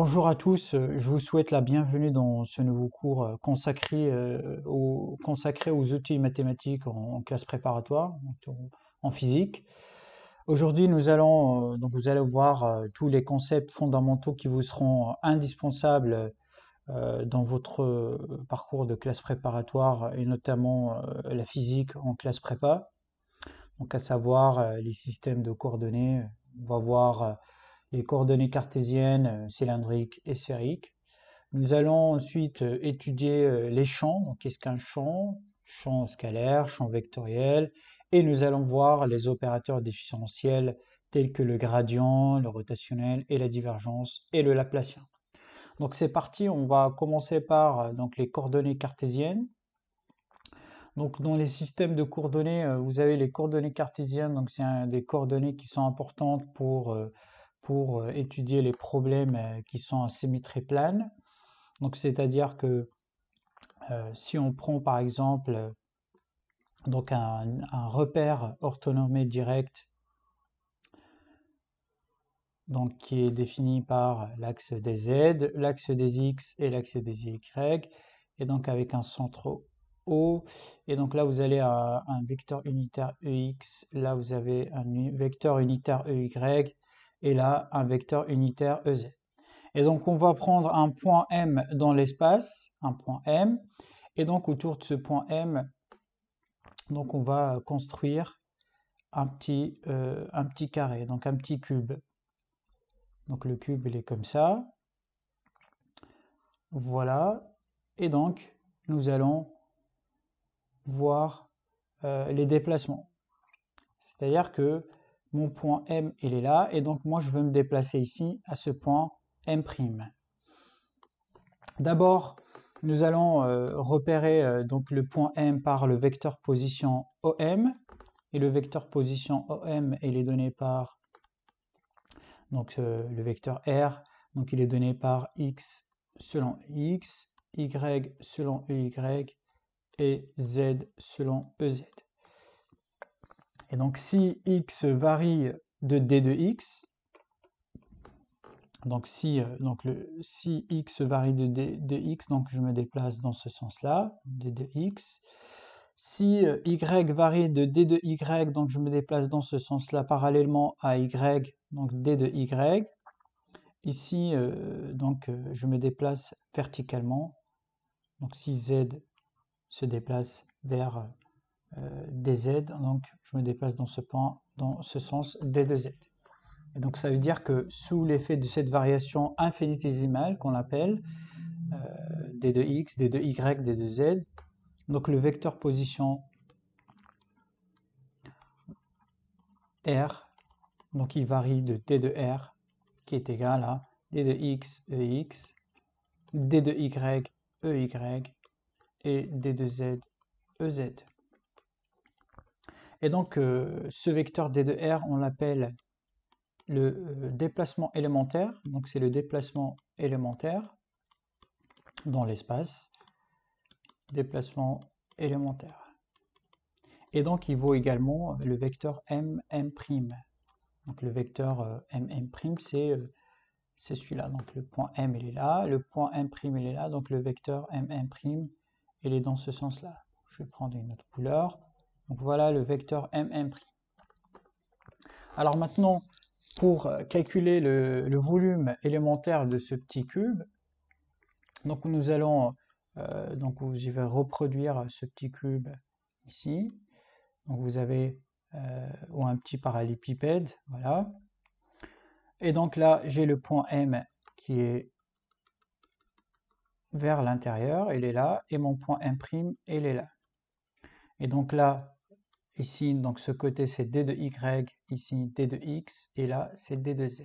Bonjour à tous, euh, je vous souhaite la bienvenue dans ce nouveau cours euh, euh, consacré, aux, outils mathématiques en, classe préparatoire, en physique. Aujourd'hui, nous allons donc vous allez voir tous les concepts fondamentaux qui vous seront indispensables dans votre parcours de classe préparatoire et notamment la physique en classe prépa. Donc à savoir les systèmes de coordonnées, on va voir les coordonnées cartésiennes, euh, cylindriques et sphériques. Nous allons ensuite euh, étudier euh, les champs. Donc, qu'est-ce qu'un champ Champ scalaire, champ vectoriel. Et nous allons voir les opérateurs différentiels tels que le gradient, le rotationnel et la divergence et le laplacien. Donc c'est parti, on va commencer par donc, les coordonnées cartésiennes. Donc dans les systèmes de coordonnées, vous avez les coordonnées cartésiennes, donc c'est des coordonnées qui sont importantes pour euh, étudier les problèmes euh, qui sont en symétrie plane. Donc, c'est-à-dire que euh, si on prend par exemple donc un, repère orthonormé direct donc qui est défini par l'axe des z, l'axe des x et l'axe des y, et donc avec un centre O. Et donc là, vous allez à un vecteur unitaire e x là vous avez un vecteur unitaire EY, et là un vecteur unitaire EZ. Et donc on va prendre un point M dans l'espace, un point M, et donc autour de ce point M, donc on va construire un petit, euh, un petit carré, donc un petit cube. Donc le cube il est comme ça. Voilà. Et donc nous allons voir euh, les déplacements. C'est-à-dire que mon point M, il est là, et donc moi, je veux me déplacer ici à ce point M'. D'abord, nous allons euh, repérer euh, donc le point M par le vecteur position OM, et le vecteur position OM, est donné par donc, euh, le vecteur R, donc il est donné par X selon X, Y selon Y et Z selon EZ. Et donc si x varie de d de x, donc si, euh, donc le, si x varie de, d, de x, donc je me déplace dans ce sens-là, d de x. Si euh, y varie de d de y, donc je me déplace dans ce sens-là parallèlement à y, donc d de y. Ici, euh, donc je me déplace verticalement. Donc si z se déplace vers euh, dz, donc je me déplace dans ce, pan, dans ce sens d2z. Et donc ça veut dire que sous l'effet de cette variation infinitésimale qu'on appelle euh, d2x, d2y, d2z, donc le vecteur position r, donc il varie de d de r qui est égal à d 2 x, ex, d 2 y, ey et d 2 z, ez. Et donc, euh, ce vecteur d de r, on l'appelle le euh, déplacement élémentaire. Donc, c'est le déplacement élémentaire dans l'espace. Déplacement élémentaire. Et donc, il vaut également le vecteur MM'. Donc, le vecteur MM', c'est celui-là. Donc, le point m, il est là. Le point m', il est là. Donc, le vecteur MM', il est dans ce sens-là. Je vais prendre une autre couleur. Donc voilà le vecteur mm'. Alors maintenant, pour euh, calculer le, volume élémentaire de ce petit cube, donc nous allons, euh, donc y vais reproduire ce petit cube ici. Donc vous avez euh, ou un petit parallépipède, voilà. Et donc là, j'ai le point M qui est vers l'intérieur, il est là, et mon point M', il est là. Et donc là, Ici, donc ce côté c'est D de Y, ici D de X, et là c'est D de Z.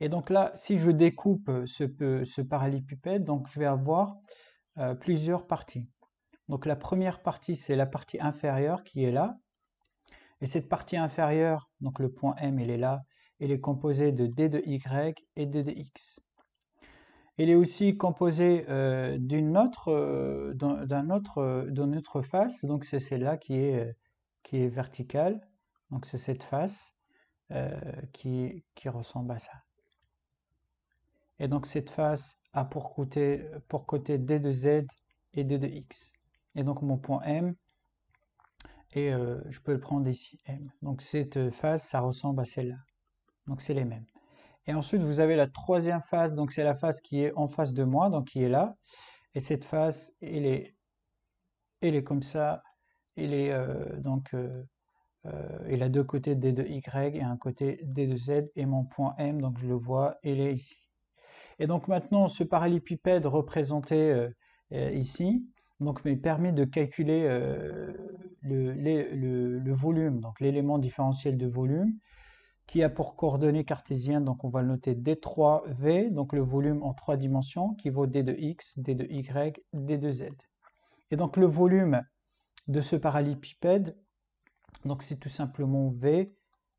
Et donc là, si je découpe ce, ce parallépipède, donc je vais avoir euh, plusieurs parties. Donc la première partie, c'est la partie inférieure qui est là. Et cette partie inférieure, donc le point M, il est là. Il est composé de D de Y et D de X. Elle est aussi composé euh, d'une autre, euh, d'un autre, autre, face, donc c'est celle-là qui est qui est verticale. Donc c'est cette face euh, qui, qui, ressemble à ça. Et donc cette face a pour côté, pour côté d de z et d de x. Et donc mon point M, et euh, je peux le prendre ici, M. Donc cette face, ça ressemble à celle-là. Donc c'est les mêmes. Et ensuite, vous avez la troisième face, donc c'est la face qui est en face de moi, donc qui est là. Et cette face, elle est, elle est comme ça, il est euh, donc euh, euh, a deux côtés d2y et un côté d2z et mon point M donc je le vois il est ici et donc maintenant ce parallépipède représenté ici donc permet de calculer le, volume donc l'élément différentiel de volume qui a pour coordonnées cartésiennes, donc on va le noter D3V, donc le volume en trois dimensions, qui vaut D 2 X, D 2 Y, D 2 Z. Et donc le volume de ce parallépipède. Donc c'est tout simplement V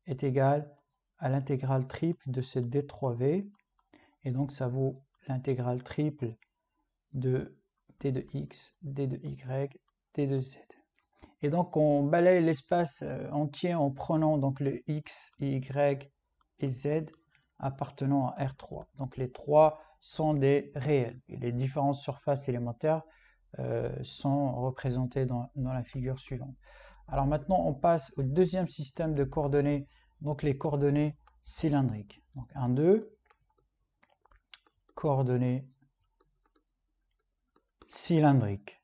est égal à l'intégrale triple de ce d3v. Et donc ça vaut l'intégrale triple de d de x, d de y, d de z. Et donc on balaye l'espace euh, entier en prenant donc le x, y et z appartenant à R3. Donc les trois sont des réels. Et les différentes surfaces élémentaires euh, sont représentés dans, la figure suivante. Alors maintenant, on passe au deuxième système de coordonnées, donc les coordonnées cylindriques. Donc 1, 2, coordonnées cylindriques.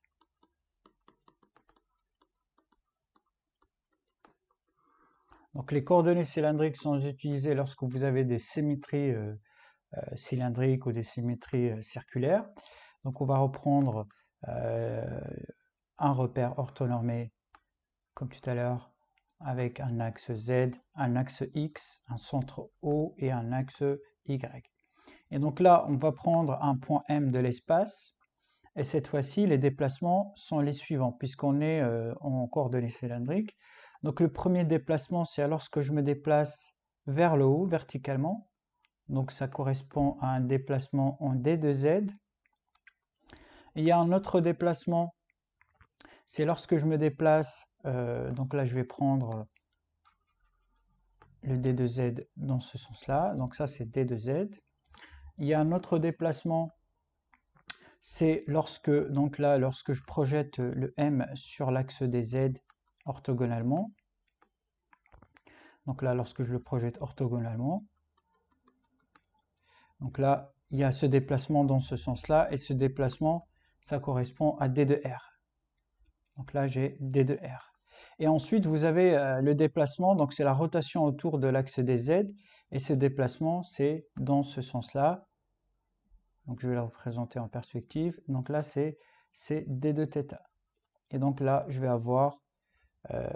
Donc les coordonnées cylindriques sont utilisées lorsque vous avez des symétries euh, euh, cylindriques ou des symétries circulaires. Donc on va reprendre euh, un repère orthonormé, comme tout à l'heure, avec un axe Z, un axe X, un centre O et un axe Y. Et donc là, on va prendre un point M de l'espace, et cette fois-ci, les déplacements sont les suivants, puisqu'on est euh, en coordonnées cylindriques. Donc le premier déplacement, c'est lorsque je me déplace vers le haut, verticalement. Donc ça correspond à un déplacement en D de Z il y a un autre déplacement, c'est lorsque je me déplace, euh, donc là je vais prendre euh, le D2Z dans ce sens-là, donc ça c'est D2Z. Il y a un autre déplacement, c'est lorsque, donc là, lorsque je projette le M sur l'axe des Z orthogonalement. Donc là, lorsque je le projette orthogonalement. Donc là, il y a ce déplacement dans ce sens-là et ce déplacement ça correspond à D de R. Donc là, j'ai D de R. Et ensuite, vous avez euh, le déplacement, donc c'est la rotation autour de l'axe des Z, et ce déplacement, c'est dans ce sens-là. Donc je vais la représenter en perspective. Donc là, c'est D de θ. Et donc là, je vais avoir euh,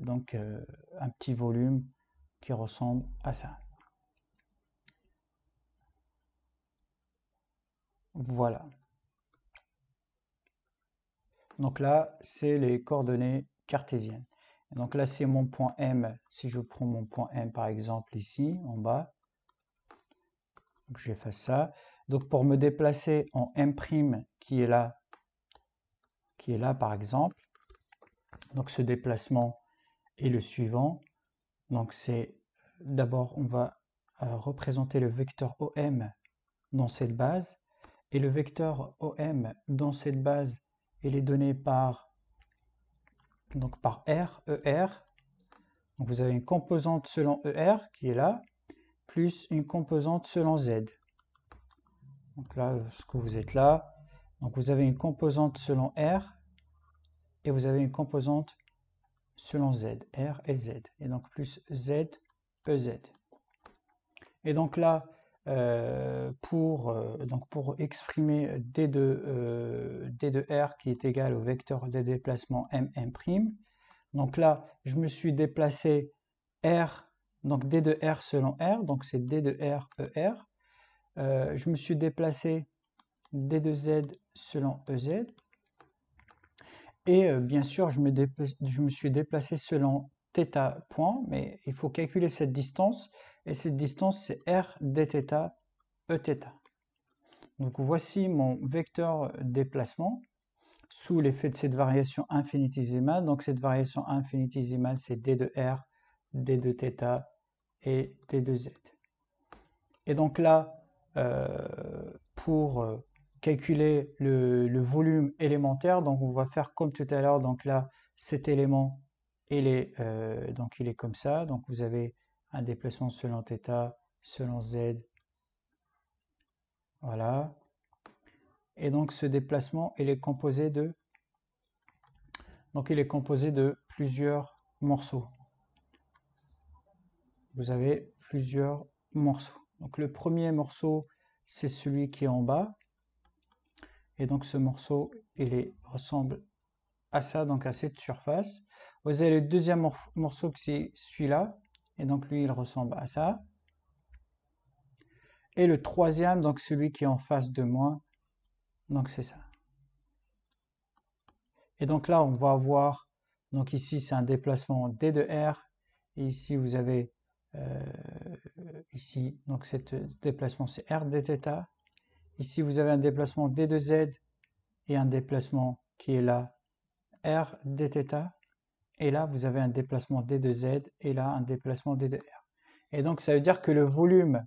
donc, euh, un petit volume qui ressemble à ça. Voilà. Donc là, c'est les coordonnées cartésiennes. donc là, c'est mon point M. Si je prends mon point M, par exemple, ici, en bas, donc j'efface ça. Donc pour me déplacer en M' qui est là, qui est là par exemple, donc ce déplacement est le suivant. Donc c'est d'abord on va euh, représenter le vecteur OM dans cette base et le vecteur OM dans cette base et les données par, donc par R, ER. Donc vous avez une composante selon ER qui est là, plus une composante selon Z. Donc là, ce que vous êtes là, donc vous avez une composante selon R et vous avez une composante selon Z, R et Z. Et donc plus Z, Z. Et donc là, euh, pour, euh, donc pour exprimer d de, euh, d r qui est égal au vecteur de déplacement mm'. Donc là, je me suis déplacé r, donc d de r selon r, donc c'est d de r er. je me suis déplacé d de z selon ez. Et bien sûr, je me, je me suis déplacé selon θ point, mais il faut calculer cette distance, et cette distance c'est R dθ Eθ. Donc voici mon vecteur déplacement sous l'effet de cette variation infinitésimale. Donc cette variation infinitésimale c'est d de R, d de θ et d de Z. Et donc là, euh, pour euh, calculer le, le, volume élémentaire, donc on va faire comme tout à l'heure, donc là cet élément il est, euh, donc il est comme ça. Donc vous avez un déplacement selon θ, selon z. Voilà. Et donc ce déplacement, il est composé de donc il est composé de plusieurs morceaux. Vous avez plusieurs morceaux. Donc le premier morceau, c'est celui qui est en bas. Et donc ce morceau, il ressemble à ça, donc à cette surface. Vous avez le deuxième morceau qui c'est celui-là. Et donc lui, il ressemble à ça. Et le troisième, donc celui qui est en face de moi. Donc c'est ça. Et donc là, on va avoir, donc ici, c'est un déplacement D de R. Et ici, vous avez, euh, ici, donc cette déplacement, c'est R dθ. Ici, vous avez un déplacement D de Z et un déplacement qui est là, R dθ et là vous avez un déplacement d de z et là un déplacement d de r Et donc ça veut dire que le volume,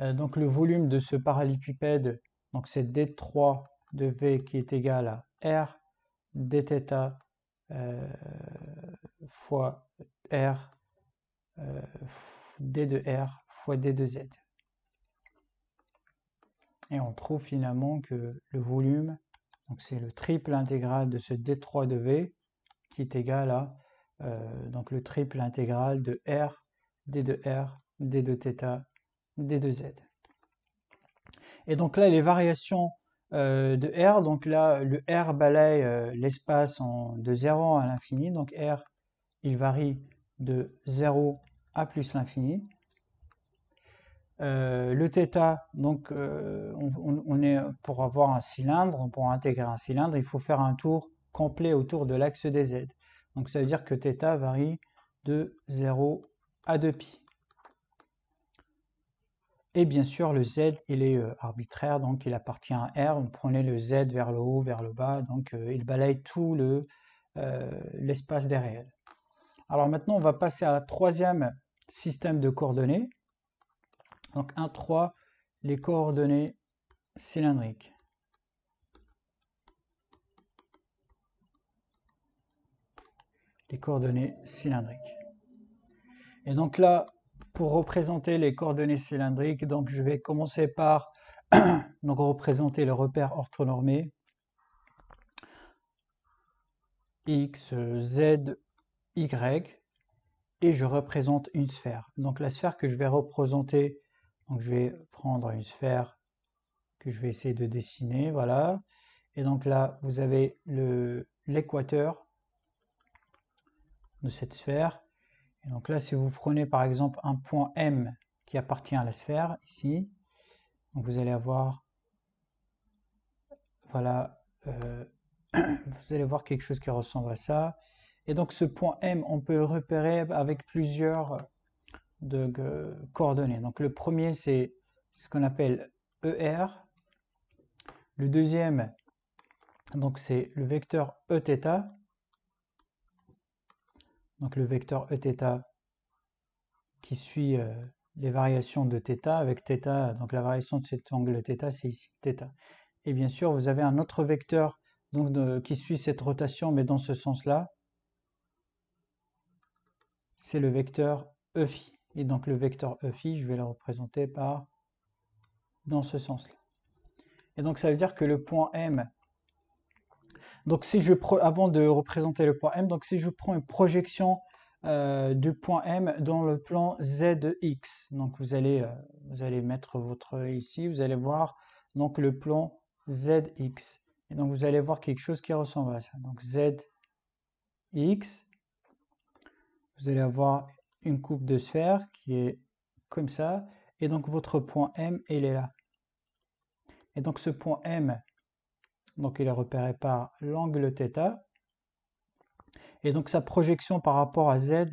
euh, donc le volume de ce parallépipède, donc c'est D3 de V qui est égal à R dθ euh, fois R euh, D de R fois D de Z. Et on trouve finalement que le volume, donc c'est le triple intégral de ce D3 de V, qui est égal à euh, donc le triple intégral de R, D 2 R, D 2 θ, D 2 Z. Et donc là, les variations euh, de R, donc là, le R balaye euh, l'espace de 0 à l'infini, donc R, il varie de 0 à plus l'infini. le θ, donc on, est pour avoir un cylindre, pour intégrer un cylindre, il faut faire un tour complet autour de l'axe des z. Donc ça veut dire que θ varie de 0 à 2π. Et bien sûr, le z, il est euh, arbitraire, donc il appartient à R. On prenait le z vers le haut, vers le bas, donc euh, il balaye tout euh, l'espace le, des réels. Alors maintenant, on va passer à la troisième système de coordonnées. Donc 1, 3, les coordonnées cylindriques. coordonnées cylindriques. Et donc là, pour représenter les coordonnées cylindriques, donc je vais commencer par donc représenter le repère orthonormé x, z, y, et je représente une sphère. Donc la sphère que je vais représenter, donc je vais prendre une sphère que je vais essayer de dessiner, voilà. Et donc là, vous avez le l'équateur de cette sphère. Et donc là, si vous prenez par exemple un point M qui appartient à la sphère, ici, vous allez avoir, voilà, euh, vous allez voir quelque chose qui ressemble à ça. Et donc ce point M, on peut le repérer avec plusieurs euh, coordonnées. Donc le premier, c'est ce qu'on appelle ER. Le deuxième, donc c'est le vecteur Eθ donc le vecteur Eθ qui suit euh, les variations de θ avec θ, donc la variation de cet angle θ, c'est ici θ. Et bien sûr, vous avez un autre vecteur donc, qui suit cette rotation, mais dans ce sens-là, c'est le vecteur Eφ. Et donc le vecteur Eφ, je vais le représenter par dans ce sens-là. Et donc ça veut dire que le point M donc si je avant de représenter le point M, donc si je prends une projection euh, du point M dans le plan ZX donc vous allez, euh, vous allez mettre votre ici, vous allez voir donc le plan ZX. Et donc vous allez voir quelque chose qui ressemble à ça. Donc ZX, vous allez avoir une coupe de sphère qui est comme ça. Et donc votre point M, il est là. Et donc ce point M, donc il est repéré par l'angle θ. Et donc sa projection par rapport à Z,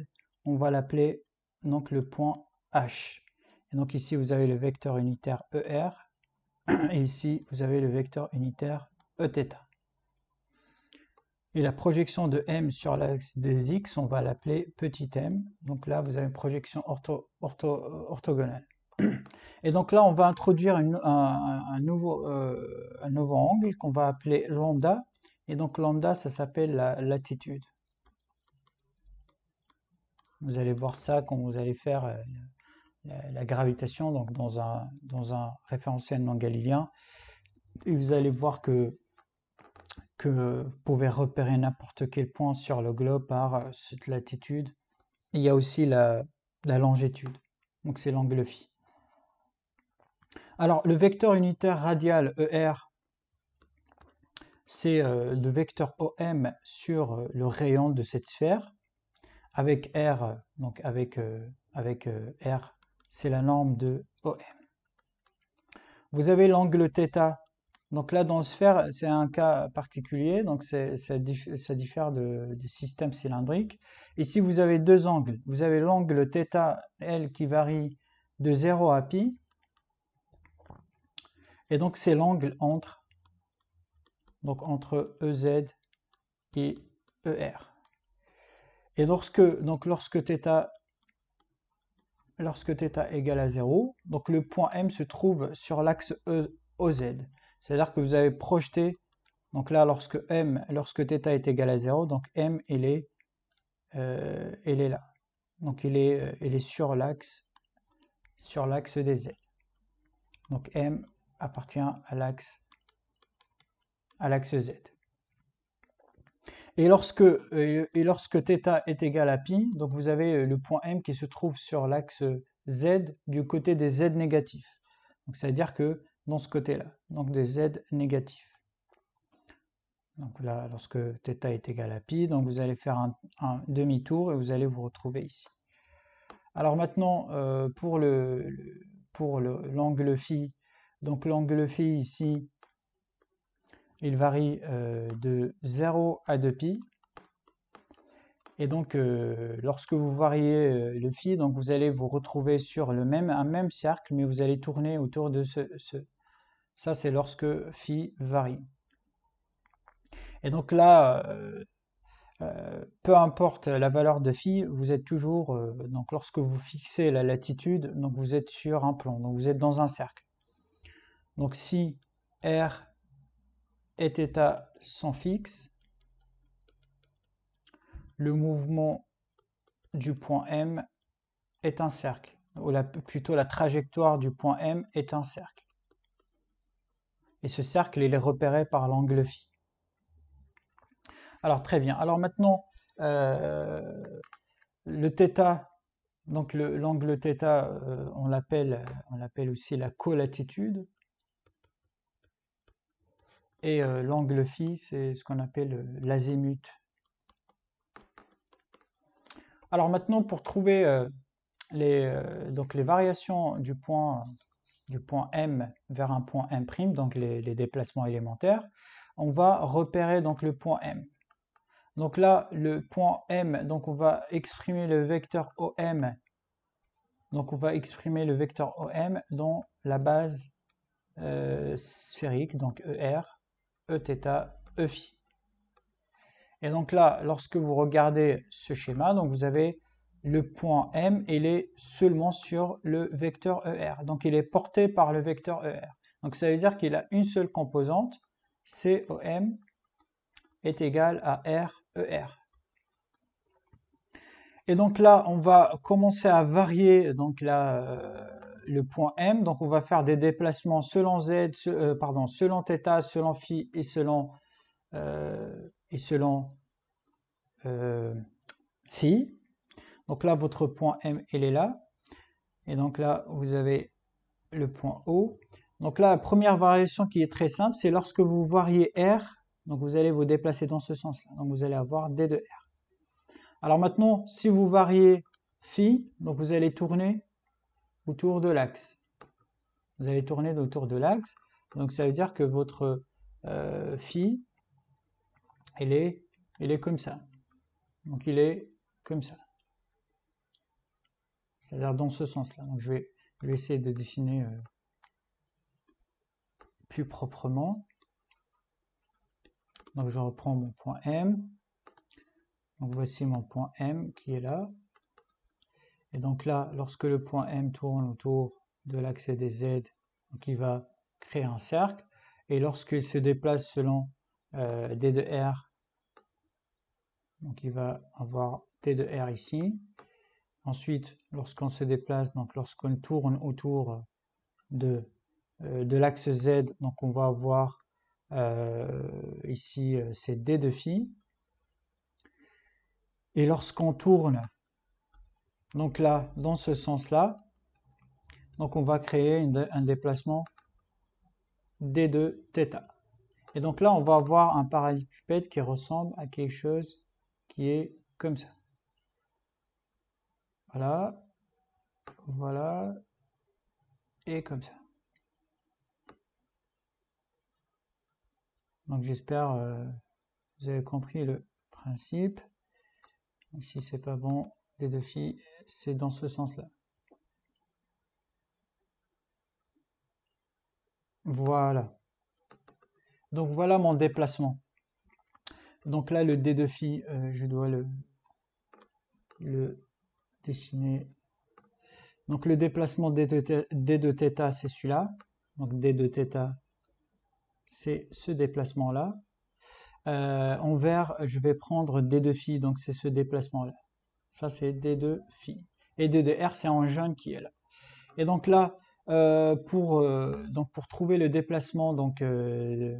on va l'appeler donc le point H. Et donc ici, vous avez le vecteur unitaire ER, et ici, vous avez le vecteur unitaire Eθ. Et la projection de M sur l'axe des X, on va l'appeler petit m. Donc là, vous avez une projection orthogonale. Et donc là, on va introduire un, nouveau, euh, un, nouveau, angle qu'on va appeler lambda. Et donc lambda, ça s'appelle la latitude. Vous allez voir ça quand vous allez faire euh, la, gravitation donc dans, un, dans un référentiel non galiléen. Et vous allez voir que, que vous pouvez repérer n'importe quel point sur le globe par euh, cette latitude. Il y a aussi la, la longitude, donc c'est l'angle phi. Alors, le vecteur unitaire radial ER, c'est euh, le vecteur OM sur euh, le rayon de cette sphère, avec R, donc avec, euh, R, c'est la norme de OM. Vous avez l'angle θ. Donc là, dans sphère, c'est un cas particulier, donc ça, diffère du système cylindrique. Ici, vous avez deux angles. Vous avez l'angle θ, L, qui varie de 0 à pi, et donc c'est l'angle entre, donc entre EZ et ER. Et lorsque, donc lorsque θ lorsque θ égale à 0, donc le point M se trouve sur l'axe e, OZ. C'est-à-dire que vous avez projeté, donc là lorsque M, lorsque θ est égal à 0, donc M il est, euh, il est là. Donc il est, euh, il est sur l'axe sur l'axe des Z. Donc M appartient à l'axe à l'axe z. Et lorsque, et lorsque θ est égal à π, donc vous avez euh, le point M qui se trouve sur l'axe z du côté des z négatifs. Donc c'est-à-dire que dans ce côté-là, donc des z négatifs. Donc là, lorsque θ est égal à π, donc vous allez faire un, demi-tour et vous allez vous retrouver ici. Alors maintenant, euh, pour l'angle le, pour phi donc l'angle phi ici, il varie euh, de 0 à 2 pi. Et donc, euh, lorsque vous variez euh, le phi, donc vous allez vous retrouver sur le même, un même cercle, mais vous allez tourner autour de ce... ce... Ça, c'est lorsque phi varie. Et donc là, peu importe la valeur de phi, vous êtes toujours... donc lorsque vous fixez la latitude, donc vous êtes sur un plan, donc vous êtes dans un cercle. Donc si R et θ sont fixes, le mouvement du point M est un cercle, ou plutôt la trajectoire du point M est un cercle. Et ce cercle, il est repéré par l'angle Φ. Alors très bien. Alors maintenant, euh, le θ, donc l'angle θ, euh, on l'appelle aussi la colatitude. Et euh, l'angle phi, c'est ce qu'on appelle euh, l'azimut. Alors maintenant, pour trouver euh, les, donc les variations du point, du point M vers un point M', donc les, déplacements élémentaires, on va repérer donc le point M. Donc là, le point M, donc on va exprimer le vecteur OM. Donc on va exprimer le vecteur OM dans la base sphérique, donc ER. Eθ, Eφ. Et donc là, lorsque vous regardez ce schéma, donc vous avez le point M, il est seulement sur le vecteur ER. Donc il est porté par le vecteur ER. Donc ça veut dire qu'il a une seule composante, COM est égal à RER. E Et donc là, on va commencer à varier donc la, le point M. Donc, on va faire des déplacements selon Z, euh, pardon, selon θ, selon phi et selon, euh, et selon phi. Euh, donc là, votre point M, il est là. Et donc là, vous avez le point O. Donc là, la première variation qui est très simple, c'est lorsque vous variez R, donc vous allez vous déplacer dans ce sens-là. Donc vous allez avoir D de R. Alors maintenant, si vous variez phi, donc vous allez tourner autour de l'axe. Vous allez tourner autour de l'axe. Donc ça veut dire que votre euh, phi, il est, elle est comme ça. Donc il est comme ça. C'est-à-dire dans ce sens-là. Donc je vais, essayer de dessiner euh, plus proprement. Donc je reprends mon point M. Donc voici mon point M qui est là donc là, lorsque le point M tourne autour de l'axe des Z, donc il va créer un cercle. Et lorsqu'il se déplace selon euh, D de R, donc il va avoir D de R ici. Ensuite, lorsqu'on se déplace, donc lorsqu'on tourne autour de, euh, l'axe Z, donc on va avoir euh, ici c'est D de phi. Et lorsqu'on tourne donc là, dans ce sens-là, donc on va créer un déplacement D2 θ. Et donc là, on va avoir un parallépipède qui ressemble à quelque chose qui est comme ça. Voilà, voilà, et comme ça. Donc j'espère euh, vous avez compris le principe. Donc, si c'est pas bon, des deux filles, c'est dans ce sens-là. Voilà. Donc voilà mon déplacement. Donc là, le D de phi, euh, je dois le, le dessiner. Donc le déplacement d de θ, c'est celui-là. Donc d de θ, c'est ce déplacement-là. Euh, en vert, je vais prendre d de phi, donc c'est ce déplacement-là. Ça, c'est D2 phi. Et D2R, c'est en jaune qui est là. Et donc là, euh, pour, euh, donc pour trouver le déplacement, donc, euh,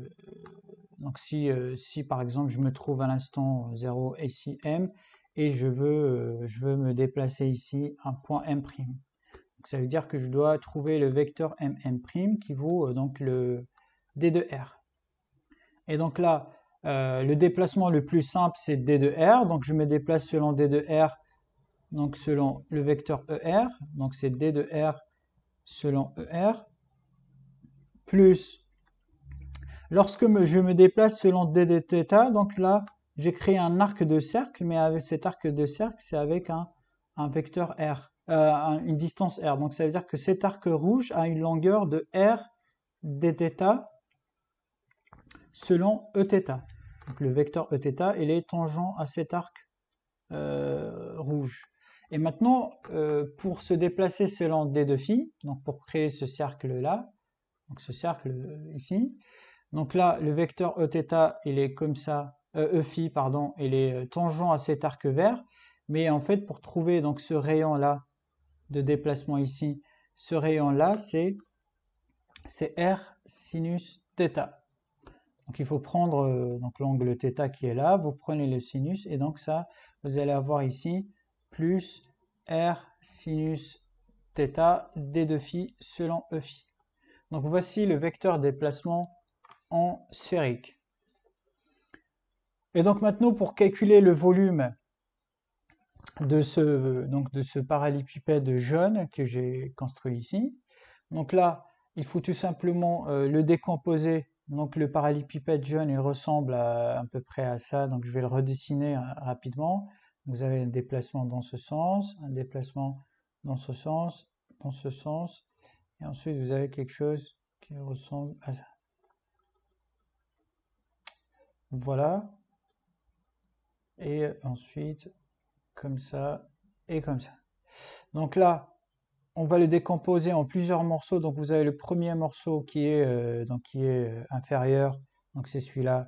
donc si, si par exemple je me trouve à l'instant 0 ici M, et je veux, je veux me déplacer ici à un point M'. Donc ça veut dire que je dois trouver le vecteur MM' qui vaut donc le D2R. Et donc là, euh, le déplacement le plus simple, c'est D de R. Donc, je me déplace selon D de R, donc selon le vecteur ER. Donc, c'est D de R selon ER. Plus, lorsque je me déplace selon D de θ, donc là, j'ai créé un arc de cercle, mais avec cet arc de cercle, c'est avec un, vecteur R, euh, une distance R. Donc, ça veut dire que cet arc rouge a une longueur de R dθ selon E Eθ. Donc le vecteur Eθ, il est tangent à cet arc euh, rouge. Et maintenant, euh, pour se déplacer selon D de phi, donc pour créer ce cercle-là, donc ce cercle euh, ici, donc là, le vecteur Eθ, il est comme ça, e pardon, il est tangent à cet arc vert, mais en fait, pour trouver donc ce rayon-là de déplacement ici, ce rayon-là, c'est R sinus donc il faut prendre euh, donc l'angle θ qui est là, vous prenez le sinus et donc ça, vous allez avoir ici plus R sinus θ d de Φ selon E Donc voici le vecteur déplacement en sphérique. Et donc maintenant pour calculer le volume de ce, donc de ce parallépipède jaune que j'ai construit ici. Donc là, il faut tout simplement euh, le décomposer donc le parallépipède jaune, il ressemble à, à, peu près à ça, donc je vais le redessiner euh, rapidement. Vous avez un déplacement dans ce sens, un déplacement dans ce sens, dans ce sens, et ensuite vous avez quelque chose qui ressemble à ça. Voilà. Et ensuite, comme ça et comme ça. Donc là, on va le décomposer en plusieurs morceaux. Donc vous avez le premier morceau qui est, euh, donc qui est euh, inférieur, donc c'est celui-là.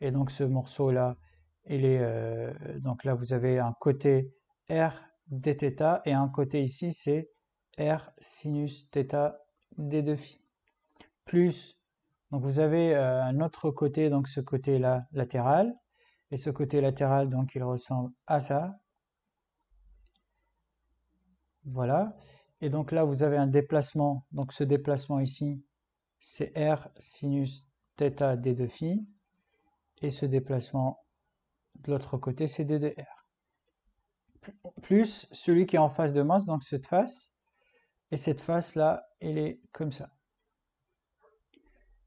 Et donc ce morceau-là, il est euh, donc là vous avez un côté R dθ et un côté ici c'est R sinus θ des Plus donc vous avez un autre côté, donc ce côté là latéral, et ce côté latéral donc il ressemble à ça, voilà. Et donc là, vous avez un déplacement. Donc ce déplacement ici, c'est R sinus θ d de phi. Et ce déplacement de l'autre côté, c'est d de R. Plus celui qui est en face de moi, donc cette face. Et cette face-là, elle est comme ça.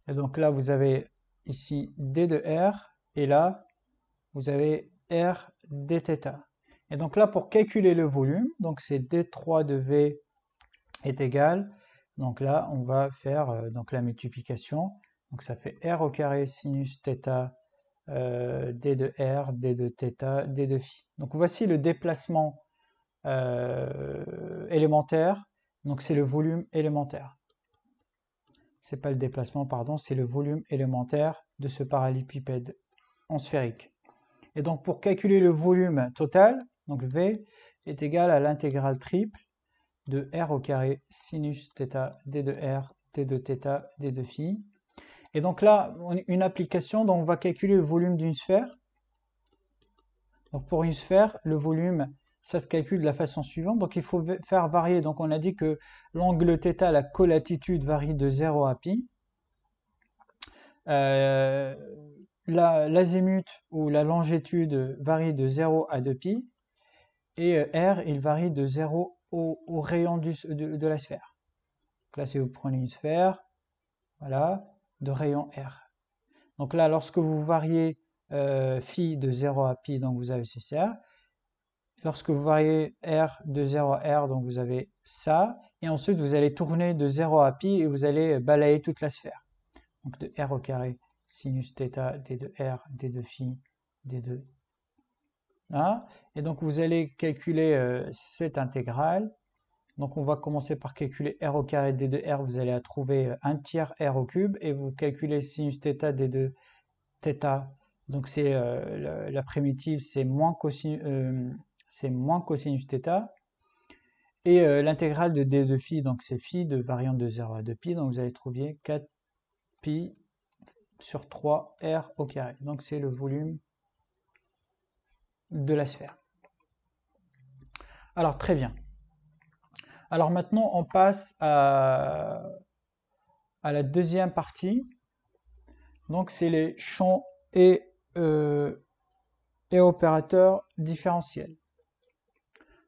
Et donc là, vous avez ici d de R. Et là, vous avez R dθ. Et donc là, pour calculer le volume, donc c'est D3 de V est égal, donc là, on va faire euh, donc la multiplication. Donc ça fait R au carré sinus θ euh, D de R, D de θ, D de phi. Donc voici le déplacement euh, élémentaire. Donc c'est le volume élémentaire. C'est pas le déplacement, pardon, c'est le volume élémentaire de ce parallépipède en sphérique. Et donc pour calculer le volume total, donc V est égal à l'intégrale triple de R au carré sinus θ d de R d de θ d de phi. Et donc là, une application dont on va calculer le volume d'une sphère. Donc pour une sphère, le volume, ça se calcule de la façon suivante. Donc il faut faire varier. Donc on a dit que l'angle θ, la colatitude, varie de 0 à pi. Euh, l'azimut ou la longitude varie de 0 à 2 pi. Et euh, R, il varie de 0 au, rayon de, la sphère. Donc là, si vous prenez une sphère, voilà, de rayon R. Donc là, lorsque vous variez euh, phi de 0 à pi, donc vous avez ceci R. Lorsque vous variez R de 0 à R, donc vous avez ça. Et ensuite, vous allez tourner de 0 à pi et vous allez euh, balayer toute la sphère. Donc de R au carré, sinus θ, D de R, D de phi, D de Hein. et donc vous allez calculer euh, cette intégrale. Donc on va commencer par calculer r au carré d de r, vous allez trouver 1 euh, tiers r au cube, et vous calculez sinus θ d de θ. Donc c'est euh, la, primitive, c'est moins, cosinus, c'est moins cosinus θ. Et l'intégrale de d de phi, donc c'est phi de variante de 0 à 2 pi, donc vous allez trouver 4 pi sur 3 r au carré. Donc c'est le volume de la sphère. Alors très bien. Alors maintenant, on passe à, à la deuxième partie. Donc c'est les champs et, euh, et opérateurs différentiels.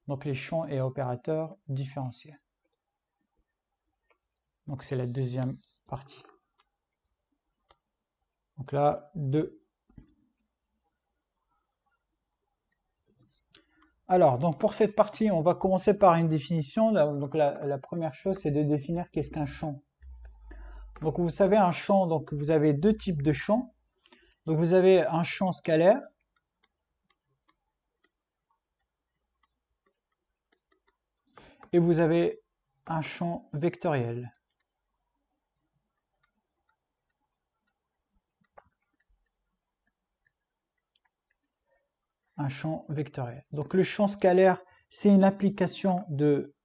Donc les champs et opérateurs différentiels. Donc c'est la deuxième partie. Donc là, deux Alors, donc pour cette partie, on va commencer par une définition. Donc la, première chose, c'est de définir qu'est-ce qu'un champ. Donc vous savez, un champ, donc vous avez deux types de champs. Donc vous avez un champ scalaire. Et vous avez un champ vectoriel. un champ vectoriel. Donc le champ scalaire, c'est une application de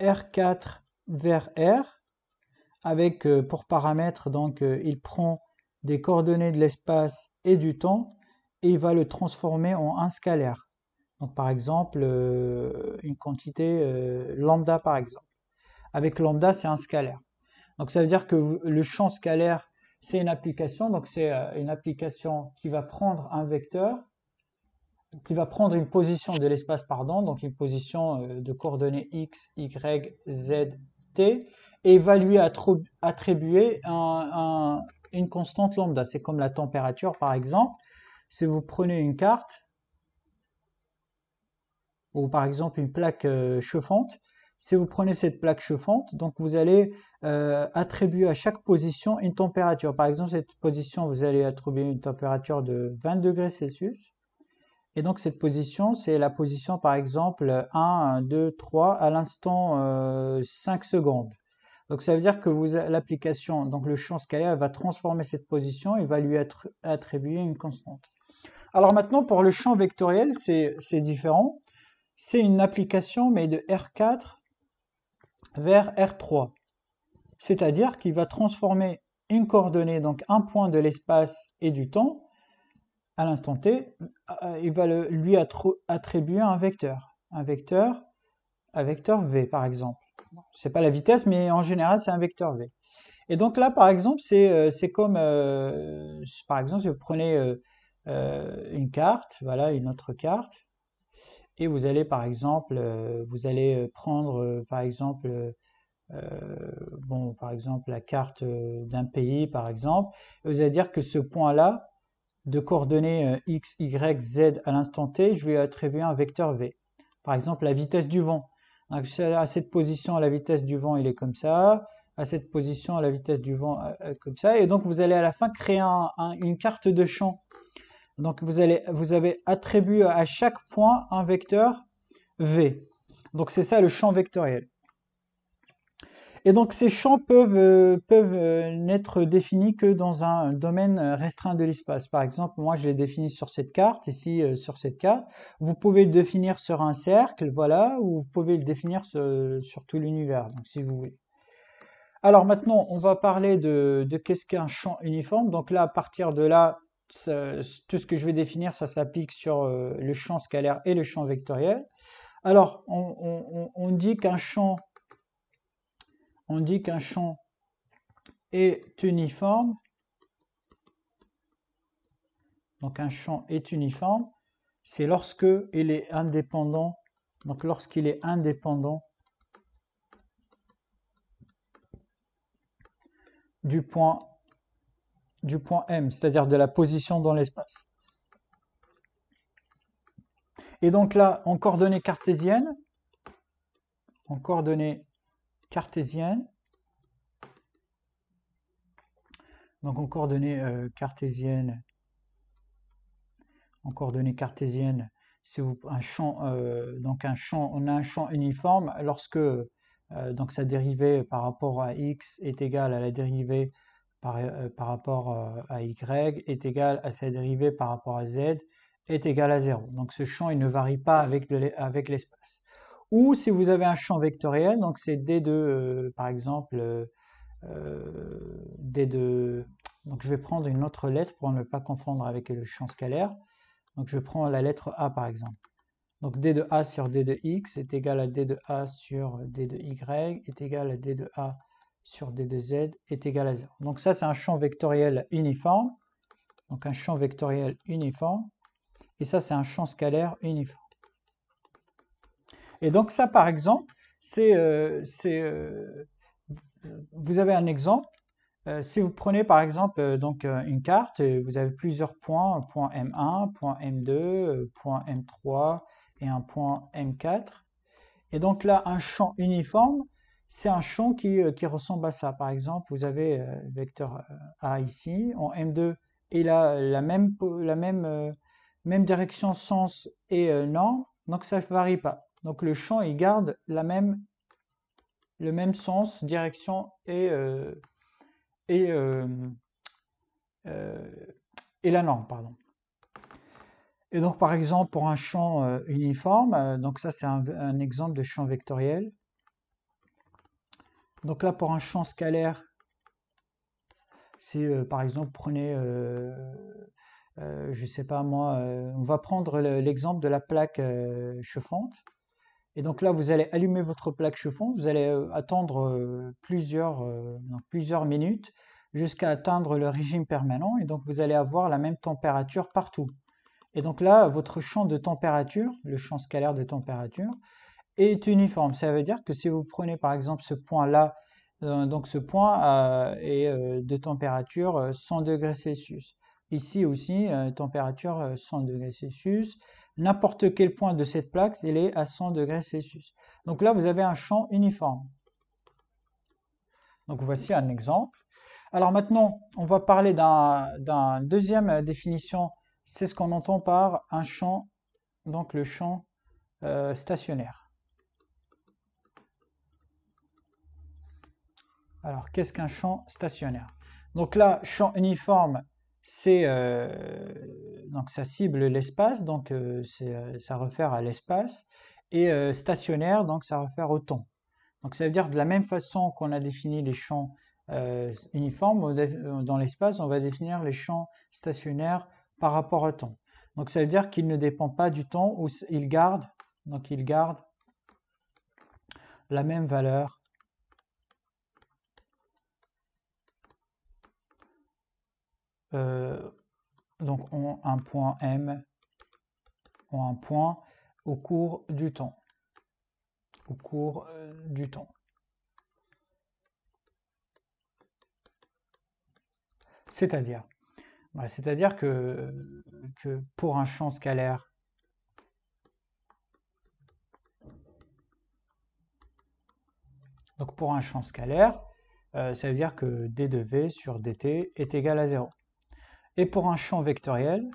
R4 vers R, avec euh, pour paramètre, donc euh, il prend des coordonnées de l'espace et du temps, et il va le transformer en un scalaire. Donc par exemple, euh, une quantité lambda par exemple. Avec lambda, c'est un scalaire. Donc ça veut dire que le champ scalaire, c'est une application, donc c'est une application qui va prendre un vecteur qui va prendre une position de l'espace pardon, donc une position euh, de coordonnées x, y, z, t, et va lui attribuer une constante lambda. C'est comme la température par exemple. Si vous prenez une carte, ou par exemple une plaque euh, chauffante, si vous prenez cette plaque chauffante, donc vous allez euh, attribuer à chaque position une température. Par exemple, cette position, vous allez attribuer une température de 20 degrés Celsius. Et donc cette position, c'est la position par exemple 1, 2, 3 à l'instant 5 euh, secondes. Donc ça veut dire que l'application, donc le champ scalaire va transformer cette position et va lui attribuer une constante. Alors maintenant pour le champ vectoriel, c'est différent. C'est une application mais de R4 vers R3. C'est-à-dire qu'il va transformer une coordonnée, donc un point de l'espace et du temps, à l'instant t, euh, euh, il va lui attribuer un vecteur. Un vecteur, un vecteur v par exemple. Ce n'est pas la vitesse, mais en général c'est un vecteur v. Et donc là, par exemple, c'est euh, comme, par exemple, si vous prenez une carte, voilà, une autre carte, et vous allez, par exemple, vous allez prendre, par exemple, bon, par exemple, la carte d'un pays, par exemple, vous allez dire que ce point-là, de coordonnées euh, x, y, z à l'instant t, je vais attribuer un vecteur v. Par exemple, la vitesse du vent. À cette position, la vitesse du vent, il est comme ça. À cette position, la vitesse du vent, euh, euh, comme ça. Et donc, vous allez à la fin créer une carte de champ. Donc, vous, vous avez attribué à chaque point un vecteur v. Donc, c'est ça le champ vectoriel. Et donc ces champs peuvent, euh, peuvent euh, n'être définis que dans un domaine restreint de l'espace. Par exemple, moi je l'ai défini sur cette carte, ici euh, sur cette carte. Vous pouvez le définir sur un cercle, voilà, ou vous pouvez le définir sur, tout l'univers, donc si vous voulez. Alors maintenant, on va parler de, de qu'est-ce qu'un champ uniforme. Donc là, à partir de là, tout ce que je vais définir, ça s'applique sur le champ scalaire et le champ vectoriel. Alors, on dit qu'un champ on dit qu'un champ est uniforme. Donc un champ est uniforme, c'est lorsque il est indépendant. Donc lorsqu'il est indépendant du point du point M, c'est-à-dire de la position dans l'espace. Et donc là, en coordonnées cartésiennes, en coordonnées cartésienne. Donc en coordonnées euh, cartésiennes, coordonnées un champ, euh, donc un champ, on a un champ uniforme lorsque euh, donc sa dérivée par rapport à x est égale à la dérivée par, par rapport à y est égale à sa dérivée par rapport à z est égale à 0. Donc ce champ il ne varie pas avec l'espace. Ou si vous avez un champ vectoriel, donc c'est D2, euh, par exemple, euh, euh, D2, donc je vais prendre une autre lettre pour ne pas confondre avec le champ scalaire. Donc je prends la lettre A par exemple. Donc D 2 A sur D 2 X est égal à D 2 A sur D 2 Y est égal à D 2 A sur D 2 Z est égal à 0. Donc ça c'est un champ vectoriel uniforme. Donc un champ vectoriel uniforme. Et ça c'est un champ scalaire uniforme. Et donc ça, par exemple, c'est... Euh, euh, vous avez un exemple. Euh, si vous prenez, par exemple, donc une carte, vous avez plusieurs points, point M1, point M2, point M3 et un point M4. Et donc là, un champ uniforme, c'est un champ qui, ressemble à ça. Par exemple, vous avez le vecteur A ici, en M2, et là, la même, la même, même direction sens et norme, donc ça ne varie pas. Donc le champ, il garde la même, le même sens, direction et, euh, euh, euh, et, la norme. Et donc, par exemple, pour un champ uniforme, donc ça, c'est un, exemple de champ vectoriel. Donc là, pour un champ scalaire, c'est, par exemple, prenez, je ne sais pas moi, on va prendre l'exemple de la plaque chauffante. Et donc là, vous allez allumer votre plaque chauffante, vous allez euh, attendre euh, plusieurs, euh, plusieurs minutes jusqu'à atteindre le régime permanent et donc vous allez avoir la même température partout. Et donc là, votre champ de température, le champ scalaire de température, est uniforme. Ça veut dire que si vous prenez par exemple ce point-là, donc ce point est de température 100 degrés Celsius. Ici aussi, euh, température 100 euh, degrés Celsius. N'importe quel point de cette plaque, elle est à 100 degrés Celsius. Donc là, vous avez un champ uniforme. Donc voici un exemple. Alors maintenant, on va parler d'un deuxième euh, définition. C'est ce qu'on entend par un champ, donc le champ stationnaire. Alors, qu'est-ce qu'un champ stationnaire Donc là, champ uniforme, c'est euh, donc ça cible l'espace, donc euh, euh, ça refère à l'espace, et stationnaire, donc ça réfère au temps. Donc ça veut dire de la même façon qu'on a défini les champs uniformes dans l'espace, on va définir les champs stationnaires par rapport au temps. Donc ça veut dire qu'il ne dépend pas du temps où il garde, donc il garde la même valeur Euh, donc ont un point M, ont un point au cours du temps. Au cours euh, du temps. C'est-à-dire, bah, c'est-à-dire que, que pour un champ scalaire, donc pour un champ scalaire, euh, ça veut dire que d de v sur dt est égal à 0. Et pour un champ vectoriel,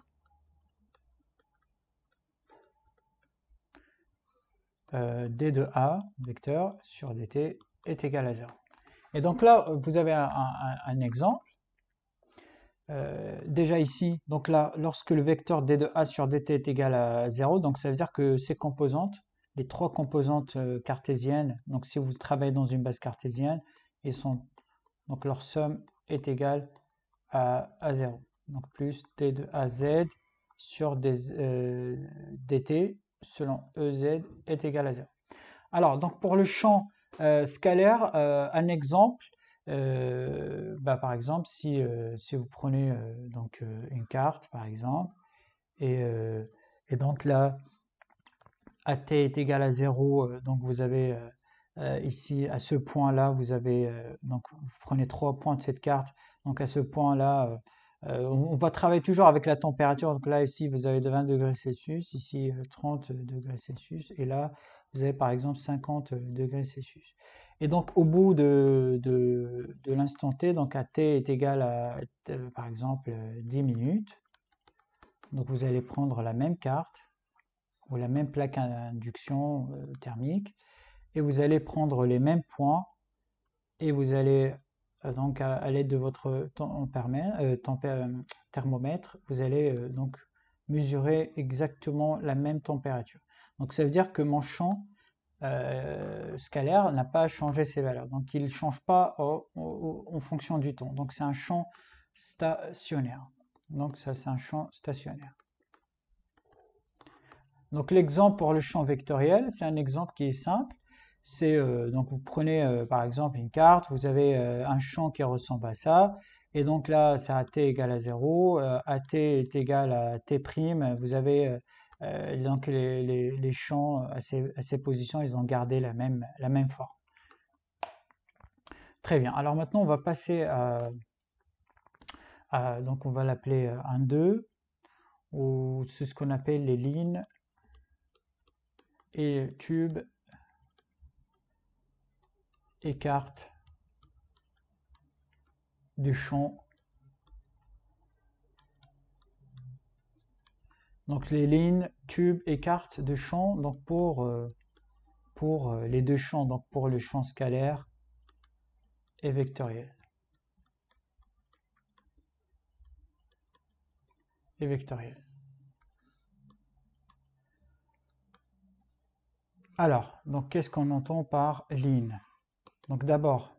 euh, d de a, vecteur, sur dt est égal à 0. Et donc là, vous avez un, exemple. Euh, déjà ici, donc là, lorsque le vecteur d de a sur dt est égal à 0, donc ça veut dire que ces composantes, les trois composantes euh, cartésiennes, donc si vous travaillez dans une base cartésienne, ils sont, donc leur somme est égale à, à 0 donc plus t de AZ sur des, euh, dt selon Ez est égal à 0. Alors, donc pour le champ euh, scalaire, euh, un exemple, bah, par exemple, si, vous prenez donc, une carte, par exemple, et, donc là, AT est égal à 0, donc vous avez ici, à ce point-là, vous avez, donc vous prenez trois points de cette carte, donc à ce point-là, euh, on va travailler toujours avec la température. Donc là, ici, vous avez 20 degrés Celsius, ici 30 euh, degrés Celsius, et là, vous avez par exemple 50 euh, degrés Celsius. Et donc, au bout de, l'instant t, donc à t est égal à, par exemple, 10 minutes. Donc, vous allez prendre la même carte ou la même plaque à induction thermique et vous allez prendre les mêmes points et vous allez euh, donc à, l'aide de votre euh, euh, thermomètre, vous allez donc mesurer exactement la même température. Donc ça veut dire que mon champ scalaire n'a pas changé ses valeurs. Donc il ne change pas en fonction du temps. Donc c'est un champ stationnaire. Donc ça c'est un champ stationnaire. Donc l'exemple pour le champ vectoriel, c'est un exemple qui est simple c'est euh, donc vous prenez euh, par exemple une carte, vous avez euh, un champ qui ressemble à ça, et donc là c'est AT égal à 0, AT est égal à T prime, vous avez donc les, champs à ces, positions, ils ont gardé la même, la même forme. Très bien, alors maintenant on va passer à, donc on va l'appeler un 2, ou c'est ce qu'on appelle les lignes et tubes écarte du champ. Donc les lignes, tubes, écarte de champ, donc pour, euh, pour euh, les deux champs, donc pour le champ scalaire et vectoriel. Et vectoriel. Alors, donc qu'est-ce qu'on entend par ligne donc d'abord,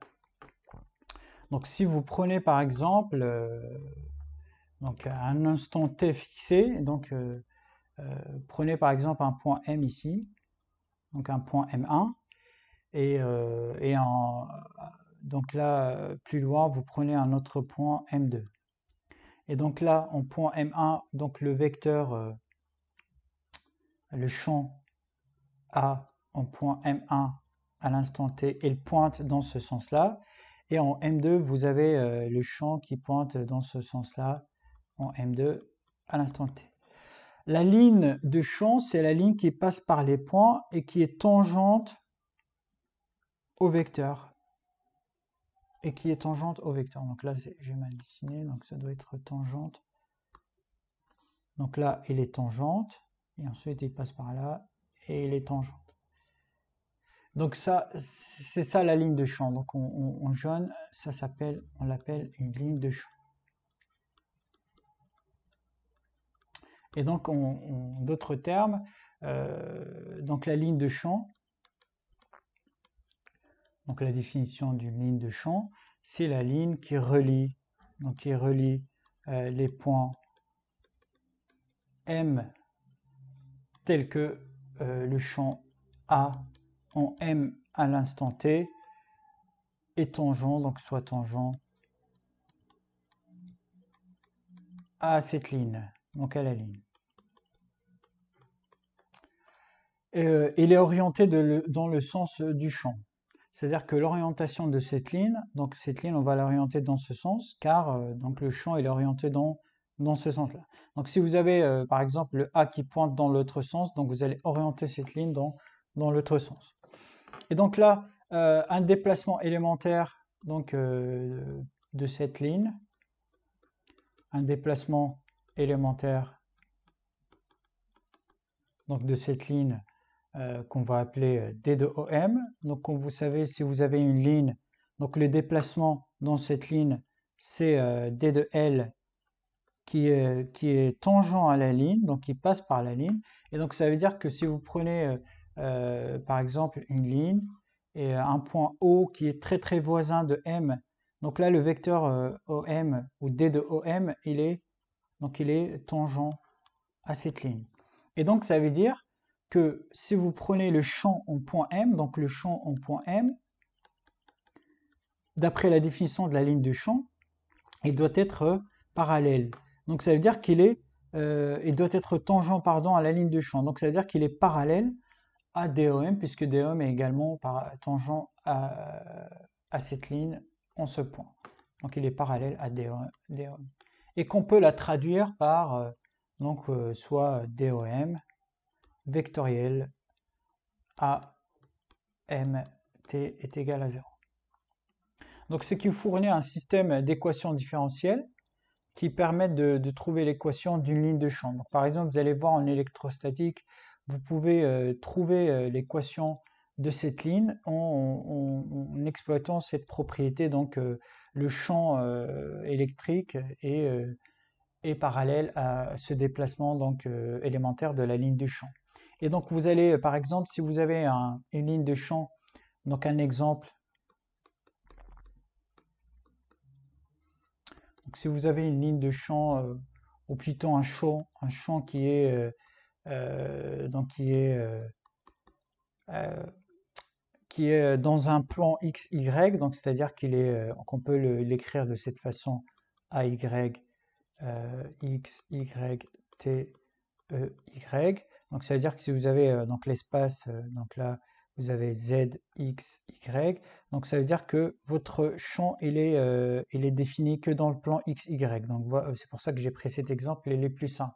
donc si vous prenez par exemple euh, donc un instant t fixé, donc euh, euh, prenez par exemple un point M ici, donc un point M1, et, donc là plus loin vous prenez un autre point M2. Et donc là en point M1, donc le vecteur, le champ A en point M1 à l'instant t, elle pointe dans ce sens-là. Et en M2, vous avez euh, le champ qui pointe dans ce sens-là en M2 à l'instant t. La ligne de champ, c'est la ligne qui passe par les points et qui est tangente au vecteur. Et qui est tangente au vecteur. Donc là, j'ai mal dessiné, donc ça doit être tangente. Donc là, il est tangente, et ensuite il passe par là, et il est tangent. Donc ça, c'est ça la ligne de champ. Donc on, jaune, ça s'appelle, on l'appelle une ligne de champ. Et donc, en d'autres termes, euh, donc la ligne de champ, donc la définition d'une ligne de champ, c'est la ligne qui relie, donc qui relie euh, les points M tels que euh, le champ A en M à l'instant T est tangent, donc soit tangent à cette ligne, donc à la ligne. Euh, il est orienté dans le sens du champ. C'est-à-dire que l'orientation de cette ligne, donc cette ligne, on va l'orienter dans ce sens, car euh, donc le champ est orienté dans, dans ce sens-là. Donc si vous avez euh, par exemple le A qui pointe dans l'autre sens, donc vous allez orienter cette ligne dans, dans l'autre sens. Et donc là, euh, un déplacement élémentaire euh, de cette ligne, un déplacement élémentaire donc de cette ligne euh, qu'on va appeler D de OM. Donc comme vous savez, si vous avez une ligne, donc le déplacement dans cette ligne, c'est D de L qui qui est, tangent à la ligne, donc qui passe par la ligne. Et donc ça veut dire que si vous prenez euh, par exemple une ligne et euh, un point O qui est très très voisin de M. Donc là, le vecteur euh, OM ou D de OM, il est, donc il est tangent à cette ligne. Et donc ça veut dire que si vous prenez le champ en point M, donc le champ en point M, d'après la définition de la ligne de champ, il doit être parallèle. Donc ça veut dire qu'il est, il doit être tangent pardon, à la ligne de champ. Donc ça veut dire qu'il est parallèle à DOM, puisque DOM est également par, tangent à, cette ligne en ce point. Donc il est parallèle à DOM. Et qu'on peut la traduire par euh, donc, euh, soit DOM vectoriel AMT M est égal à 0. Donc ce qui fournit un système d'équations différentielles qui permettent de, trouver l'équation d'une ligne de champ. par exemple, vous allez voir en électrostatique, vous pouvez euh, trouver euh, l'équation de cette ligne en, exploitant cette propriété, donc euh, le champ électrique est, parallèle à ce déplacement donc, élémentaire de la ligne de champ. Et donc vous allez, par exemple, si vous avez une ligne de champ, donc un exemple, donc si vous avez une ligne de champ, ou plutôt un champ, un champ qui est euh, donc qui est euh, euh, qui est dans un plan x y, donc c'est-à-dire qu'il est qu'on peut l'écrire de cette façon a y x y t e y. Donc ça veut dire que si vous avez donc l'espace donc là vous avez z, x, y. Donc ça veut dire que votre champ, il est, il est défini que dans le plan x, y. Donc c'est pour ça que j'ai pris cet exemple, il est plus simple.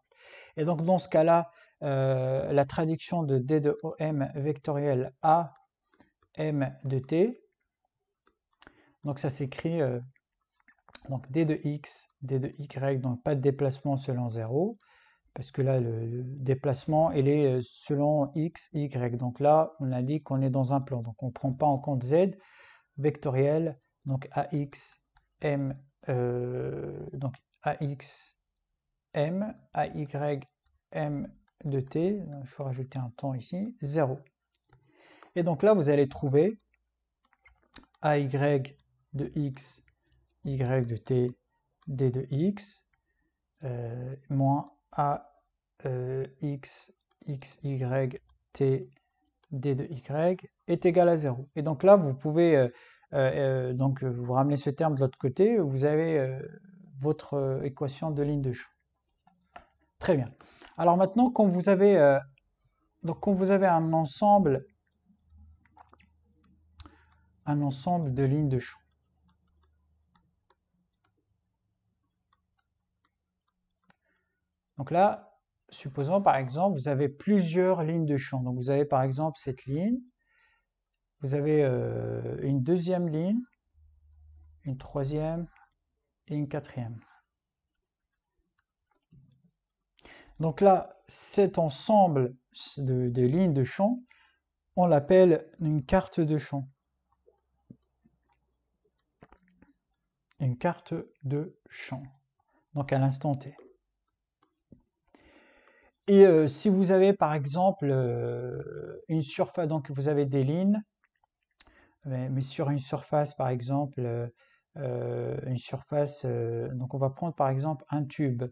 Et donc dans ce cas-là, euh, la traduction de D de OM vectoriel A M de T. Donc ça s'écrit euh, donc D de X, D de Y, donc pas de déplacement selon 0, parce que là le, déplacement il est euh, selon X, Y. Donc là on indique qu'on est dans un plan, donc on ne prend pas en compte Z vectoriel, donc AX, M, donc AX, M, AY, M de t, il faut rajouter un temps ici, 0. Et donc là, vous allez trouver ay de x, y de t, d de x, euh, moins a euh, x, y, t, d de y est égal à 0. Et donc là, vous pouvez euh, donc vous ramener ce terme de l'autre côté, vous avez votre équation de ligne de champ. Très bien. Alors maintenant, quand vous avez, euh, donc quand vous avez un ensemble, un ensemble de lignes de champ, donc là, supposons par exemple, vous avez plusieurs lignes de champ. Donc vous avez par exemple cette ligne, vous avez euh, une deuxième ligne, une troisième et une quatrième. Donc là, cet ensemble de, lignes de champ, on l'appelle une carte de champ. Une carte de champ, donc à l'instant T. Et euh, si vous avez par exemple euh, une surface, donc vous avez des lignes, mais, sur une surface par exemple, euh, une surface, donc on va prendre par exemple un tube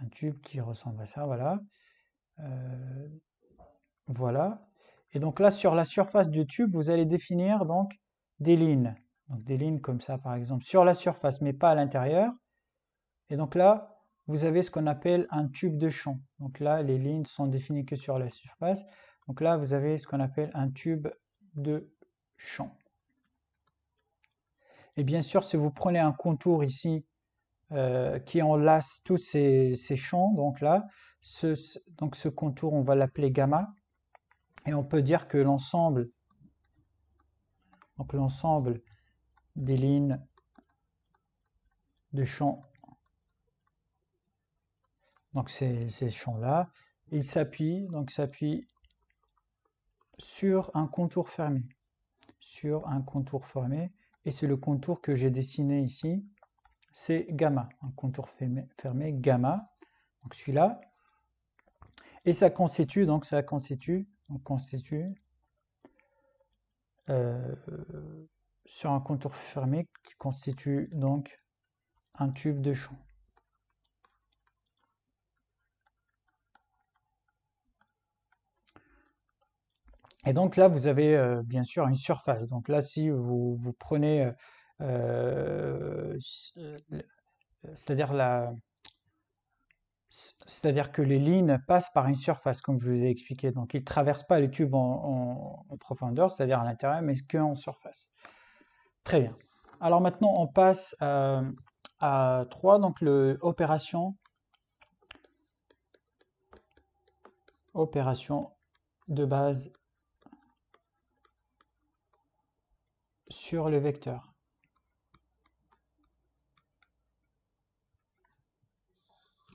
un tube qui ressemble à ça, voilà. Euh, voilà. Et donc là, sur la surface du tube, vous allez définir donc des lignes. Donc des lignes comme ça, par exemple, sur la surface, mais pas à l'intérieur. Et donc là, vous avez ce qu'on appelle un tube de champ. Donc là, les lignes sont définies que sur la surface. Donc là, vous avez ce qu'on appelle un tube de champ. Et bien sûr, si vous prenez un contour ici euh, qui enlace tous ces, champs. Donc là, ce, donc ce contour, on va l'appeler gamma. Et on peut dire que l'ensemble donc l'ensemble des lignes de champs, donc ces, champs-là, il s'appuient donc s'appuie sur un contour fermé, sur un contour fermé et c'est le contour que j'ai dessiné ici, c'est gamma, un contour fermé, gamma, donc celui-là. Et ça constitue, donc ça constitue, donc constitue euh, sur un contour fermé qui constitue donc un tube de champ. Et donc là, vous avez euh, bien sûr une surface. Donc là, si vous, vous prenez euh, euh, euh, euh, c'est-à-dire que les lignes passent par une surface, comme je vous ai expliqué. Donc, ils ne traversent pas les tubes en, profondeur, c'est-à-dire à, l'intérieur, mais qu'en surface. Très bien. Alors maintenant, on passe à, à 3, donc l'opération opération, opération de base sur le vecteur.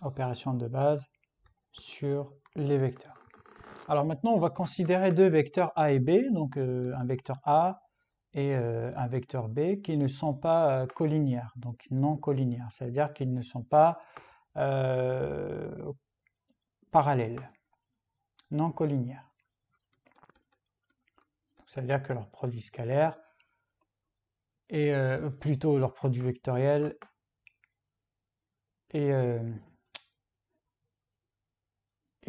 opération de base sur les vecteurs. Alors maintenant, on va considérer deux vecteurs A et B, donc euh, un vecteur A et euh, un vecteur B, qui ne sont pas euh, donc non collinéaires, c'est-à-dire qu'ils ne sont pas euh, parallèles, non collinéaires. C'est-à-dire que leur produit scalaire et plutôt leur produit vectoriel et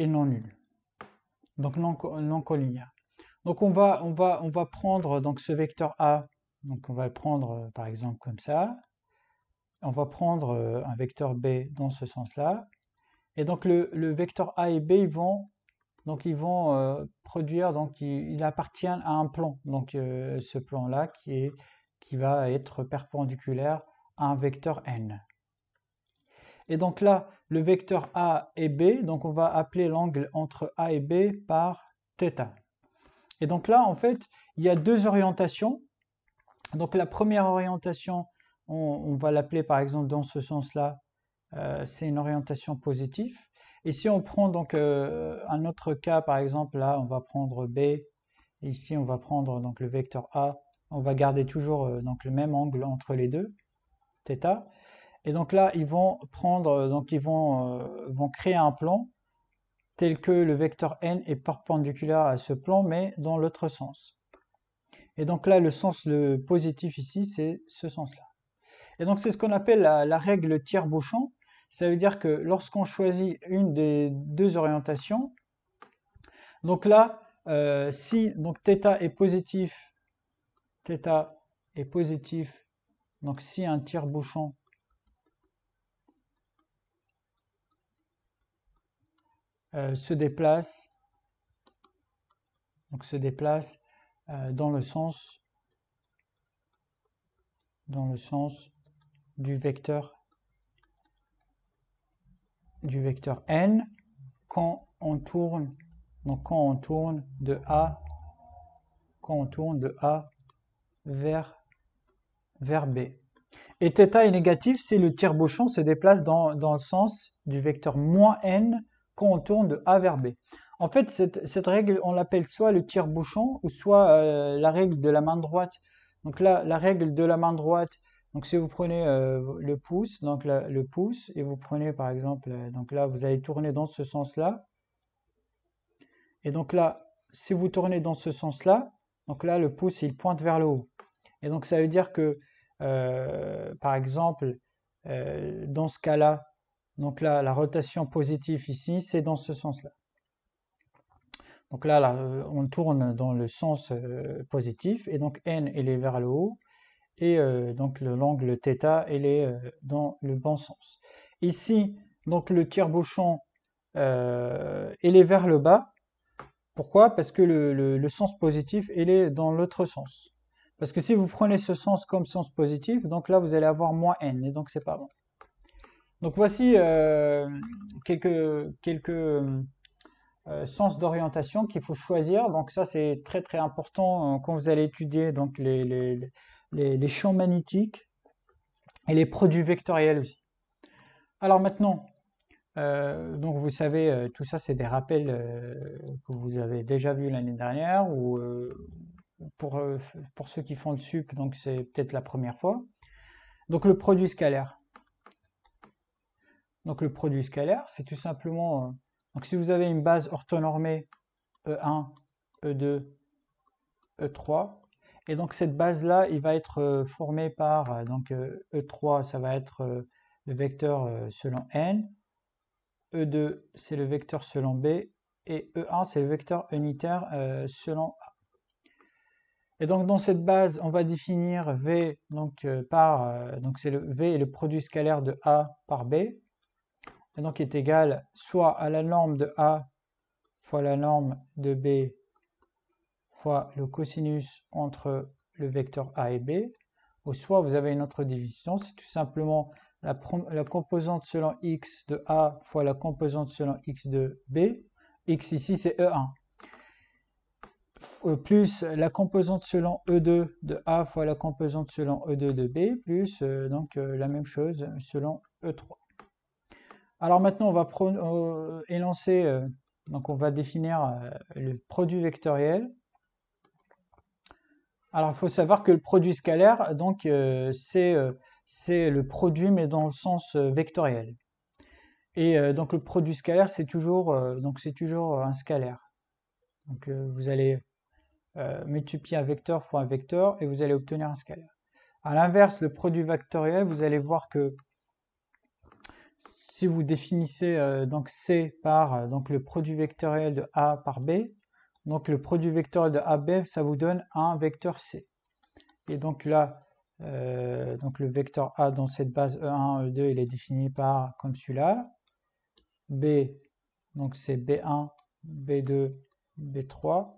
non nul. Donc non, colline Donc on va, on va, on va prendre donc ce vecteur A, donc on va le prendre euh, par exemple comme ça. On va prendre euh, un vecteur B dans ce sens-là. Et donc le, vecteur A et B, vont, donc ils vont euh, produire, donc il, appartient à un plan. Donc ce plan-là qui, est, qui va être perpendiculaire à un vecteur N. Et donc là, le vecteur A et B, donc on va appeler l'angle entre A et B par θ. Et donc là, en fait, il y a deux orientations. Donc la première orientation, on, va l'appeler par exemple dans ce sens-là, euh, c'est une orientation positive. Et si on prend donc euh, un autre cas, par exemple, là, on va prendre B, ici, on va prendre donc le vecteur A, on va garder toujours euh, le même angle entre les deux, θ. Et donc là, ils vont prendre, euh, donc ils vont, euh, vont créer un plan tel que le vecteur n est perpendiculaire à ce plan, mais dans l'autre sens. Et donc là, le sens le positif ici, c'est ce sens-là. Et donc c'est ce qu'on appelle la, règle tiers-bouchon. Ça veut dire que lorsqu'on choisit une des deux orientations, donc là, euh, si donc θ est positif, θ est positif, donc si un tiers-bouchon Euh, se déplace, donc se déplace euh, dans le sens dans le sens du vecteur du vecteur n quand on tourne donc quand on tourne de a quand on tourne de a vers vers b et theta est négatif si le tire-bouchon se déplace dans, dans, le sens du vecteur moins n on tourne de A vers B. En fait, cette, règle, on l'appelle soit le tire-bouchon ou soit euh, la règle de la main droite. Donc là, la règle de la main droite, donc si vous prenez euh, le pouce, donc le pouce, et vous prenez par exemple, euh, donc là, vous allez tourner dans ce sens-là. Et donc là, si vous tournez dans ce sens-là, donc là, le pouce, il pointe vers le haut. Et donc ça veut dire que, par exemple, dans ce cas-là, donc là, la rotation positive ici, c'est dans ce sens-là. Donc là, euh, on tourne dans le sens euh, positif, et donc n, elle est vers le haut, et euh, donc l'angle θ, elle est dans le bon sens. Ici, donc le tire-bouchon, il est vers le bas. Pourquoi Parce que le, sens positif, il est dans l'autre sens. Parce que si vous prenez ce sens comme sens positif, donc là, vous allez avoir moins n, et donc c'est pas bon. Donc voici euh, quelques, euh, sens d'orientation qu'il faut choisir. Donc ça, c'est très très important euh, quand vous allez étudier donc, les, champs magnétiques et les produits vectoriels aussi. Alors maintenant, donc vous savez, tout ça, c'est des rappels que vous avez déjà vus l'année dernière ou pour, pour ceux qui font le SUP, donc c'est peut-être la première fois. Donc le produit scalaire. Donc le produit scalaire, c'est tout simplement... Euh, donc si vous avez une base orthonormée E1, E2, E3, et donc cette base-là, il va être euh, formé par... Euh, donc E3, e ça va être le vecteur selon N, E2, c'est le vecteur selon B, et E1, c'est le vecteur unitaire selon A. Et donc dans cette base, on va définir V donc, par donc c'est le V est le produit scalaire de A par B. Donc, qui est égal soit à la norme de A fois la norme de B fois le cosinus entre le vecteur A et B, ou soit vous avez une autre division, c'est tout simplement la, composante selon x de A fois la composante selon x de B, x ici c'est E1, euh, plus la composante selon E2 de A fois la composante selon E2 de B, plus euh, donc euh, la même chose selon E3. Alors maintenant, on va euh, élancer, euh, donc on va définir euh, le produit vectoriel. Alors, il faut savoir que le produit scalaire, donc, c'est le produit, mais dans le sens vectoriel. Et donc, le produit scalaire, c'est toujours, donc c'est toujours un scalaire. Donc, vous allez multiplier un vecteur fois un vecteur et vous allez obtenir un scalaire. À l'inverse, le produit vectoriel, vous allez voir que si vous définissez euh, donc C par euh, le produit vectoriel de A par B, donc le produit vectoriel de AB, ça vous donne un vecteur C. Et donc là, euh, le vecteur A dans cette base E1, E2, il est défini par comme celui-là. B, donc c'est B1, B2, B3.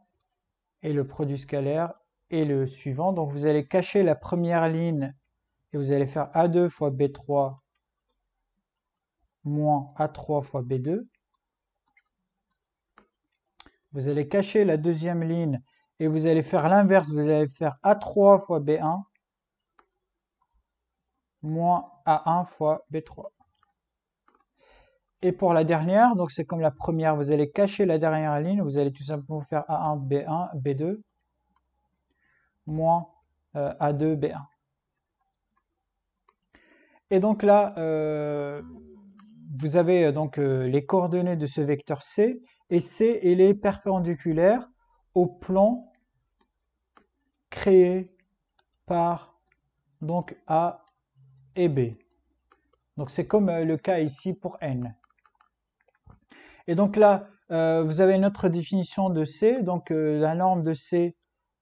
Et le produit scalaire est le suivant. Donc vous allez cacher la première ligne et vous allez faire A2 fois B3 moins A3 fois B2. Vous allez cacher la deuxième ligne et vous allez faire l'inverse. Vous allez faire A3 fois B1 moins A1 fois B3. Et pour la dernière, donc c'est comme la première, vous allez cacher la dernière ligne, vous allez tout simplement faire A1, B1, B2, moins euh, A2, B1. Et donc là, euh, vous avez euh, donc euh, les coordonnées de ce vecteur C et C est perpendiculaire au plan créé par donc A et B. Donc c'est comme euh, le cas ici pour N. Et donc là, vous avez notre définition de C. Donc la norme de C,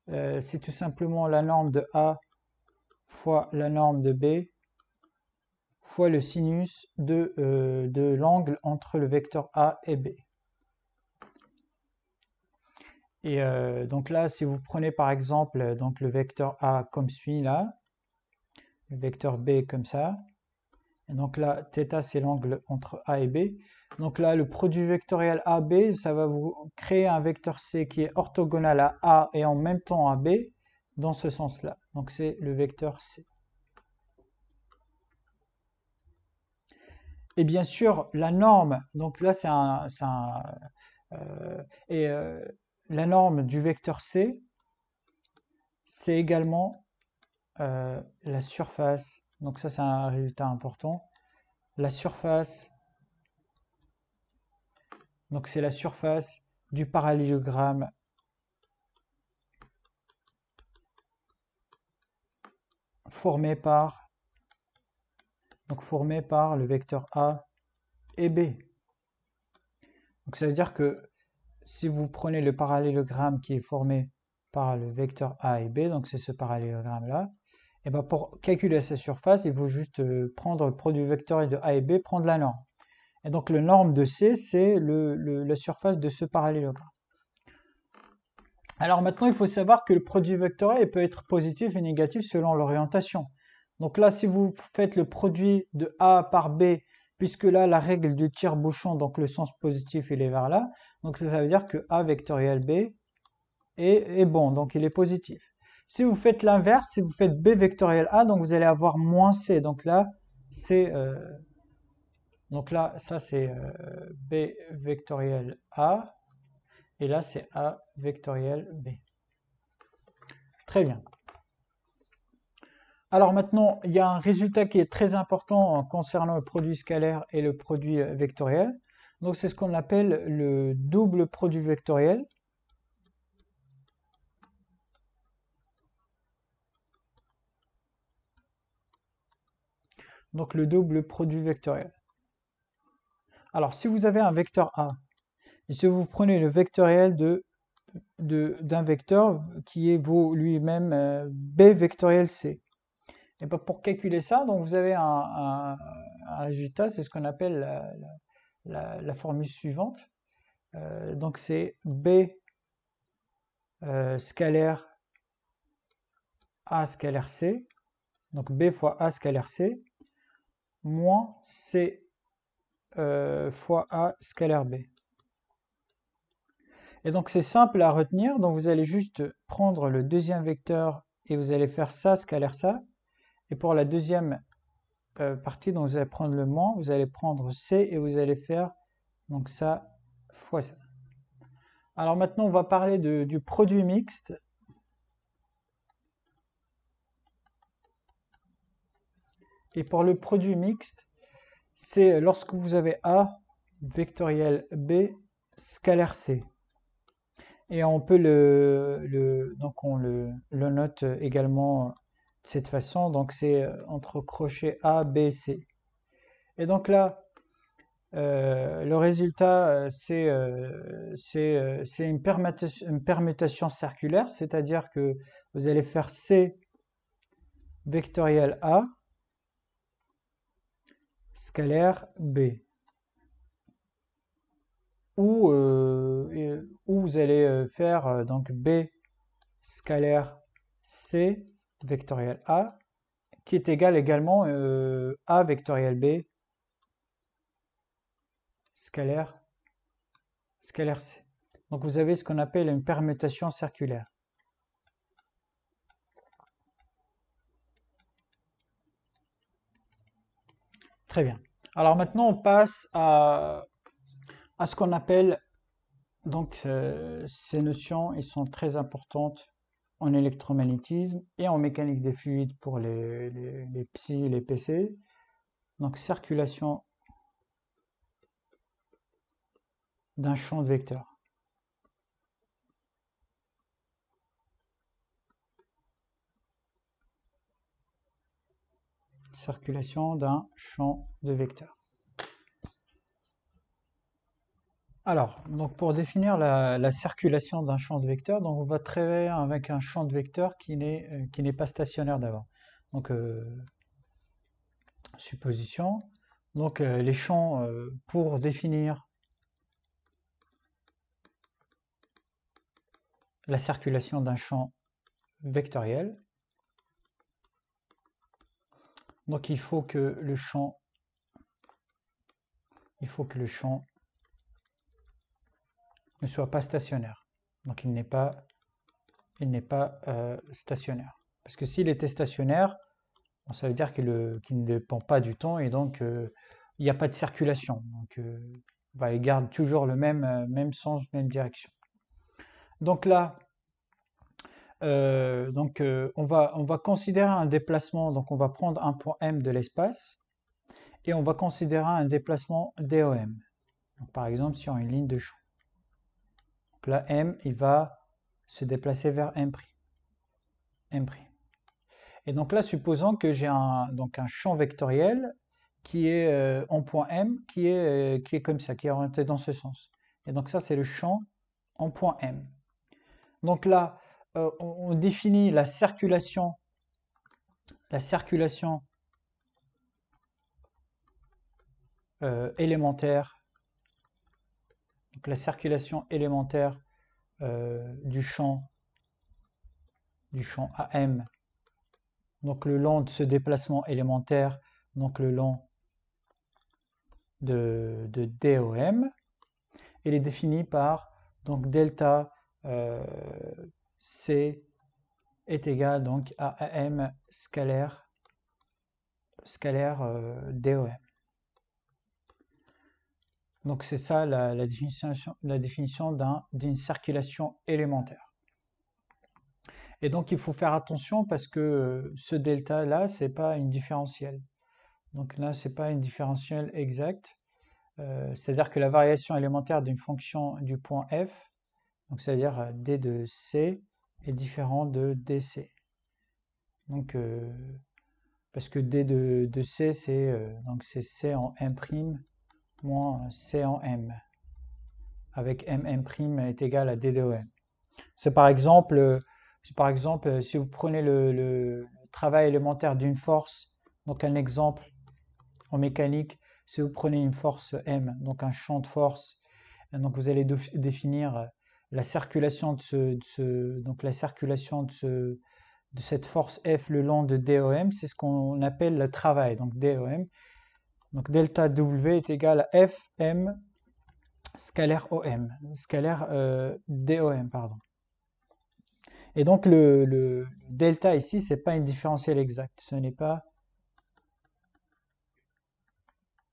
c'est tout simplement la norme de A fois la norme de B fois le sinus euh, de, l'angle entre le vecteur A et B. Et euh, donc là, si vous prenez par exemple euh, donc le vecteur A comme celui-là, le vecteur B comme ça, et donc là, θ, c'est l'angle entre A et B. Donc là, le produit vectoriel AB, ça va vous créer un vecteur C qui est orthogonal à A et en même temps à B dans ce sens-là. Donc c'est le vecteur C. Et bien sûr, la norme, donc là c'est un, euh, et euh, la norme du vecteur C, c'est également euh, la surface, donc ça c'est un résultat important, la surface, donc c'est la surface du parallélogramme formé par donc formé par le vecteur A et B. Donc ça veut dire que si vous prenez le parallélogramme qui est formé par le vecteur A et B, donc c'est ce parallélogramme-là, et eh bien pour calculer sa surface, il faut juste euh, prendre le produit vectoriel de A et B, prendre la norme. Et donc le norme de C, c'est la surface de ce parallélogramme. Alors maintenant, il faut savoir que le produit vectoriel peut être positif et négatif selon l'orientation. Donc là, si vous faites le produit de A par B, puisque là, la règle du tiers bouchon donc le sens positif, il est vers là. Donc ça, veut dire que A vectoriel B est, bon, donc il est positif. Si vous faites l'inverse, si vous faites B vectoriel A, donc vous allez avoir moins C. Donc là, c'est... Euh, donc là, ça c'est euh, B vectoriel A. Et là, c'est A vectoriel B. Très bien. Alors maintenant, il y a un résultat qui est très important concernant le produit scalaire et le produit euh, vectoriel. Donc c'est ce qu'on appelle le double produit vectoriel. Donc le double produit vectoriel. Alors si vous avez un vecteur A, et si vous prenez le vectoriel de d'un vecteur qui est lui-même euh, b vectoriel c. Et pour calculer ça, donc vous avez un, résultat, c'est ce qu'on appelle la, formule suivante. Euh, donc c'est B euh, scalaire A scalaire C, donc B fois A scalaire C, moins C euh, fois A scalaire B. Et donc c'est simple à retenir, donc vous allez juste prendre le deuxième vecteur et vous allez faire ça scalaire ça, et pour la deuxième euh, partie, donc vous allez prendre le moins, vous allez prendre C et vous allez faire donc ça fois ça. Alors maintenant, on va parler du produit mixte. Et pour le produit mixte, c'est lorsque vous avez A vectoriel B scalaire C. Et on peut le, le donc on le note également de cette façon. Donc c'est euh, entre crochets A, B, C. Et donc là, euh, le résultat, euh, c'est une, permutation, une, permutation circulaire, c'est-à-dire que vous allez faire C vectoriel A, scalaire B. Ou, ou vous allez faire donc B scalaire C vectoriel A, qui est égal également à euh, A vectoriel B scalaire, scalaire C. Donc vous avez ce qu'on appelle une permutation circulaire. Très bien. Alors maintenant, on passe à, à ce qu'on appelle, donc euh, ces notions, ils sont très importantes en électromagnétisme et en mécanique des fluides pour les, les, et les PC. Donc circulation d'un champ de vecteurs. Circulation d'un champ de vecteurs. Alors, donc pour définir la, circulation d'un champ de vecteur, donc on va travailler avec un champ de vecteur euh, qui n'est pas stationnaire d'abord. Donc euh, supposition. Donc euh, les champs pour définir la circulation d'un champ vectoriel. Donc il faut que le champ il faut que le champ ne soit pas stationnaire. Donc il n'est pas, il n'est pas euh, stationnaire. Parce que s'il était stationnaire, ça veut dire qu'il ne dépend pas du temps et donc euh, il n'y a pas de circulation. Donc euh, bah, il garde toujours le même, même sens, même direction. Donc là, donc, on, va, on va considérer un déplacement, donc on va prendre un point M de l'espace et on va considérer un déplacement DOM. par exemple, si sur une ligne de champ. Donc là, M, il va se déplacer vers M'. Et donc là, supposons que j'ai un, champ vectoriel qui est euh, en point M, euh, qui est, comme ça, qui est orienté dans ce sens. Et donc ça, c'est le champ en point M. Donc là, euh, on, on, définit la circulation, la circulation élémentaire la circulation élémentaire euh, du champ du champ AM, donc le long de ce déplacement élémentaire, donc le long de, DOM, est définie par donc delta euh, C est égal donc à AM scalaire scalaire euh, DOM. Donc c'est ça la, définition, la d'une circulation élémentaire. Et donc il faut faire attention parce que euh, ce delta là, c'est pas une différentielle. Donc là, c'est pas une différentielle exacte. Euh, c'est-à-dire que la variation élémentaire d'une fonction du point f, donc c'est-à-dire euh, d de c, est différent de dc. Donc parce que d de, c, c'est donc c'est c en m' moins C en M, avec MM' est égal à DDOM. C'est par exemple, par exemple, si vous prenez le, travail élémentaire d'une force, donc un exemple en mécanique, si vous prenez une force M, donc un champ de force, donc vous allez définir la circulation de, ce, donc la circulation de, de cette force F le long de DOM, c'est ce qu'on appelle le travail. Donc DOM, donc delta W est égal à Fm scalaire OM, scalaire euh, DOM, pardon. Et donc le, le delta ici, ce n'est pas une différentielle exacte, ce n'est pas,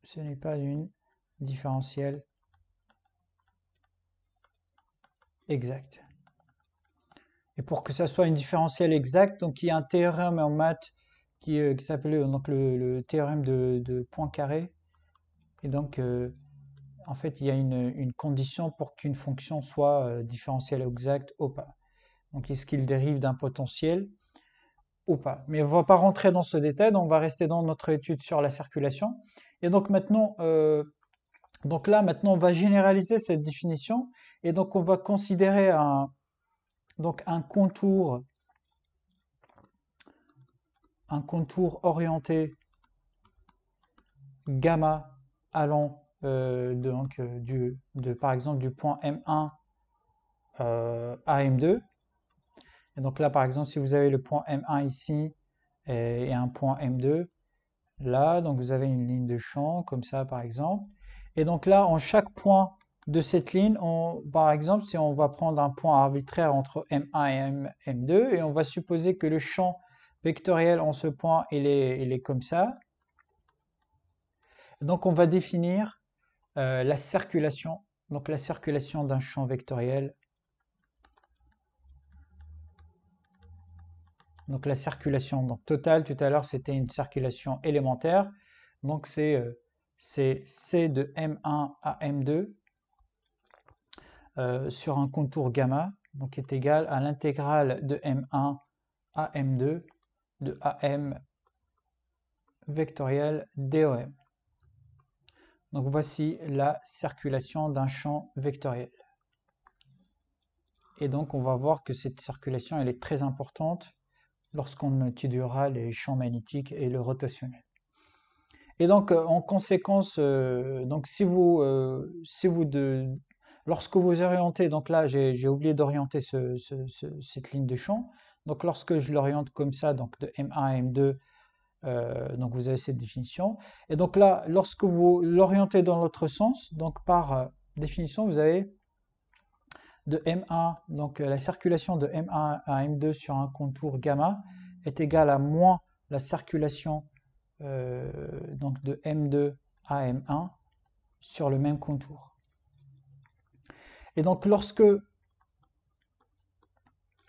ce n'est pas une différentielle exacte. Et pour que ça soit une différentielle exacte, donc il y a un théorème en maths euh, qui, s'appelait donc le, théorème de, point carré. Et donc, euh, en fait, il y a une, condition pour qu'une fonction soit euh, différentielle exacte ou pas. Donc, est-ce qu'il dérive d'un potentiel ou pas Mais on ne va pas rentrer dans ce détail, donc on va rester dans notre étude sur la circulation. Et donc maintenant, donc là, maintenant, on va généraliser cette définition, et donc on va considérer un, donc un contour un contour orienté gamma allant euh, donc, euh, du, de, par exemple du point M1 euh, à M2. Et donc là, par exemple, si vous avez le point M1 ici et, un point M2, là, donc vous avez une ligne de champ, comme ça, par exemple. Et donc là, en chaque point de cette ligne, on, par exemple, si on va prendre un point arbitraire entre M1 et M, 2 et on va supposer que le champ vectoriel en ce point, il est, il est comme ça. Donc on va définir euh, la circulation, donc la circulation d'un champ vectoriel. Donc la circulation donc totale, tout à l'heure c'était une circulation élémentaire. Donc c'est euh, C de M1 à M2 euh, sur un contour gamma, donc est égal à l'intégrale de M1 à M2 de AM vectoriel DOM. Donc voici la circulation d'un champ vectoriel. Et donc on va voir que cette circulation elle est très importante lorsqu'on étudiera les champs magnétiques et le rotationnel. Et donc euh, en conséquence, euh, donc si vous, euh, si vous lorsque vous orientez, donc là j'ai oublié d'orienter cette ligne de champ, donc lorsque je l'oriente comme ça, donc de M1 à M2, euh, donc vous avez cette définition. Et donc là, lorsque vous l'orientez dans l'autre sens, donc par euh, définition, vous avez de M1, donc euh, la circulation de M1 à M2 sur un contour gamma est égale à moins la circulation donc de M2 à M1 sur le même contour. Et donc lorsque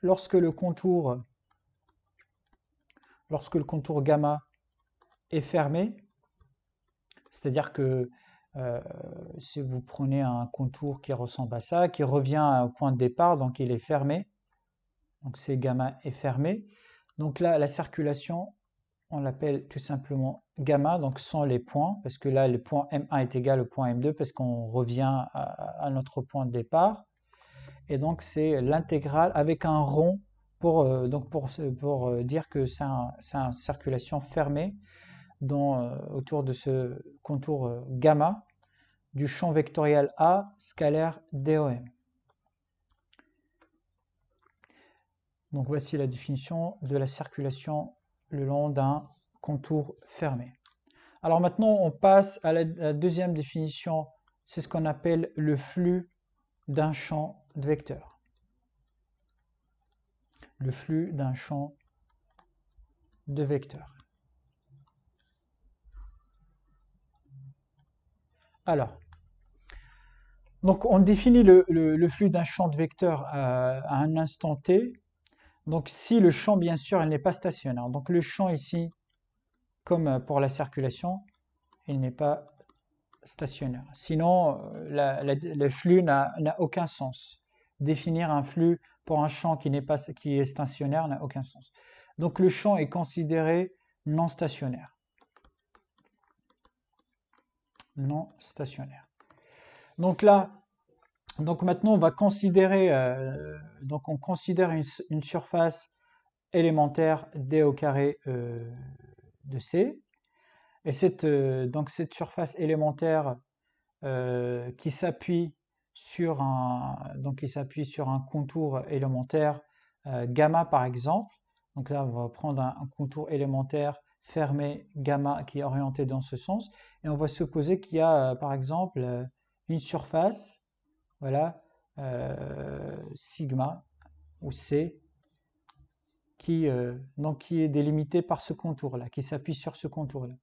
lorsque le contour, lorsque le contour gamma est fermé, c'est-à-dire que euh, si vous prenez un contour qui ressemble à ça, qui revient au point de départ, donc il est fermé, donc c'est gamma est fermé. Donc là, la circulation, on l'appelle tout simplement gamma, donc sans les points, parce que là, le point M1 est égal au point M2, parce qu'on revient à, notre point de départ et donc c'est l'intégrale avec un rond pour, euh, donc pour, pour euh, dire que c'est un, une circulation fermée dans, euh, autour de ce contour gamma du champ vectoriel A scalaire DOM. Donc voici la définition de la circulation le long d'un contour fermé. Alors maintenant, on passe à la, la deuxième définition, c'est ce qu'on appelle le flux d'un champ de vecteurs. Le flux d'un champ de vecteurs. Alors, donc on définit le, flux d'un champ de vecteurs à, euh, à, un instant t. Donc si le champ, bien sûr, il n'est pas stationnaire. Donc le champ ici, comme euh, pour la circulation, il n'est pas stationnaire. Sinon, euh, le flux n'a aucun sens. Définir un flux pour un champ qui, n'est pas, qui est stationnaire n'a aucun sens. Donc le champ est considéré non stationnaire. Non stationnaire. Donc là, donc maintenant on va considérer, euh, donc on considère une, surface élémentaire d au carré euh, de C. Et cette, euh, donc cette surface élémentaire euh, qui s'appuie sur un donc qui s'appuie sur un contour élémentaire euh, gamma par exemple. Donc là, on va prendre un, contour élémentaire fermé gamma qui est orienté dans ce sens et on va supposer qu'il y a par exemple une surface voilà sigma ou c qui donc qui est délimitée par ce contour là, qui s'appuie sur ce contour là.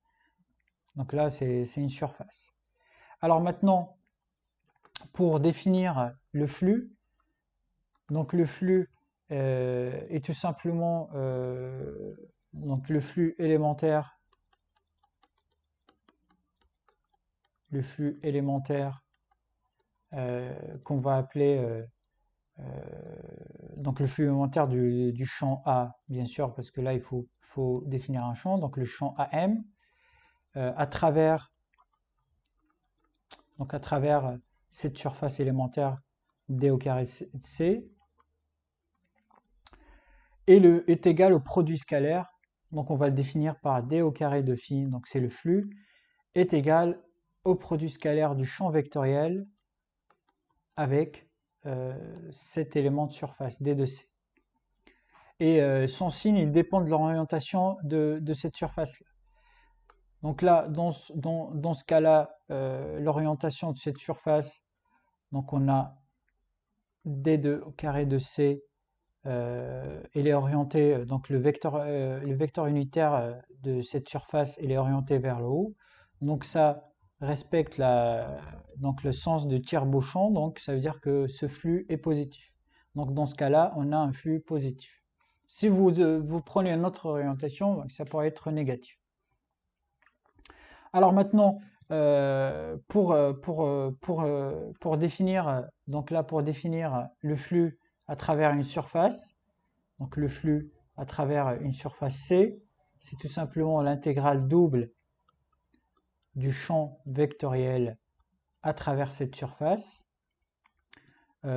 Donc là, c'est une surface. Alors maintenant, pour définir le flux, donc le flux euh, est tout simplement euh, donc le flux élémentaire, le flux élémentaire euh, qu'on va appeler donc le flux élémentaire du, champ A, bien sûr, parce que là il faut, faut définir un champ, donc le champ AM euh, à travers, donc à travers euh, cette surface élémentaire d au carré c et le, est égal au produit scalaire. Donc on va le définir par d au carré de phi, donc c'est le flux, est égal au produit scalaire du champ vectoriel avec euh, cet élément de surface, d de c. Et son signe, il dépend de l'orientation de, de cette surface-là. Donc là, dans, dans, ce cas-là, euh, l'orientation de cette surface, donc on a D2 au carré de C, euh, elle est orientée, euh, donc le vecteur, le vecteur unitaire de cette surface, elle est orienté vers le haut. Donc ça respecte la, donc le sens de tiers bouchon donc ça veut dire que ce flux est positif. Donc dans ce cas-là, on a un flux positif. Si vous, vous prenez une autre orientation, ça pourrait être négatif. Alors maintenant, euh, euh, euh, pour, définir, donc là, pour définir le flux à travers une surface, le flux à travers une surface C, c'est tout simplement l'intégrale double du champ vectoriel à travers cette surface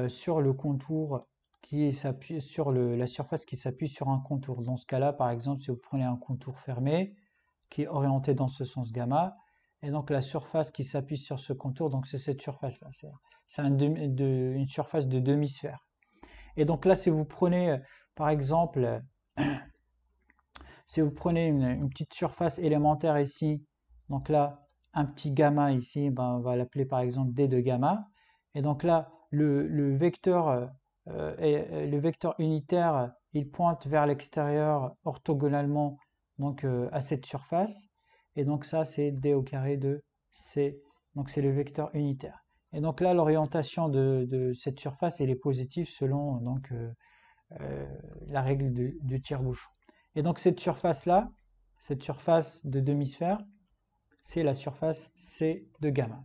sur le contour qui s'appuie sur la surface qui s'appuie sur un contour. Dans ce cas-là, par exemple, si vous prenez un contour fermé, qui est orienté dans ce sens gamma. Et donc la surface qui s'appuie sur ce contour, donc c'est cette surface-là. C'est une surface de demi-sphère. Et donc là, si vous prenez, euh, par exemple, si vous prenez une, petite surface élémentaire ici, donc là, un petit gamma ici, ben on va l'appeler par exemple D de gamma. Et donc là, le, vecteur, et, euh, euh, le vecteur unitaire, il pointe vers l'extérieur orthogonalement donc euh, à cette surface. Et donc ça, c'est d au carré de c. Donc c'est le vecteur unitaire. Et donc là, l'orientation de, cette surface, elle est positive selon euh, euh, la règle du, tiers tire-bouchon. Et donc cette surface-là, cette surface de demi-sphère, c'est la surface C de gamma.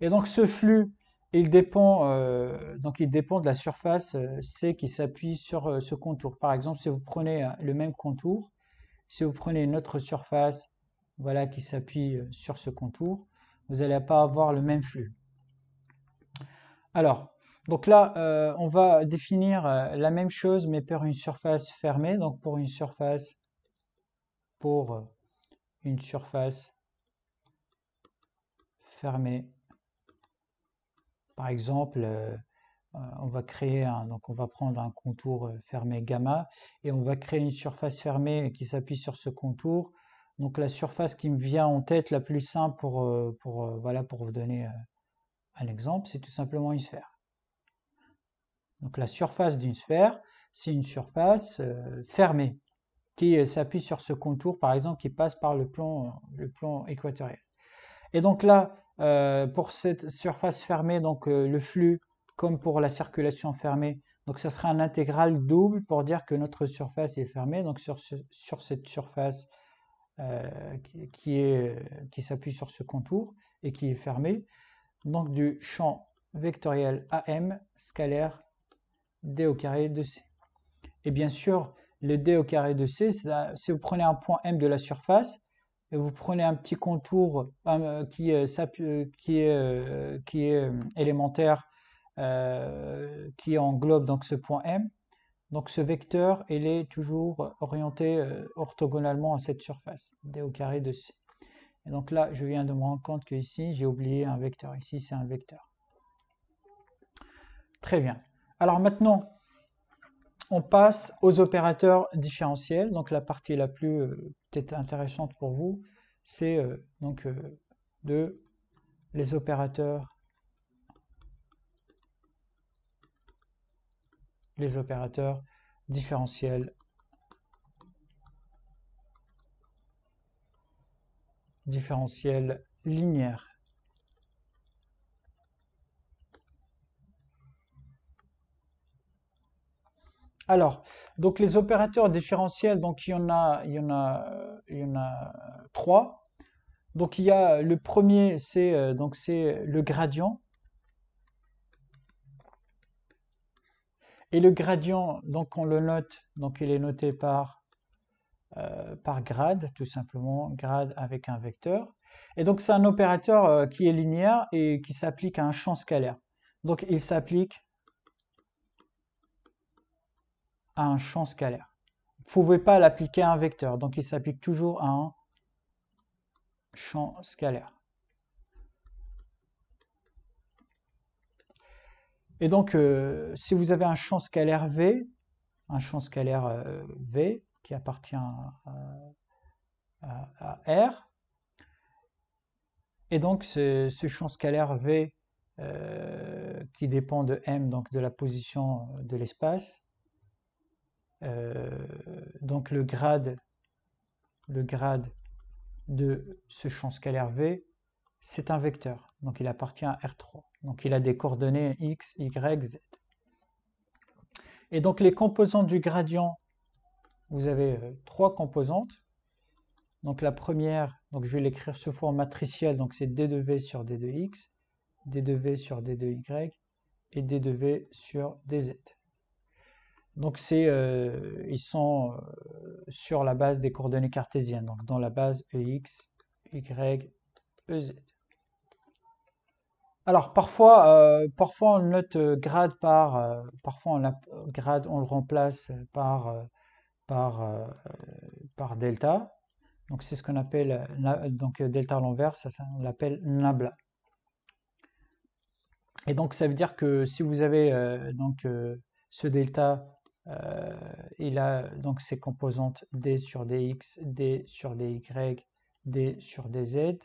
Et donc ce flux, il dépend de la surface C qui s'appuie sur ce contour. Par exemple, si vous prenez le même contour, si vous prenez une autre surface voilà, qui s'appuie euh, sur ce contour, vous n'allez pas avoir le même flux. Alors, donc là, euh, on va définir euh, la même chose, mais pour une surface fermée. Donc pour une surface, pour une surface fermée, par exemple, euh, on va créer on va prendre un contour euh, fermé gamma et on va créer une surface fermée qui s'appuie sur ce contour. Donc la surface qui me vient en tête la plus simple pour, euh, vous donner un exemple, c'est tout simplement une sphère. Donc la surface d'une sphère, c'est une surface fermée qui s'appuie sur ce contour par exemple qui passe par le plan le plan équatorial. Et donc là, pour cette surface fermée, donc le flux comme pour la circulation fermée. Donc ça sera un intégral double pour dire que notre surface est fermée. Donc sur, cette surface euh, qui, qui s'appuie sur ce contour et qui est fermée, donc du champ vectoriel AM scalaire d au carré de C. Et bien sûr, le d au carré de C, si vous prenez un point M de la surface, et vous prenez un petit contour euh, qui, euh, qui est élémentaire euh, qui englobe donc ce point M. Donc ce vecteur, il est toujours orienté euh, orthogonalement à cette surface, d au carré de c. Et donc là, je viens de me rendre compte que ici, j'ai oublié un vecteur. Ici, c'est un vecteur. Très bien. Alors maintenant, on passe aux opérateurs différentiels. Donc la partie la plus euh, peut-être intéressante pour vous, c'est donc de les opérateurs les opérateurs différentiels différentiels linéaires. Alors, donc les opérateurs différentiels, donc il y en a, il y en a, en a trois. Donc il y le premier, c'est euh, donc c'est le gradient. Et le gradient, donc on le note, donc il est noté par, euh, par grade, tout simplement, grade avec un vecteur. Et donc c'est un opérateur euh, qui est linéaire et qui s'applique à un champ scalaire. Donc il s'applique à un champ scalaire. Vous ne pouvez pas l'appliquer à un vecteur, donc il s'applique toujours à un champ scalaire. Et donc, euh, si vous avez un champ scalaire V, un champ scalaire euh, V qui appartient à, R, et donc ce, champ scalaire V euh, qui dépend de M, donc de la position de l'espace, donc le grade, le grade de ce champ scalaire V, c'est un vecteur, donc il appartient à R3. Donc il a des coordonnées x, y, z. Et donc les composantes du gradient, vous avez euh, trois composantes. Donc la première, donc je vais l'écrire sous forme matricielle, donc c'est d de v sur d 2 x, d v sur d 2 y et d de v sur dz. Donc c'est, euh, ils sont euh, sur la base des coordonnées cartésiennes, donc dans la base ex, y, ez. Alors parfois, euh, parfois on note euh, grade par, euh, parfois on on le remplace par delta. Donc c'est ce qu'on appelle donc delta à l'envers, on l'appelle nabla. Et donc ça veut dire que si vous avez donc ce delta, il a donc ses composantes d sur dx, d sur dy, d sur dz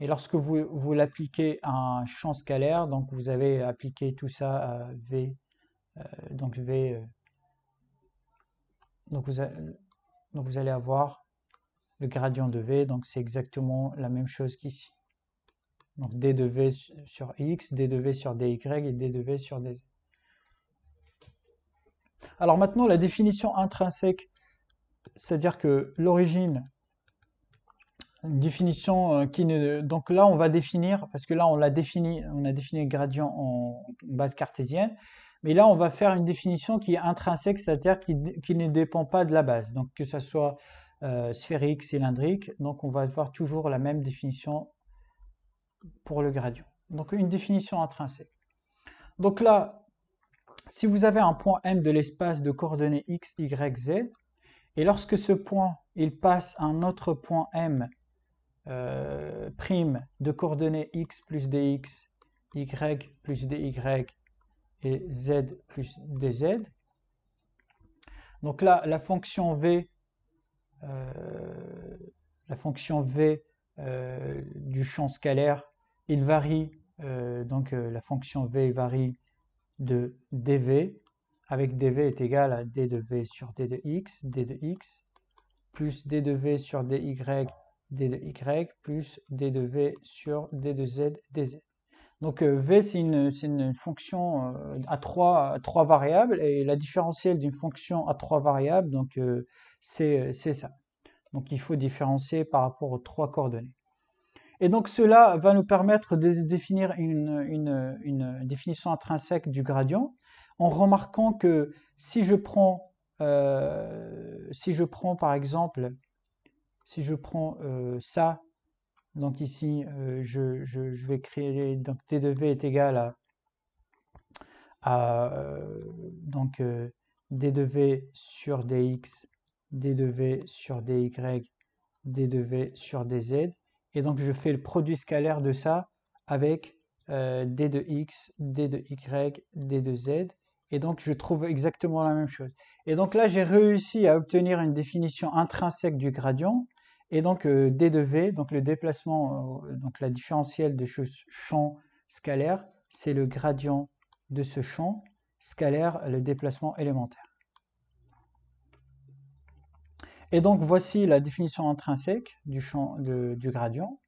et lorsque vous, l'appliquez à un champ scalaire, donc vous avez appliqué tout ça à V, euh, donc V, euh, donc, vous donc vous allez avoir le gradient de V, donc c'est exactement la même chose qu'ici. Donc D de V sur X, D de V sur DY et D de V sur DZ. Alors maintenant, la définition intrinsèque, c'est-à-dire que l'origine définition euh, qui ne... Donc là, on va définir, parce que là, on l'a défini, on a défini le gradient en base cartésienne, mais là, on va faire une définition qui est intrinsèque, c'est-à-dire qui, ne dépend pas de la base. Donc que ça soit euh, sphérique, cylindrique, donc on va avoir toujours la même définition pour le gradient. Donc une définition intrinsèque. Donc là, si vous avez un point M de l'espace de coordonnées x, y, z, et lorsque ce point, il passe à un autre point M euh, prime de coordonnées x plus dx, y plus dy et z plus dz. Donc là, la fonction v, euh, la fonction v euh, du champ scalaire, il varie, donc la fonction v varie de dv, avec dv est égal à d de v sur d de x, d de x, plus d de v sur dy d de y plus d de v sur d de z dz. Donc euh, v, c'est une, fonction euh, à trois, trois, variables, et la différentielle d'une fonction à trois variables, donc euh, c'est ça. Donc il faut différencier par rapport aux trois coordonnées. Et donc cela va nous permettre de définir une, définition intrinsèque du gradient, en remarquant que si je prends, si je prends par exemple si je prends euh, ça, donc ici, euh, je, vais créer, donc d de v est égal à, euh, donc d de v sur dx, d de v sur dy, d de v sur dz. Et donc, je fais le produit scalaire de ça avec d de x, d de y, d de z. Et donc, je trouve exactement la même chose. Et donc là, j'ai réussi à obtenir une définition intrinsèque du gradient et donc euh, D de V, donc le déplacement, euh, donc la différentielle de champ scalaire, c'est le gradient de ce champ scalaire, le déplacement élémentaire. Et donc voici la définition intrinsèque du champ du gradient.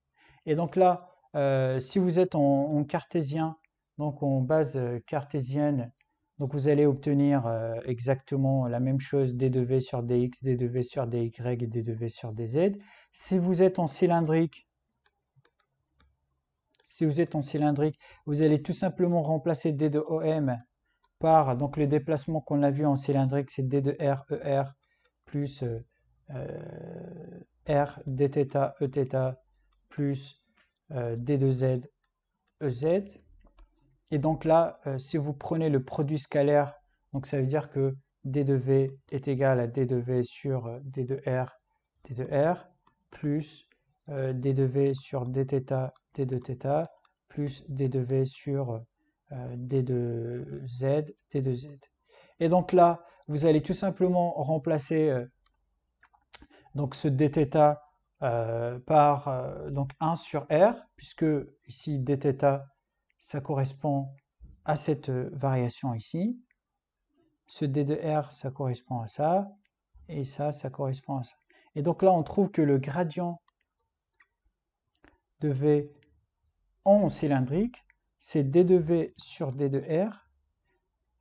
Et donc là, euh, si vous êtes en, cartésien, donc en base cartésienne donc vous allez obtenir euh, exactement la même chose d2v sur dx, d2v sur dy et d2v sur dz. Si vous êtes en cylindrique, si vous êtes en cylindrique, vous allez tout simplement remplacer d 2 om par donc les déplacements qu'on a vu en cylindrique, c'est d de r er plus euh, euh, r dθ eθ plus d de z ez et donc là, euh, si vous prenez le produit scalaire, donc ça veut dire que d de v est égal à d de euh, euh, v sur d de r, d de r, plus d de v sur dθ, d de θ, plus d de v sur d de z, d de z. Et donc là, vous allez tout simplement remplacer donc ce dθ par donc 1 sur r, puisque ici dθ ça correspond à cette euh, variation ici. Ce D de R, ça correspond à ça. Et ça, ça correspond à ça. Et donc là, on trouve que le gradient de V en cylindrique, c'est D de V sur D de R,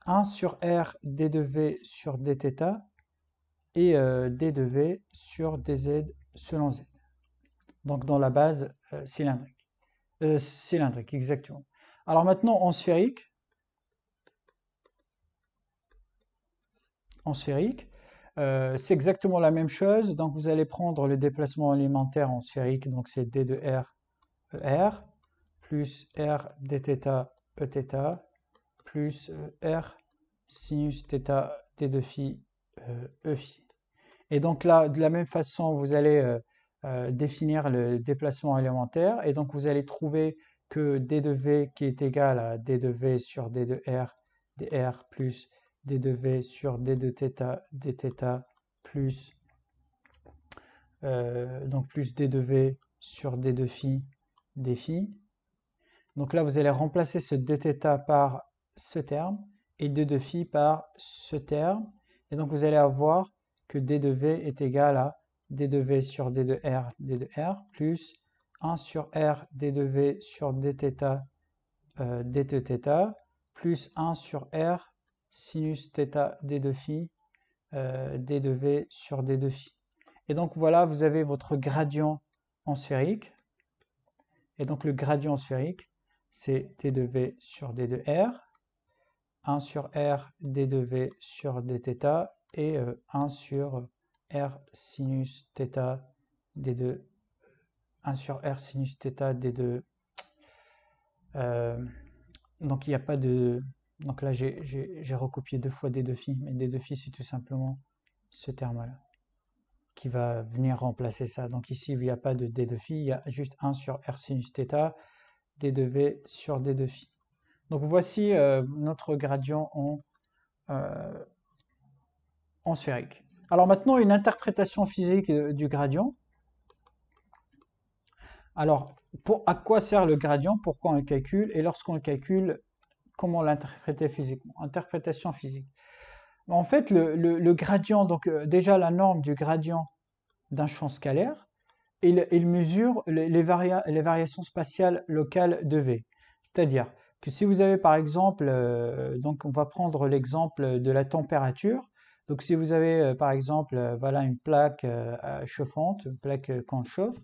1 sur R, D de V sur Dθ, et euh, D de V sur DZ selon Z. Donc dans la base euh, cylindrique. cylindrique, exactement. Alors maintenant, en sphérique, en sphérique, euh, c'est exactement la même chose. Donc vous allez prendre le déplacement élémentaire en sphérique, donc c'est d de r e, R, plus r dθ eθ plus euh, r sinus θ d de phi euh, e phi. Et donc là, de la même façon, vous allez définir le déplacement élémentaire et donc vous allez trouver que d de v qui est égal à d de v sur d de r dr plus d de v sur d de θ dθ plus donc plus d de v sur d de phi d phi. Donc là, vous allez remplacer ce dθ par ce terme et d de phi par ce terme. Et donc vous allez avoir que d de v est égal à d de v sur d de r d de r plus 1 sur R d2V sur dθ euh, dθ plus 1 sur R sinus θ d2 φ d2V sur d2 φ Et donc voilà, vous avez votre gradient en sphérique. Et donc le gradient sphérique, c'est d2V sur d2R, 1 sur R d2V sur dθ et 1 euh, sur R sinus θ d2 1 sur r sinus d2. Euh, donc il n'y a pas de... Donc là j'ai recopié deux fois d2 φ mais d2 φ c'est tout simplement ce terme-là qui va venir remplacer ça. Donc ici il n'y a pas de d2 phi, il y a juste 1 sur r sinus θ, d2v sur d2 φ Donc voici euh, notre gradient euh, en sphérique. Alors maintenant une interprétation physique du gradient. Alors, à quoi sert le gradient Pourquoi on le calcule Et lorsqu'on le calcule, comment l'interpréter physiquement Interprétation physique. En fait, le, gradient, donc euh, déjà la norme du gradient d'un champ scalaire, il, mesure les, variations spatiales locales de V. C'est-à-dire que si vous avez par exemple, euh, donc on va prendre l'exemple de la température, donc si vous avez euh, par exemple voilà une plaque chauffante, une plaque qu'on chauffe,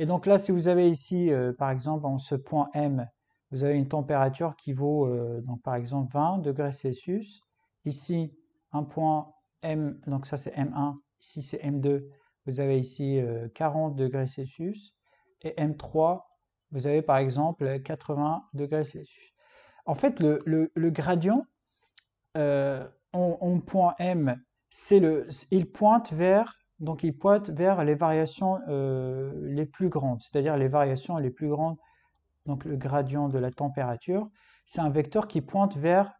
et donc là, si vous avez ici, euh, par exemple, en ce point M, vous avez une température qui vaut, euh, par exemple, 20 degrés Celsius. Ici, un point M, donc ça c'est M1, ici c'est M2, vous avez ici 40 euh, degrés Celsius. Et M3, vous avez par exemple 80 degrés Celsius. En fait, le, gradient en, point M, c'est le, il pointe vers donc il pointe vers les variations euh, les plus grandes, c'est-à-dire les variations les plus grandes, donc le gradient de la température. C'est un vecteur qui pointe vers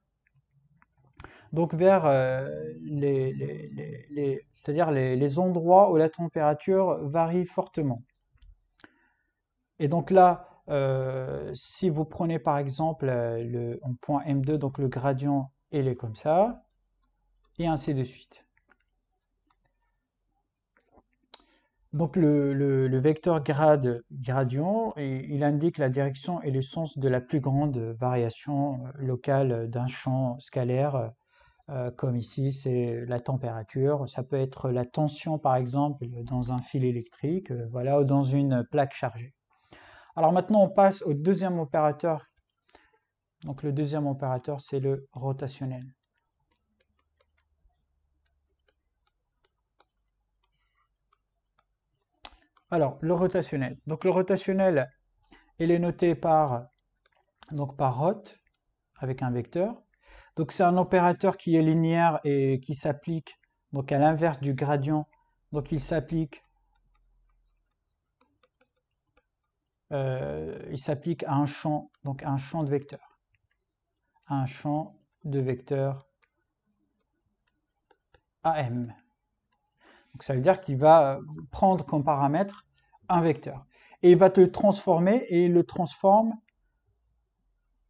donc vers euh, les, c'est-à-dire les, endroits où la température varie fortement. Et donc là, euh, si vous prenez par exemple le, point M2, donc le gradient, il est comme ça, et ainsi de suite. Donc le, vecteur grade gradient, il indique la direction et le sens de la plus grande variation euh, locale d'un champ scalaire, euh, comme ici c'est la température, ça peut être la tension par exemple dans un fil électrique, euh, voilà, ou dans une plaque chargée. Alors maintenant on passe au deuxième opérateur. Donc le deuxième opérateur c'est le rotationnel. Alors, le rotationnel. Donc, le rotationnel, il est noté par, donc par rot, avec un vecteur. Donc, c'est un opérateur qui est linéaire et qui s'applique donc à l'inverse du gradient. Donc, il s'applique euh, il s'applique à un champ, donc un champ de vecteurs. Un champ de vecteurs AM. Donc ça veut dire qu'il va prendre comme paramètre un vecteur. Et il va te transformer et il le transforme.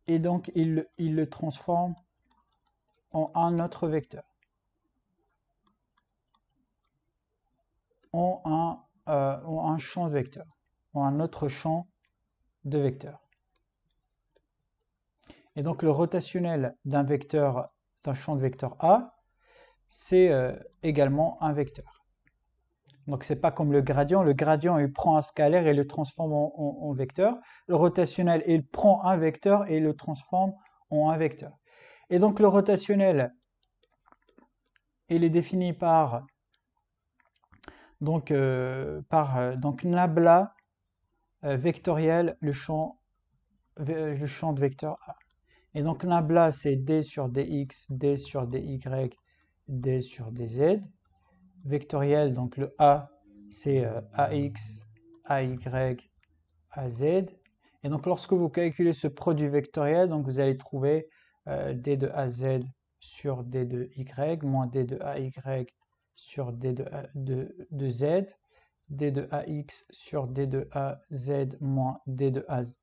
Et donc il, le transforme en un autre vecteur. Euh, en un, champ de vecteur. En un autre champ de vecteur. Et donc le rotationnel d'un vecteur, d'un champ de vecteur A, c'est euh, également un vecteur. Donc c'est pas comme le gradient. Le gradient, il prend un scalaire et le transforme en, vecteur. Le rotationnel, il prend un vecteur et le transforme en un vecteur. Et donc le rotationnel, il est défini par euh, par euh, donc nabla euh, vectoriel le champ le champ de vecteur A. Et donc nabla c'est d sur dx, d sur dy, d sur dz vectoriel donc le a c'est euh, ax ay az et donc lorsque vous calculez ce produit vectoriel donc vous allez trouver euh, d2 az sur d2 y moins d2 ay sur d2 de de z d2 ax sur d2 az moins d2 az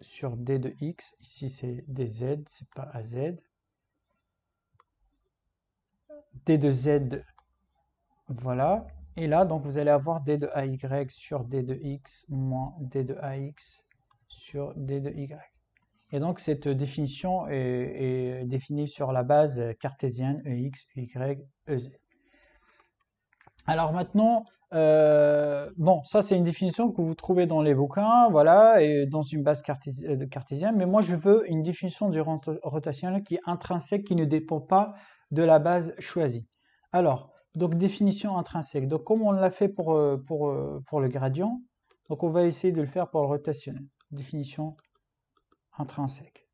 sur d2 x ici c'est dz c'est pas az d2 z voilà. Et là, donc, vous allez avoir d de ay sur d de x moins d de ax sur d de y. Et donc, cette définition est, définie sur la base cartésienne ex, e y, ez. Alors maintenant, euh, bon, ça c'est une définition que vous trouvez dans les bouquins, voilà, et dans une base euh, cartésienne, mais moi je veux une définition du rotationnel qui est intrinsèque, qui ne dépend pas de la base choisie. Alors, donc définition intrinsèque. Donc comme on l'a fait pour, euh, euh, pour, le gradient, donc on va essayer de le faire pour le rotationnel. Définition intrinsèque.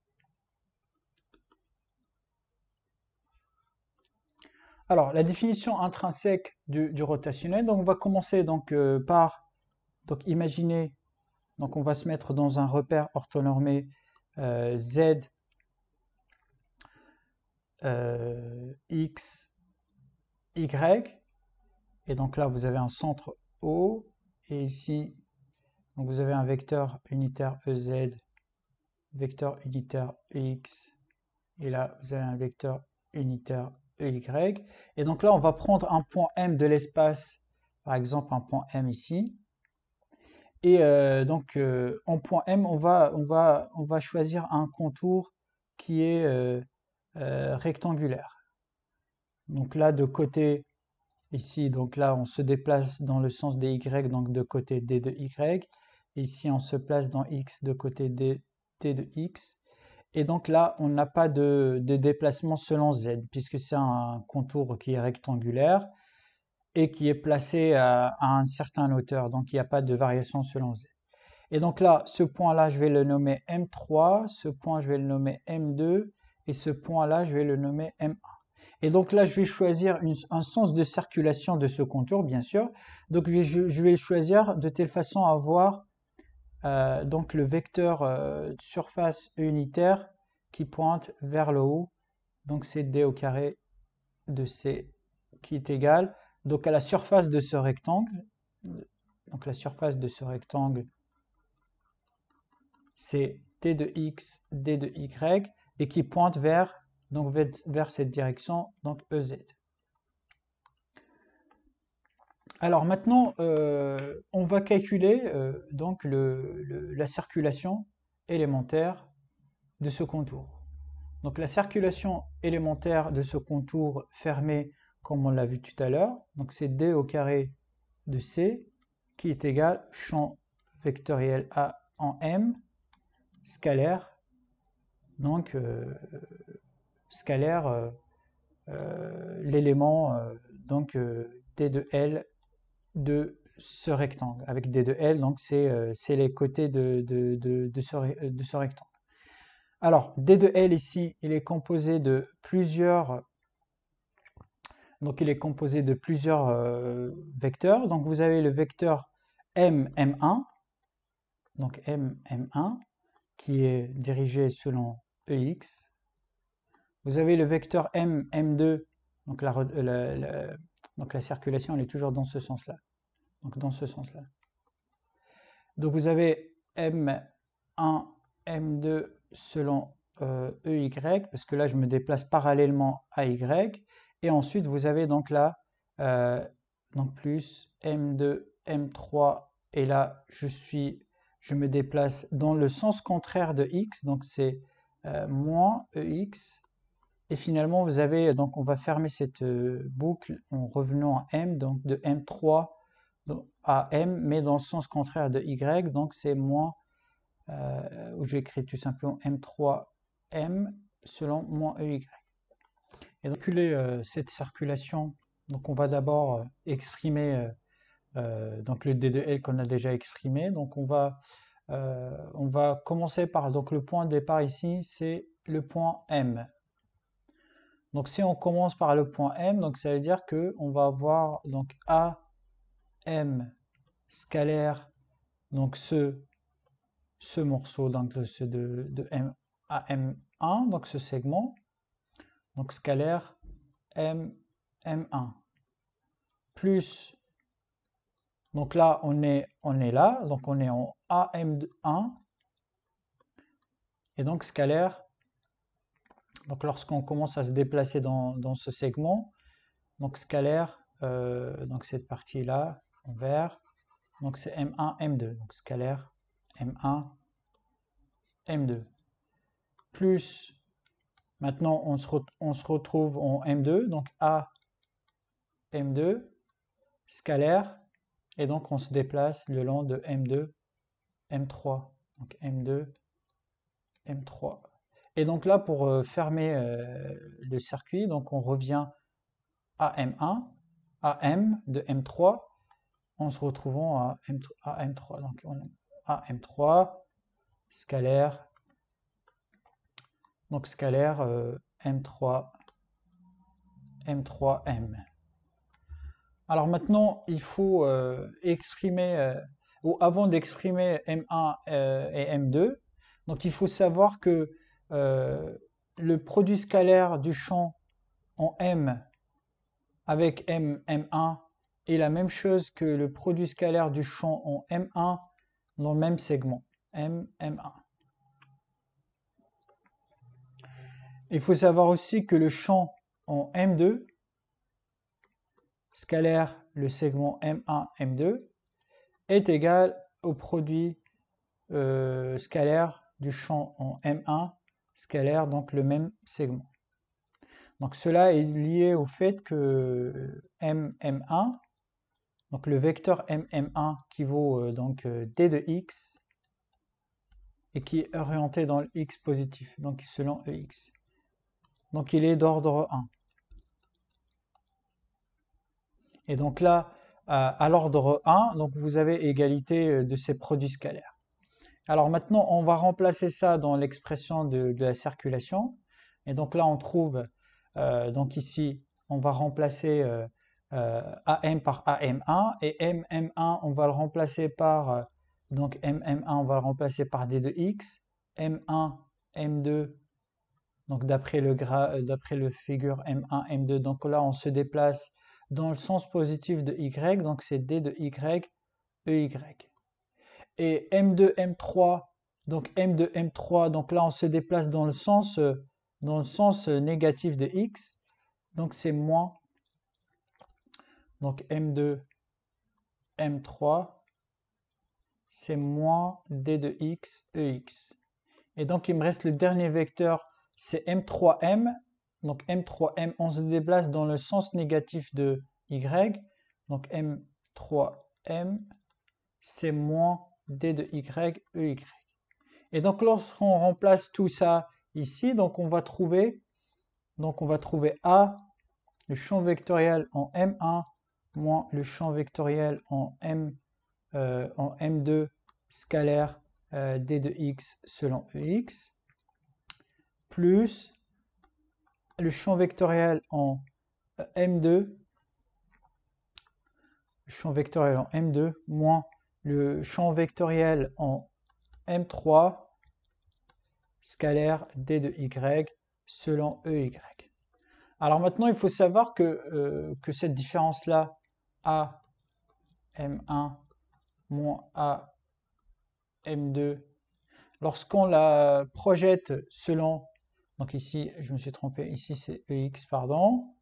Alors la définition intrinsèque du, rotationnel, donc on va commencer donc euh, par donc imaginez donc on va se mettre dans un repère orthonormé z x y. Et donc là, vous avez un centre O. Et ici, donc vous avez un vecteur unitaire EZ, vecteur unitaire EX. Et là, vous avez un vecteur unitaire EY. Et donc là, on va prendre un point M de l'espace, par exemple un point M ici. Et euh, donc, euh, en point M, on va, on, va, on va choisir un contour qui est euh, rectangulaire. Donc là, de côté, ici, donc là, on se déplace dans le sens des y, donc de côté d de y. Ici, on se place dans x de côté d, t de x. Et donc là, on n'a pas de, déplacement selon z, puisque c'est un contour qui est rectangulaire et qui est placé à, à un certain hauteur. Donc, il n'y a pas de variation selon z. Et donc là, ce point-là, je vais le nommer M3, ce point, je vais le nommer M2, et ce point-là, je vais le nommer M1. Et donc là, je vais choisir un sens de circulation de ce contour, bien sûr. Donc je, vais choisir de telle façon à avoir euh, donc le vecteur euh, surface unitaire qui pointe vers le haut. Donc c'est d au carré de c qui est égal donc à la surface de ce rectangle. Donc la surface de ce rectangle, c'est t de x, d de y, et qui pointe vers donc vers cette direction, donc EZ. Alors maintenant, euh, on va calculer euh, donc le, la circulation élémentaire de ce contour. Donc la circulation élémentaire de ce contour fermé, comme on l'a vu tout à l'heure, donc c'est d au carré de c qui est égal champ vectoriel A en M scalaire, donc euh, scalaire euh, euh, l'élément euh, donc D de L de ce rectangle. Avec D de L, donc c'est les côtés de, de, ce, de ce rectangle. Alors, D de L ici, il est composé de plusieurs donc il est composé de plusieurs vecteurs. Donc vous avez le vecteur M, 1 donc M, 1 qui est dirigé selon EX, vous avez le vecteur M, M2, donc la, donc la circulation, elle est toujours dans ce sens-là. Donc dans ce sens-là. Donc vous avez M1, M2 selon EY, euh, e parce que là je me déplace parallèlement à Y. Et ensuite vous avez donc là, euh, donc plus M2, M3, et là je suis, je me déplace dans le sens contraire de X, donc c'est euh, moins EX et finalement, vous avez, euh, donc on va fermer cette euh, boucle en revenant à M, donc de M3 à M, mais dans le sens contraire de Y, donc c'est moins, euh, où je tout simplement M3M selon moins EY. Et donc, calculer cette circulation, donc on va d'abord exprimer donc le D2L qu'on a déjà exprimé, donc on va, on va commencer par, donc le point de départ ici, c'est le point M, donc si on commence par le point M, donc ça veut dire que on va avoir donc A M scalaire donc ce ce morceau donc de, de, de M à M1 donc ce segment donc scalaire M M1 plus donc là on est on est là donc on est en AM1 et donc scalaire donc lorsqu'on commence à se déplacer dans, ce segment, donc scalaire, euh, donc cette partie-là, en vert, donc c'est M1, M2, donc scalaire M1, M2. Plus, maintenant on se retrouve en M2, donc A, M2, scalaire, et donc on se déplace le long de M2, M3, donc M2, M3. Et donc là, pour euh, fermer euh, le circuit, donc on revient à M1, à M de M3, en se retrouvant à, M, 3 Donc on a M3, scalaire, donc scalaire M3, euh, M3M. Alors maintenant, il faut exprimer, ou avant d'exprimer M1 et M2, donc il faut savoir que euh, le produit scalaire du champ en M avec M, M1 est la même chose que le produit scalaire du champ en M1 dans le même segment, M, M1. Il faut savoir aussi que le champ en M2 scalaire le segment M1, M2 est égal au produit euh, scalaire du champ en M1 scalaire, donc le même segment. Donc cela est lié au fait que MM1, donc le vecteur MM1 qui vaut euh, donc euh, D de X et qui est orienté dans le X positif, donc selon EX. Donc il est d'ordre 1. Et donc là, à l'ordre 1, donc vous avez égalité euh, de ces produits scalaires. Alors maintenant, on va remplacer ça dans l'expression de, la circulation. Et donc là, on trouve, euh, donc ici, on va remplacer euh, euh, AM par AM1 et MM1, on va le remplacer par, donc MM1, on va le remplacer par D2X, M1, M2, donc d'après le, d'après le figure M1, M2. Donc là, on se déplace dans le sens positif de Y, donc c'est D de Y, EY et M2, M3. Donc M2, M3, donc là on se déplace dans le sens, euh, dans le sens euh, négatif de X. Donc c'est moins. Donc M2, M3, c'est moins D de X, EX. Et donc il me reste le dernier vecteur, c'est M3M. Donc M3M, on se déplace dans le sens négatif de Y. Donc M3M, c'est moins d de y, e, y Et donc lorsqu'on remplace tout ça ici, donc on va trouver, donc on va trouver a, le champ vectoriel en m1 moins le champ vectoriel en m euh, en m2 scalaire euh, d de x selon e x plus le champ vectoriel en euh, m2 le champ vectoriel en m2 moins le champ vectoriel en M3 scalaire D de Y selon EY. Alors maintenant, il faut savoir que, euh, que cette différence-là, A M1 moins A M2, lorsqu'on la projette selon, donc ici, je me suis trompé, ici c'est EX, pardon,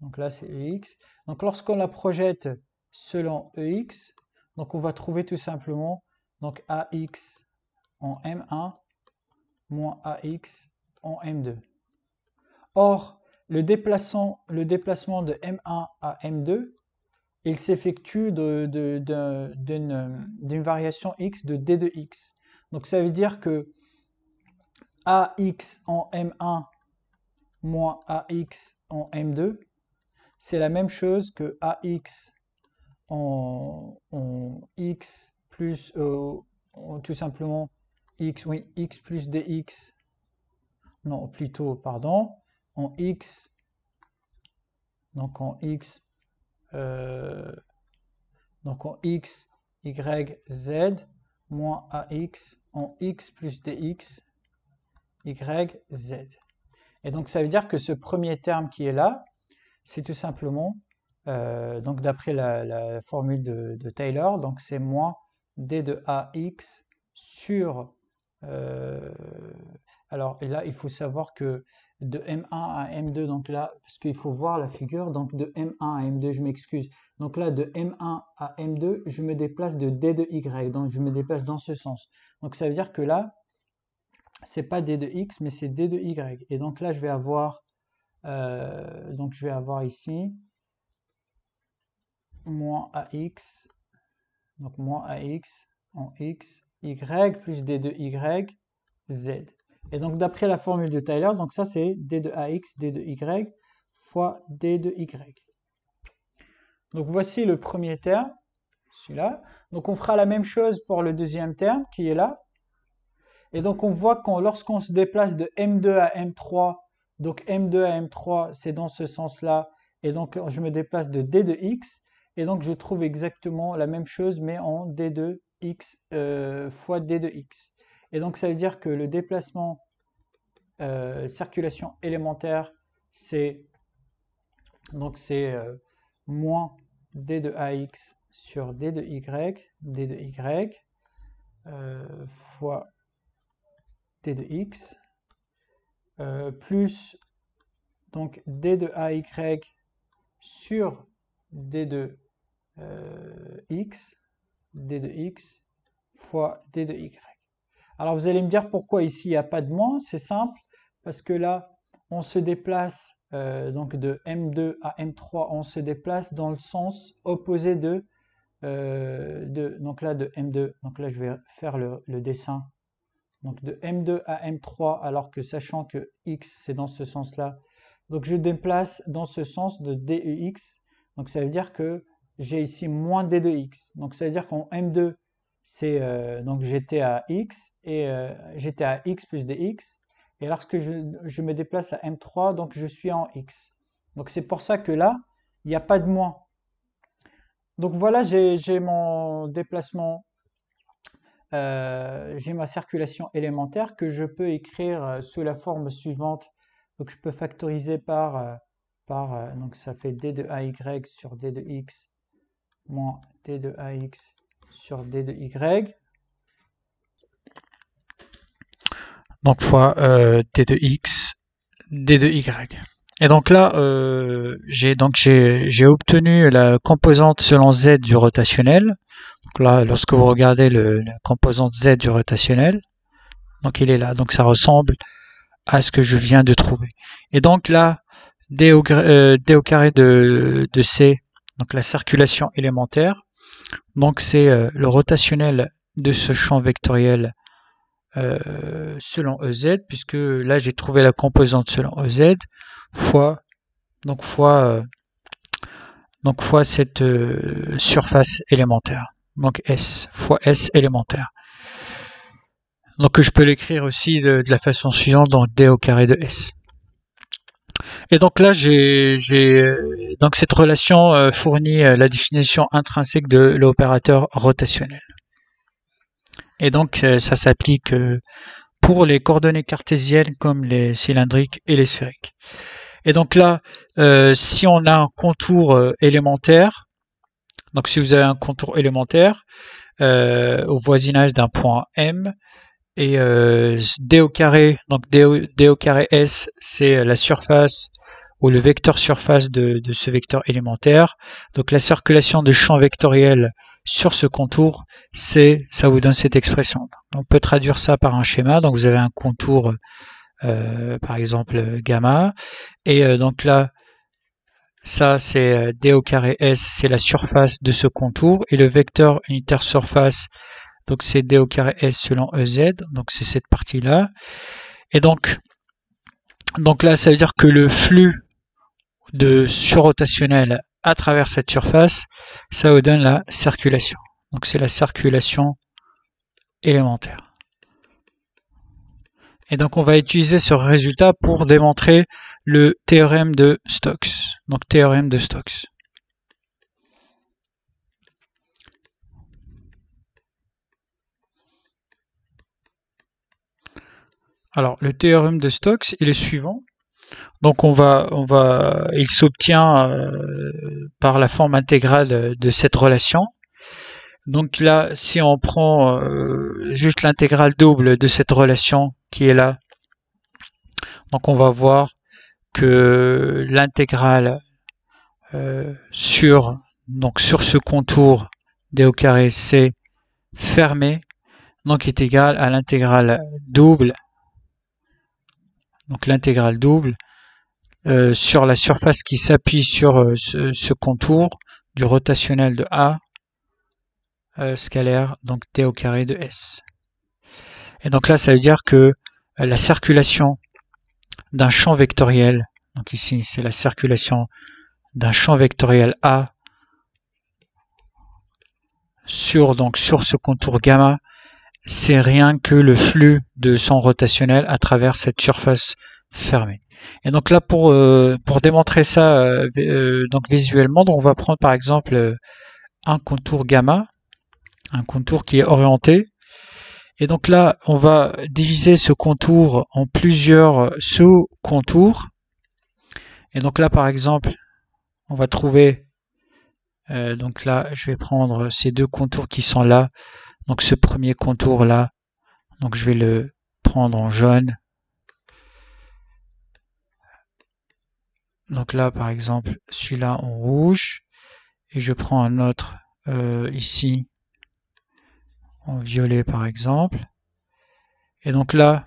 donc là c'est EX, donc lorsqu'on la projette selon EX, donc on va trouver tout simplement donc AX en M1 moins AX en M2. Or, le déplacement, le déplacement de M1 à M2, il s'effectue d'une de, variation x de d de x. Donc ça veut dire que AX en M1 moins AX en M2, c'est la même chose que AX en, x plus euh, tout simplement x, oui, x plus dx, non, plutôt, pardon, en x, donc en x, euh, donc en x, y, z, moins ax, en x plus dx, y, z. Et donc ça veut dire que ce premier terme qui est là, c'est tout simplement euh, donc d'après la, formule de, Taylor, donc c'est moins d de ax sur... Euh, alors là, il faut savoir que de M1 à M2, donc là, parce qu'il faut voir la figure, donc de M1 à M2, je m'excuse. Donc là, de M1 à M2, je me déplace de D de Y, donc je me déplace dans ce sens. Donc ça veut dire que là, c'est pas D de X, mais c'est D de Y. Et donc là, je vais avoir, euh, donc je vais avoir ici, moins ax, donc moins ax en x, y plus d de y, z. Et donc d'après la formule de Taylor, donc ça c'est d de ax, d de y fois d de y. Donc voici le premier terme, celui-là. Donc on fera la même chose pour le deuxième terme qui est là. Et donc on voit que lorsqu'on se déplace de M2 à M3, donc M2 à M3 c'est dans ce sens-là, et donc je me déplace de D de X, et donc je trouve exactement la même chose, mais en d2x euh, fois d2x. Et donc ça veut dire que le déplacement, euh, circulation élémentaire, c'est donc euh, moins d2ax sur d2y, d2y fois d2x plus donc d2ay sur d2 euh, x, d de x fois d de y. Alors vous allez me dire pourquoi ici il n'y a pas de moins, c'est simple, parce que là on se déplace euh, donc de M2 à M3, on se déplace dans le sens opposé de, euh, donc là de M2, donc là je vais faire le, dessin, donc de M2 à M3, alors que sachant que X c'est dans ce sens là, donc je déplace dans ce sens de x donc ça veut dire que j'ai ici moins d de x. Donc ça veut dire qu'en m2, c'est euh, donc j'étais à x et euh, j'étais à x plus dx. Et lorsque je, me déplace à m3, donc je suis en x. Donc c'est pour ça que là, il n'y a pas de moins. Donc voilà, j'ai mon déplacement, euh, j'ai ma circulation élémentaire que je peux écrire sous la forme suivante. Donc je peux factoriser par, par donc ça fait d de ay sur d de x moins d de ax sur d de y. Donc fois d euh, de x, d de y. Et donc là, euh, j'ai donc j'ai obtenu la composante selon z du rotationnel. Donc là, lorsque vous regardez le, la composante z du rotationnel, donc il est là. Donc ça ressemble à ce que je viens de trouver. Et donc là, d au, euh, d au carré de, de c donc la circulation élémentaire. Donc c'est euh, le rotationnel de ce champ vectoriel euh, selon EZ, puisque là j'ai trouvé la composante selon EZ, fois, donc fois, euh, donc fois cette surface élémentaire, donc S, fois S élémentaire. Donc je peux l'écrire aussi de, la façon suivante, donc D au carré de S. Et donc là, j'ai, donc cette relation euh, fournit euh, la définition intrinsèque de l'opérateur rotationnel. Et donc euh, ça s'applique pour les coordonnées cartésiennes comme les cylindriques et les sphériques. Et donc là, si on a un contour élémentaire, donc si vous avez un contour élémentaire au voisinage d'un point M, et euh, d au carré, donc d au, carré s, c'est euh, la surface ou le vecteur surface de, ce vecteur élémentaire. Donc la circulation de champ vectoriel sur ce contour, c'est ça vous donne cette expression. On peut traduire ça par un schéma. Donc vous avez un contour, euh, par exemple gamma, et euh, donc là, ça c'est d au carré s, c'est la surface de ce contour, et le vecteur unitaire surface, donc c'est d au carré s selon ez, donc c'est cette partie-là. Et donc, donc là, ça veut dire que le flux de surrotationnel à travers cette surface, ça vous donne la circulation. Donc c'est la circulation élémentaire. Et donc on va utiliser ce résultat pour démontrer le théorème de Stokes. Donc théorème de Stokes. Alors, le théorème de Stokes il est suivant. Donc, on va, on va, il s'obtient euh, par la forme intégrale de cette relation. Donc là, si on prend euh, juste l'intégrale double de cette relation qui est là, donc on va voir que l'intégrale euh, sur, donc sur ce contour d au carré C fermé, donc est égal à l'intégrale double donc l'intégrale double, euh, sur la surface qui s'appuie sur euh, ce, contour du rotationnel de A euh, scalaire, donc T au carré de S. Et donc là, ça veut dire que la circulation d'un champ vectoriel, donc ici c'est la circulation d'un champ vectoriel A sur, donc, sur ce contour gamma c'est rien que le flux de sang rotationnel à travers cette surface fermée. Et donc là, pour, euh, pour démontrer ça euh, euh, donc visuellement, on va prendre par exemple un contour gamma, un contour qui est orienté. Et donc là, on va diviser ce contour en plusieurs sous-contours. Et donc là, par exemple, on va trouver, donc là, je vais prendre ces deux contours qui sont là, donc ce premier contour là, donc je vais le prendre en jaune. Donc là par exemple, celui-là en rouge. Et je prends un autre euh, ici en violet par exemple. Et donc là,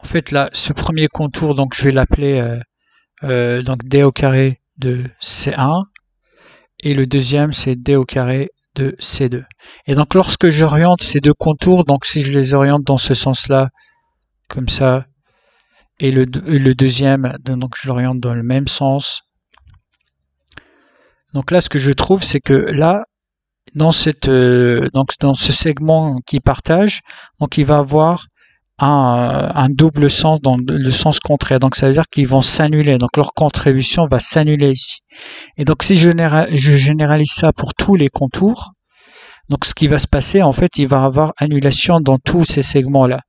en fait là, ce premier contour, donc je vais l'appeler euh, euh, donc d au carré de C1. Et le deuxième, c'est d au carré de C2. Et donc lorsque j'oriente ces deux contours, donc si je les oriente dans ce sens-là, comme ça, et le, deuxième, donc je l'oriente dans le même sens. Donc là, ce que je trouve, c'est que là, dans, cette, euh, donc dans ce segment qui partage, donc il va avoir euh, un, double sens dans le sens contraire. Donc ça veut dire qu'ils vont s'annuler. Donc leur contribution va s'annuler ici. Et donc si je, je généralise ça pour tous les contours, donc ce qui va se passer, en fait, il va avoir annulation dans tous ces segments-là.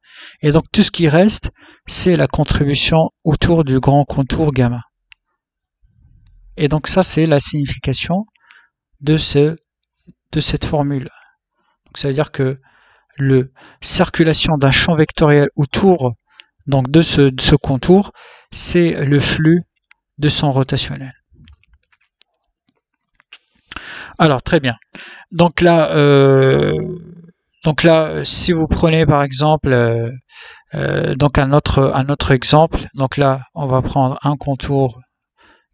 Et donc tout ce qui reste, c'est la contribution autour du grand contour gamma. Et donc ça, c'est la signification de, ce, de cette formule. Donc ça veut dire que le circulation d'un champ vectoriel autour donc de ce, contour, c'est le flux de son rotationnel. Alors très bien. Donc là, euh, donc là, si vous prenez par exemple euh, euh, donc un autre, un autre exemple, donc là on va prendre un contour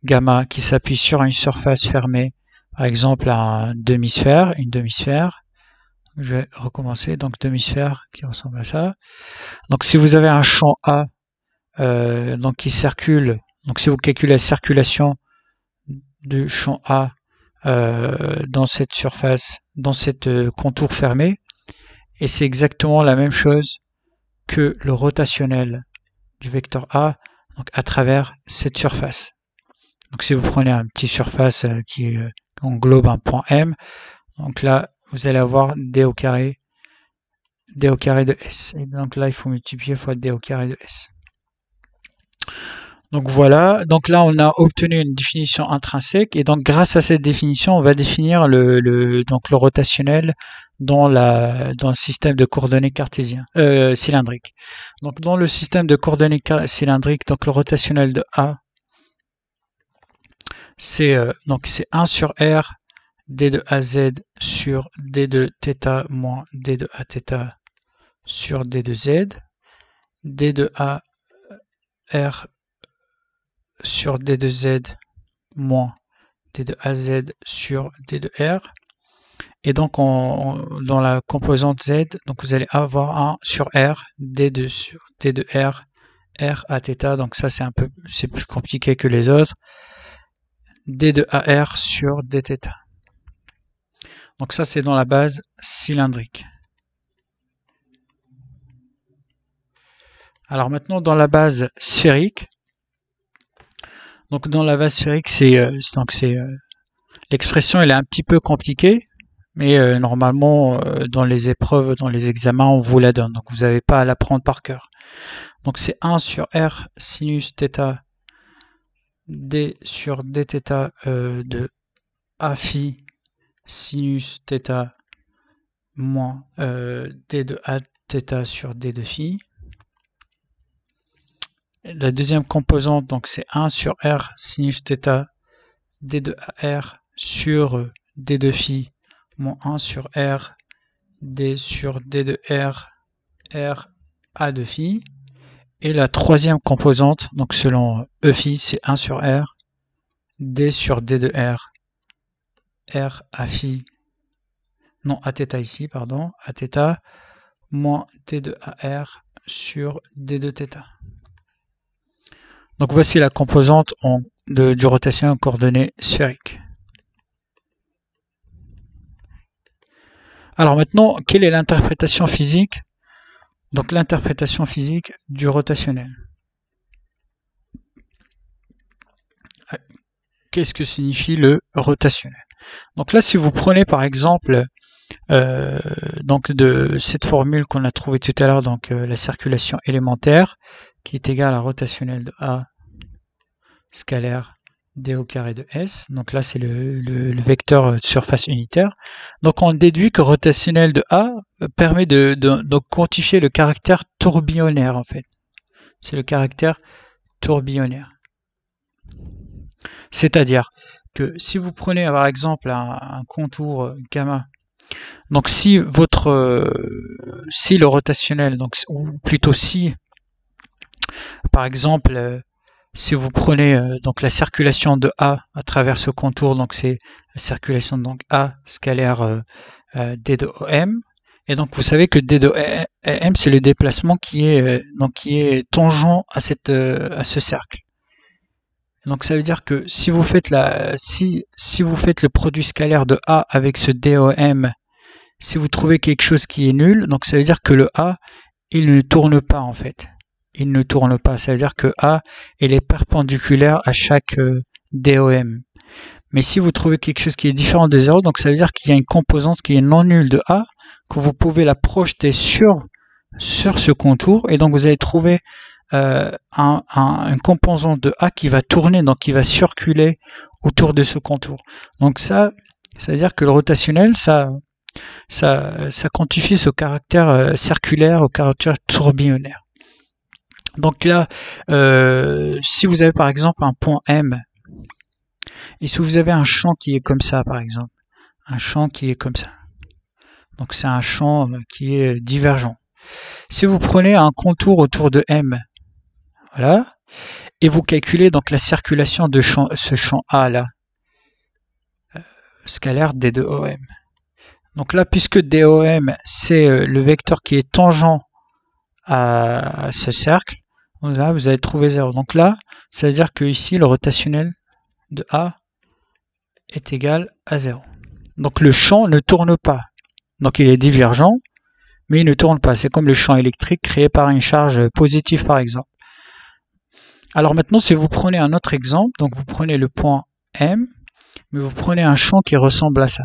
gamma qui s'appuie sur une surface fermée, par exemple un demi-sphère, une demi-sphère, je vais recommencer, donc demi-sphère qui ressemble à ça. Donc si vous avez un champ A euh, donc qui circule, donc si vous calculez la circulation du champ A euh, dans cette surface, dans cette euh, contour fermé, et c'est exactement la même chose que le rotationnel du vecteur A donc à travers cette surface. Donc si vous prenez un petit surface qui englobe un point M, donc là vous allez avoir d au carré, d au carré de s. Et donc là, il faut multiplier fois d au carré de s. Donc voilà, donc là on a obtenu une définition intrinsèque et donc grâce à cette définition on va définir le, donc le rotationnel dans, la, dans le système de coordonnées cartésien, euh, cylindrique. cylindriques. Donc dans le système de coordonnées cylindriques, donc le rotationnel de A c'est euh, donc c'est 1 sur R d de az sur d de θ moins d de a θ sur d de z, d de a r sur d de z moins d de az sur d de r. Et donc dans la composante z, donc vous allez avoir 1 sur r, d de, sur, d de r, r à θ, donc ça c'est un peu plus compliqué que les autres, d de ar sur D dθ. Donc ça, c'est dans la base cylindrique. Alors maintenant, dans la base sphérique, donc dans la base sphérique, c'est euh, euh, l'expression, elle est un petit peu compliquée, mais euh, normalement, dans les épreuves, dans les examens, on vous la donne. Donc vous n'avez pas à l'apprendre par cœur. Donc c'est 1 sur R sinus θ d sur dθ de a phi sinus θ moins euh, d de a θ sur d de phi. La deuxième composante, donc c'est 1 sur r sinus θ d de r sur euh, d de phi moins 1 sur r d sur d de r r a de phi. Et la troisième composante, donc selon euh, e phi, c'est 1 sur r d sur d de r R à phi, non, à θ ici, pardon, à moins d de AR sur d 2 θ. Donc voici la composante de, du rotation en coordonnées sphériques. Alors maintenant, quelle est l'interprétation physique Donc l'interprétation physique du rotationnel. Qu'est-ce que signifie le rotationnel donc là, si vous prenez par exemple euh, de cette formule qu'on a trouvée tout à l'heure, donc euh, la circulation élémentaire, qui est égale à rotationnelle de A scalaire d au carré de S. Donc là, c'est le, vecteur de surface unitaire. Donc on déduit que rotationnel de A euh, permet de, de quantifier le caractère tourbillonnaire, en fait. C'est le caractère tourbillonnaire. C'est-à-dire, que si vous prenez par exemple un, contour euh, gamma, donc si votre euh, si le rotationnel, donc ou plutôt si par exemple euh, si vous prenez donc la circulation de A à travers ce contour, donc c'est la circulation donc A scalaire D de OM, et donc vous savez que D de e, e, M c'est le déplacement qui est donc qui est tangent à cette à ce cercle. Donc ça veut dire que si vous faites la, si, si vous faites le produit scalaire de A avec ce DOM, si vous trouvez quelque chose qui est nul, donc ça veut dire que le A, il ne tourne pas en fait. Il ne tourne pas. Ça veut dire que A, est perpendiculaire à chaque euh, DOM. Mais si vous trouvez quelque chose qui est différent de 0, donc ça veut dire qu'il y a une composante qui est non nulle de A, que vous pouvez la projeter sur, sur ce contour, et donc vous allez trouver euh, un, composant de A qui va tourner, donc qui va circuler autour de ce contour. Donc ça, c'est-à-dire que le rotationnel, ça, ça, quantifie ce caractère euh, circulaire au caractère tourbillonnaire. Donc là, euh, si vous avez par exemple un point M, et si vous avez un champ qui est comme ça par exemple, un champ qui est comme ça, donc c'est un champ qui est divergent. Si vous prenez un contour autour de M, voilà. Et vous calculez donc la circulation de ce champ A là, euh, scalaire d de OM. Donc là, puisque DOM, c'est euh, le vecteur qui est tangent à ce cercle, vous allez trouver 0. Donc là, ça veut dire que ici, le rotationnel de A est égal à 0. Donc le champ ne tourne pas. Donc il est divergent, mais il ne tourne pas. C'est comme le champ électrique créé par une charge positive, par exemple. Alors maintenant, si vous prenez un autre exemple, donc vous prenez le point M, mais vous prenez un champ qui ressemble à ça.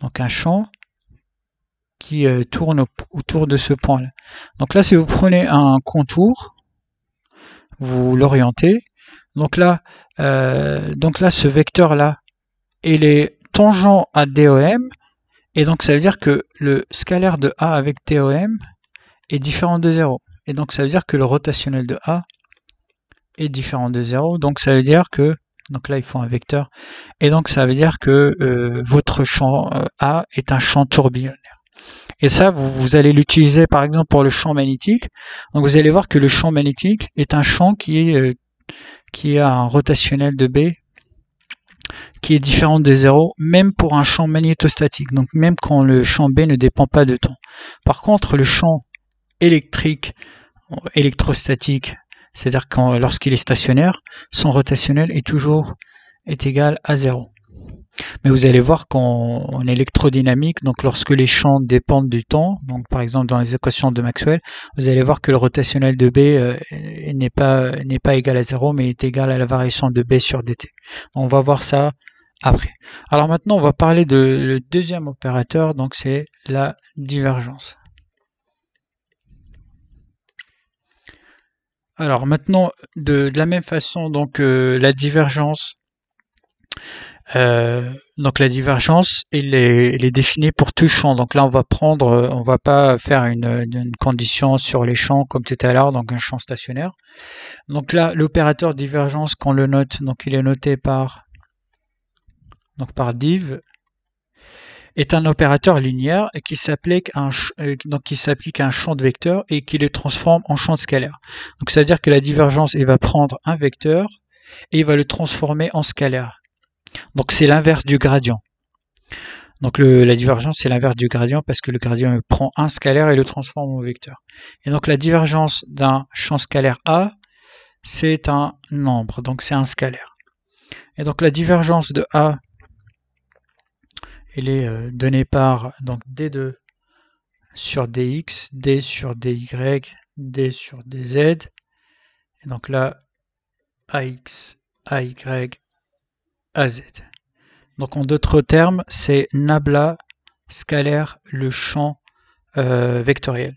Donc un champ qui euh, tourne autour de ce point-là. Donc là, si vous prenez un contour, vous l'orientez. Donc là, euh, donc là, ce vecteur-là, il est tangent à DOM. Et donc ça veut dire que le scalaire de A avec DOM est différent de 0. Et donc ça veut dire que le rotationnel de A est différent de 0. Donc ça veut dire que, donc là il faut un vecteur, et donc ça veut dire que euh, votre champ euh, A est un champ tourbillonnaire. Et ça, vous, allez l'utiliser par exemple pour le champ magnétique. Donc vous allez voir que le champ magnétique est un champ qui, est, euh, qui a un rotationnel de B qui est différent de 0, même pour un champ magnétostatique, donc même quand le champ B ne dépend pas de temps. Par contre, le champ électrique, électrostatique, c'est-à-dire lorsqu'il est stationnaire, son rotationnel est toujours est égal à 0. Mais vous allez voir qu'en électrodynamique, donc lorsque les champs dépendent du temps, donc par exemple dans les équations de Maxwell, vous allez voir que le rotationnel de B euh, n'est pas, n'est pas égal à 0, mais est égal à la variation de B sur dt. On va voir ça après. Alors maintenant, on va parler de le deuxième opérateur, donc c'est la divergence. Alors maintenant, de, la même façon, donc euh, la divergence, euh, donc la divergence, elle est, définie pour tout champ. Donc là, on va prendre, euh, on va pas faire une, une condition sur les champs comme tout à l'heure, donc un champ stationnaire. Donc là, l'opérateur divergence, qu'on le note, donc il est noté par donc par div est un opérateur linéaire qui s'applique à, euh, à un champ de vecteurs et qui le transforme en champ de scalaire. Donc ça veut dire que la divergence, il va prendre un vecteur et il va le transformer en scalaire. Donc c'est l'inverse du gradient. Donc la divergence, c'est l'inverse du gradient parce que le gradient prend un scalaire et le transforme en vecteur. Et donc la divergence d'un champ scalaire A, c'est un nombre, donc c'est un scalaire. Et donc la divergence de A elle est euh, donnée par donc D2 sur dx, d sur dy, d sur dz. Et donc là, ax, ay, az. Donc en d'autres termes, c'est nabla scalaire le champ euh, vectoriel.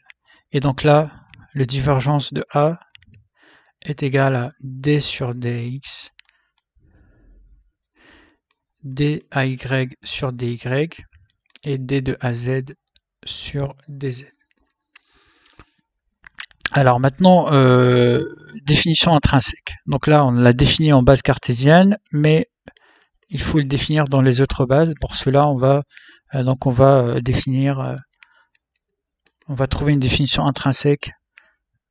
Et donc là, la divergence de A est égale à d sur dx d y sur dy et d de à z sur dz. Alors maintenant, euh, définition intrinsèque. Donc là, on l'a défini en base cartésienne, mais il faut le définir dans les autres bases. Pour cela, on va euh, donc on va euh, définir, on va trouver une définition intrinsèque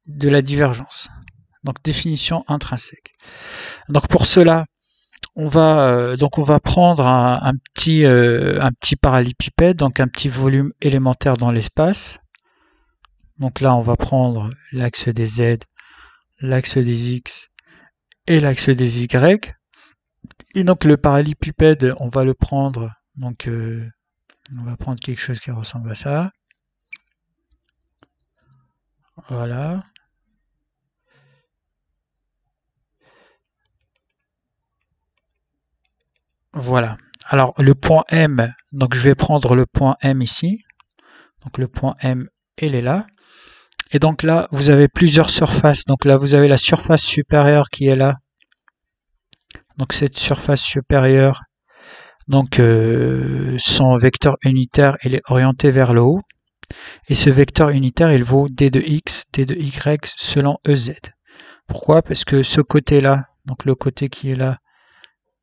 de la divergence. Donc définition intrinsèque. Donc pour cela, on va euh, donc on va prendre un, petit euh, un petit donc un petit volume élémentaire dans l'espace. Donc là, on va prendre l'axe des z, l'axe des x et l'axe des y. Et donc le paralypipède, on va le prendre donc euh, on va prendre quelque chose qui ressemble à ça. Voilà. Voilà. Alors, le point M, donc je vais prendre le point M ici. Donc, le point M, il est là. Et donc là, vous avez plusieurs surfaces. Donc là, vous avez la surface supérieure qui est là. Donc cette surface supérieure, donc euh, son vecteur unitaire, il est orienté vers le haut. Et ce vecteur unitaire, il vaut d de x, d de y selon ez. Pourquoi Parce que ce côté-là, donc le côté qui est là,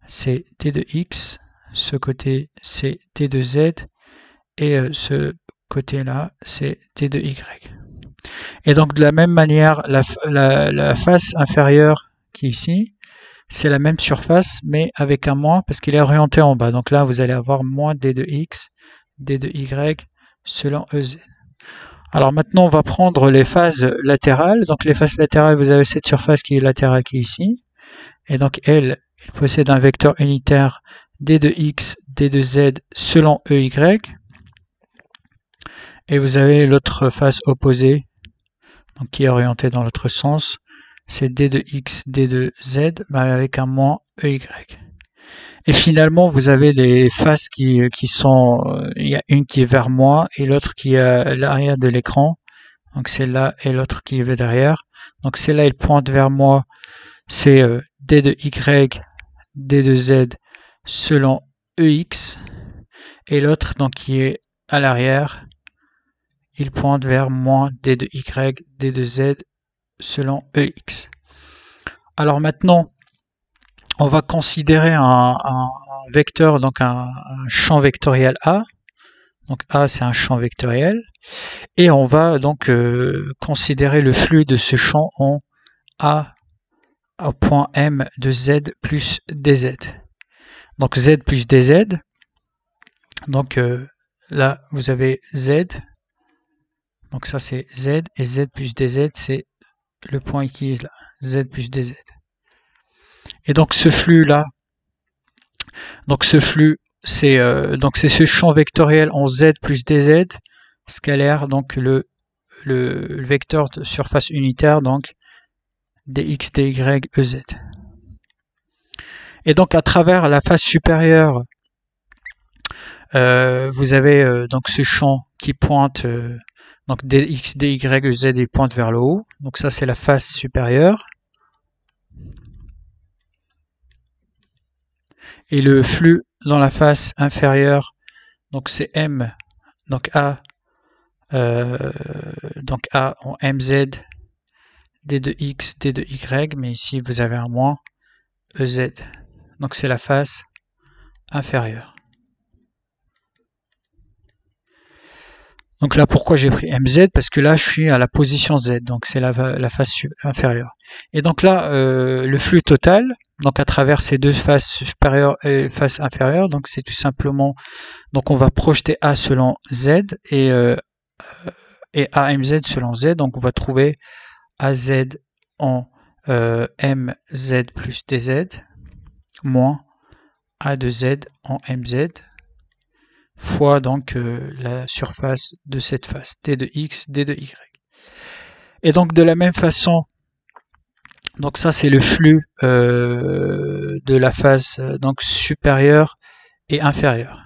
c'est t de x, ce côté c'est t de z, et euh, ce côté-là c'est t de y. Et donc de la même manière, la, face inférieure qui est ici, c'est la même surface, mais avec un moins, parce qu'il est orienté en bas. Donc là, vous allez avoir moins d de x, d de y, selon ez. Alors maintenant, on va prendre les phases latérales. Donc les faces latérales, vous avez cette surface qui est latérale qui est ici. Et donc l il possède un vecteur unitaire d de x, d de z selon ey. Et vous avez l'autre face opposée, donc qui est orientée dans l'autre sens. C'est d de x, d de z, avec un moins ey. Et finalement, vous avez les faces qui, euh, sont... Euh, il y a une qui est vers moi et l'autre qui est à l'arrière de l'écran. Donc celle-là et l'autre qui est derrière. Donc celle-là, elle pointe vers moi. C'est euh, d de y D2Z selon EX et l'autre donc qui est à l'arrière, il pointe vers moins D2Y, D2Z selon EX. Alors maintenant, on va considérer un, vecteur, donc un, champ vectoriel A. Donc A, c'est un champ vectoriel. Et on va donc euh, considérer le flux de ce champ en A au point M de Z plus DZ. Donc Z plus DZ. Donc euh, là, vous avez Z. Donc ça, c'est Z. Et Z plus DZ, c'est le point qui est là. Z plus DZ. Et donc ce flux-là, donc ce flux, c'est euh, donc c'est ce champ vectoriel en Z plus DZ scalaire, donc le, le vecteur de surface unitaire, donc dx, dy, ez. Et donc à travers la face supérieure, euh, vous avez euh, donc ce champ qui pointe, euh, donc dx, dy, ez et pointe vers le haut. Donc ça c'est la face supérieure. Et le flux dans la face inférieure, donc c'est m, donc a, donc a en mz d de x, d de y, mais ici vous avez un moins, ez. Donc c'est la face inférieure. Donc là, pourquoi j'ai pris mz Parce que là, je suis à la position z, donc c'est la, face inférieure. Et donc là, euh, le flux total, donc à travers ces deux faces supérieures et face inférieure, donc c'est tout simplement, donc on va projeter A selon z et, euh, et AMZ selon z, donc on va trouver AZ en euh, m MZ plus DZ moins A de Z en MZ fois donc euh, la surface de cette face, T de X, D de Y. Et donc de la même façon, donc ça c'est le flux euh, de la face donc supérieure et inférieure.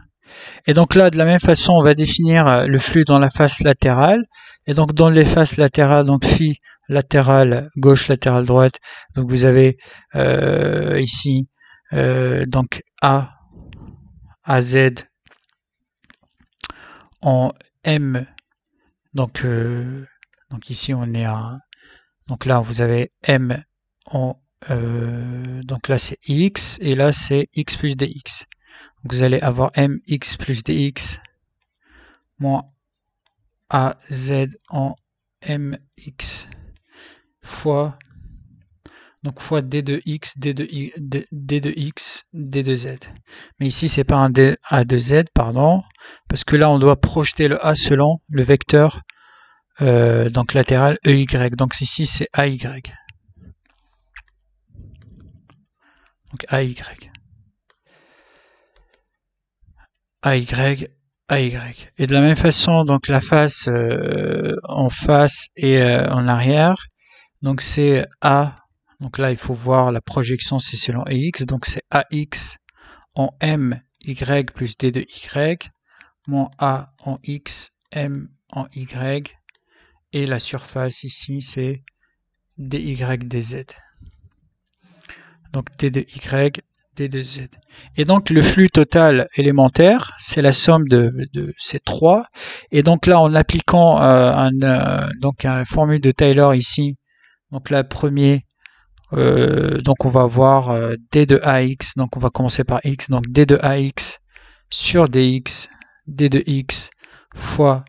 Et donc là, de la même façon, on va définir le flux dans la face latérale. Et donc dans les faces latérales, donc phi latérale gauche, latérale droite, donc vous avez euh, ici euh, donc A, z en M, donc, euh, donc ici on est à, donc là vous avez M en, euh, donc là c'est X, et là c'est X plus DX. vous allez avoir MX plus DX moins AZ en MX fois donc fois D de X, D de, I, D, D X, D de Z. Mais ici, c'est pas un D A de Z, pardon, parce que là, on doit projeter le A selon le vecteur euh, donc latéral EY. Donc ici, c'est AY. Donc AY. AY y Et de la même façon, donc la face euh, en face et euh, en arrière, donc c'est A, donc là il faut voir la projection c'est selon AX, donc c'est AX en M, Y plus D de Y, moins A en X, M en Y, et la surface ici c'est DY, DZ. Donc D de Y, z. Et donc le flux total élémentaire, c'est la somme de, ces trois. Et donc là, en appliquant euh, un, euh, donc une formule de Taylor ici, donc la première, euh, donc on va avoir d de ax, donc on va commencer par x, donc d de ax sur dx, d de x fois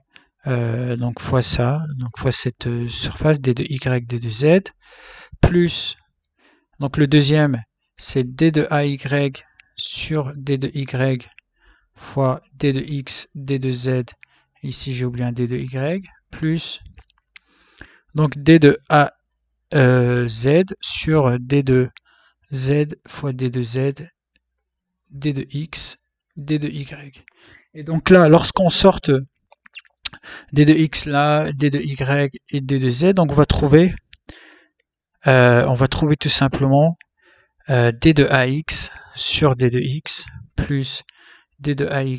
donc fois ça, donc fois cette surface d de y, d 2 z, plus donc le deuxième c'est d2ay sur d2y fois d2x, d2z. Ici, j'ai oublié un d2y, plus donc d 2 z sur d2z fois d2z, d2x, d2y. Et donc là, lorsqu'on sorte d2x là, d2y et d2z, donc on va trouver, on va trouver tout simplement. Euh, d de ax sur d de x plus d de ay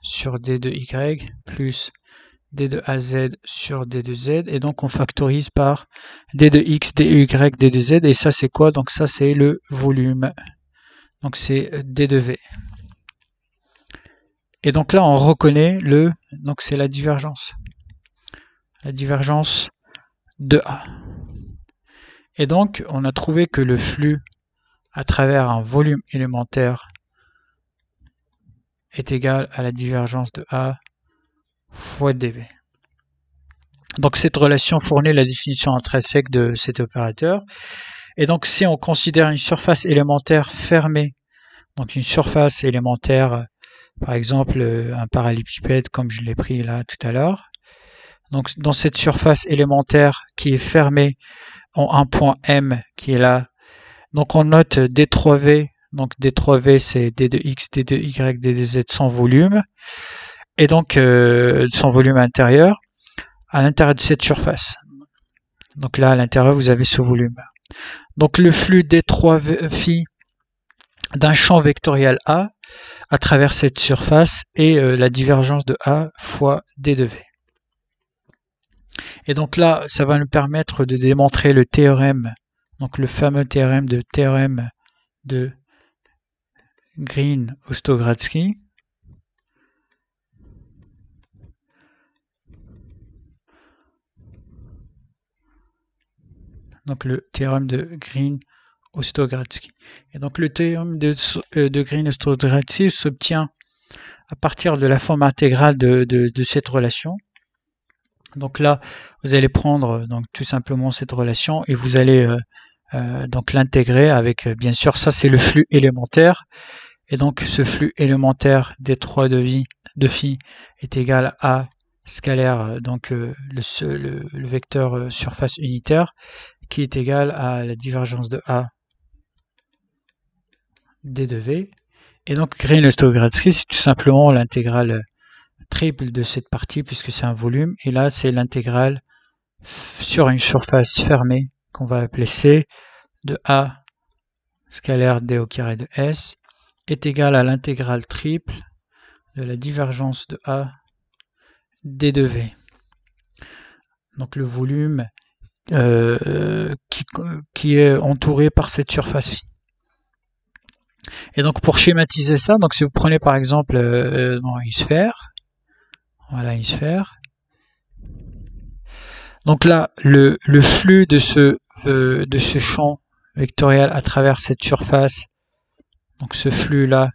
sur d de y plus d de az sur d de z et donc on factorise par d de x, d e y, d de z et ça c'est quoi Donc ça c'est le volume. Donc c'est d de v. Et donc là on reconnaît le donc c'est la divergence. La divergence de A. Et donc on a trouvé que le flux à travers un volume élémentaire est égal à la divergence de A fois dV. Donc cette relation fournit la définition intrinsèque de cet opérateur. Et donc si on considère une surface élémentaire fermée, donc une surface élémentaire, par exemple euh, un parallépipède comme je l'ai pris là tout à l'heure, donc dans cette surface élémentaire qui est fermée en un point M qui est là donc on note D3V, donc D3V c'est D2X, D2Y, D2Z sans volume, et donc son euh, sans volume intérieur, à l'intérieur de cette surface. Donc là à l'intérieur vous avez ce volume. Donc le flux D3 phi d'un champ vectoriel A à travers cette surface est euh, la divergence de A fois D2V. Et donc là, ça va nous permettre de démontrer le théorème donc le fameux théorème de théorème de Green-Ostogradsky. Donc le théorème de Green-Ostogradsky. Et donc le théorème de, euh, Green-Ostogradsky s'obtient à partir de la forme intégrale de, cette relation. Donc là, vous allez prendre euh, donc tout simplement cette relation et vous allez euh, euh, donc l'intégrer avec, euh, bien sûr, ça c'est le flux élémentaire. Et donc ce flux élémentaire des trois de, vie, de phi est égal à scalaire, euh, donc le, le, vecteur surface unitaire, qui est égal à la divergence de A d de V. Et donc créer une c'est tout simplement l'intégrale triple de cette partie, puisque c'est un volume. Et là, c'est l'intégrale sur une surface fermée qu'on va appeler C de A scalaire D au carré de S est égal à l'intégrale triple de la divergence de A D de V. Donc le volume euh, qui, qui, est entouré par cette surface Et donc pour schématiser ça, donc si vous prenez par exemple euh, une sphère, voilà une sphère, donc là le, le flux de ce de ce champ vectoriel à travers cette surface, donc ce flux-là,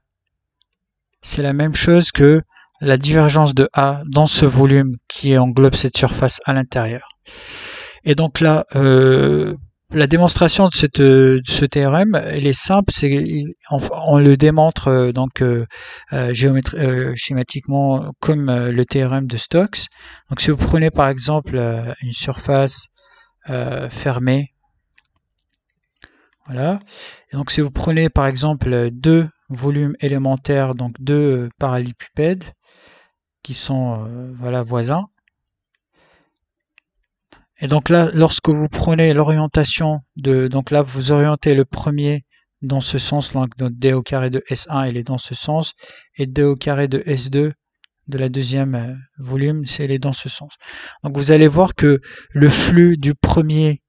c'est la même chose que la divergence de A dans ce volume qui englobe cette surface à l'intérieur. Et donc là, euh, la démonstration de, cette, ce théorème, elle est simple, c'est on, le démontre euh, donc euh, schématiquement comme le théorème de Stokes. Donc si vous prenez par exemple une surface euh, fermé. Voilà. donc si vous prenez par exemple deux volumes élémentaires, donc deux euh, parallélépipèdes qui sont euh, voilà, voisins, et donc là, lorsque vous prenez l'orientation de, donc là, vous orientez le premier dans ce sens, donc d au carré de S1, il est dans ce sens, et d au carré de S2, de la deuxième euh, volume, c'est elle est dans ce sens. Donc vous allez voir que le flux du premier,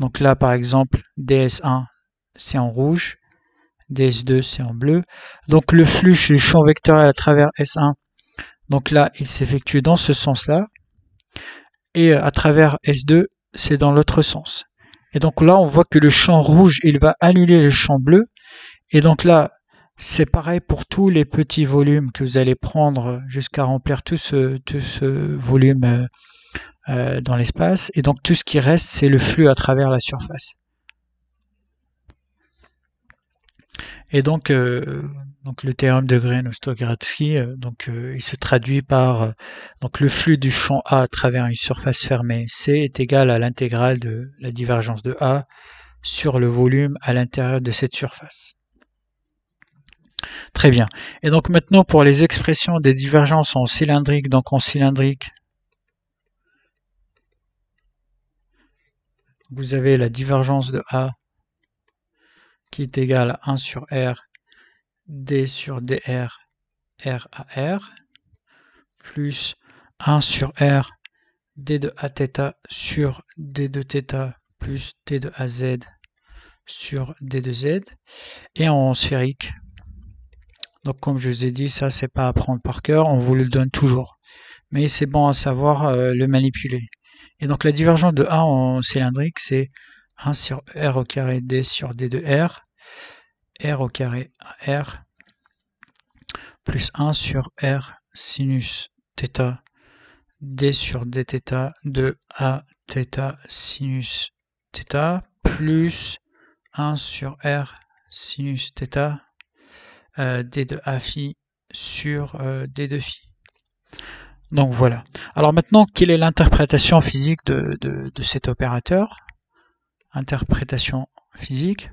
donc là par exemple DS1 c'est en rouge, DS2 c'est en bleu. Donc le flux du champ vectoriel à travers S1, donc là il s'effectue dans ce sens-là, et euh, à travers S2 c'est dans l'autre sens. Et donc là on voit que le champ rouge il va annuler le champ bleu, et donc là c'est pareil pour tous les petits volumes que vous allez prendre jusqu'à remplir tout ce, volume euh, euh, dans l'espace. Et donc tout ce qui reste, c'est le flux à travers la surface. Et donc, euh, donc le théorème de green donc il se traduit par donc le flux du champ A à travers une surface fermée C est égal à l'intégrale de la divergence de A sur le volume à l'intérieur de cette surface. Très bien. Et donc maintenant pour les expressions des divergences en cylindrique, donc en cylindrique, vous avez la divergence de A qui est égale à 1 sur R, D sur DR, R à R, plus 1 sur R, D de Aθ sur D de θ plus D de AZ sur D de Z. Et en sphérique, donc comme je vous ai dit, ça c'est pas à prendre par cœur, on vous le donne toujours. Mais c'est bon à savoir euh, le manipuler. Et donc la divergence de A en cylindrique, c'est 1 sur R au carré D sur D de R, R au carré R, plus 1 sur R sinus θ, D sur d dθ de A θ sinus θ, plus 1 sur R sinus θ d euh, de A phi sur d de phi. Donc voilà. Alors maintenant, quelle est l'interprétation physique de, de, de, cet opérateur Interprétation physique.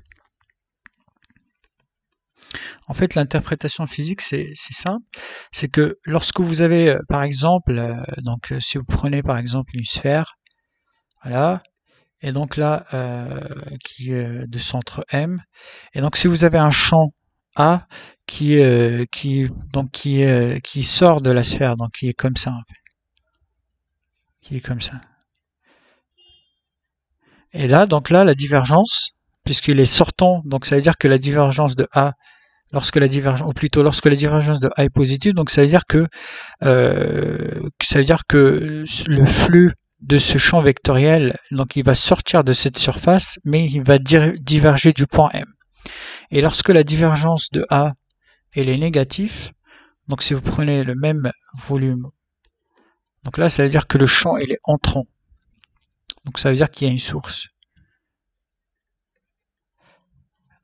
En fait, l'interprétation physique, c'est simple. C'est que lorsque vous avez, euh, par exemple, euh, donc si vous prenez par exemple une sphère, voilà, et donc là, qui est de centre M, et donc si vous avez un champ a qui, euh, qui, donc qui, euh, qui sort de la sphère, donc qui est comme ça Qui est comme ça. Et là, donc là, la divergence, puisqu'il est sortant, donc ça veut dire que la divergence de A, lorsque la divergence, ou plutôt lorsque la divergence de A est positive, donc ça veut dire que euh, ça veut dire que le flux de ce champ vectoriel, donc il va sortir de cette surface, mais il va diverger du point M. Et lorsque la divergence de A est négative, donc si vous prenez le même volume, donc là ça veut dire que le champ il est entrant. Donc ça veut dire qu'il y a une source.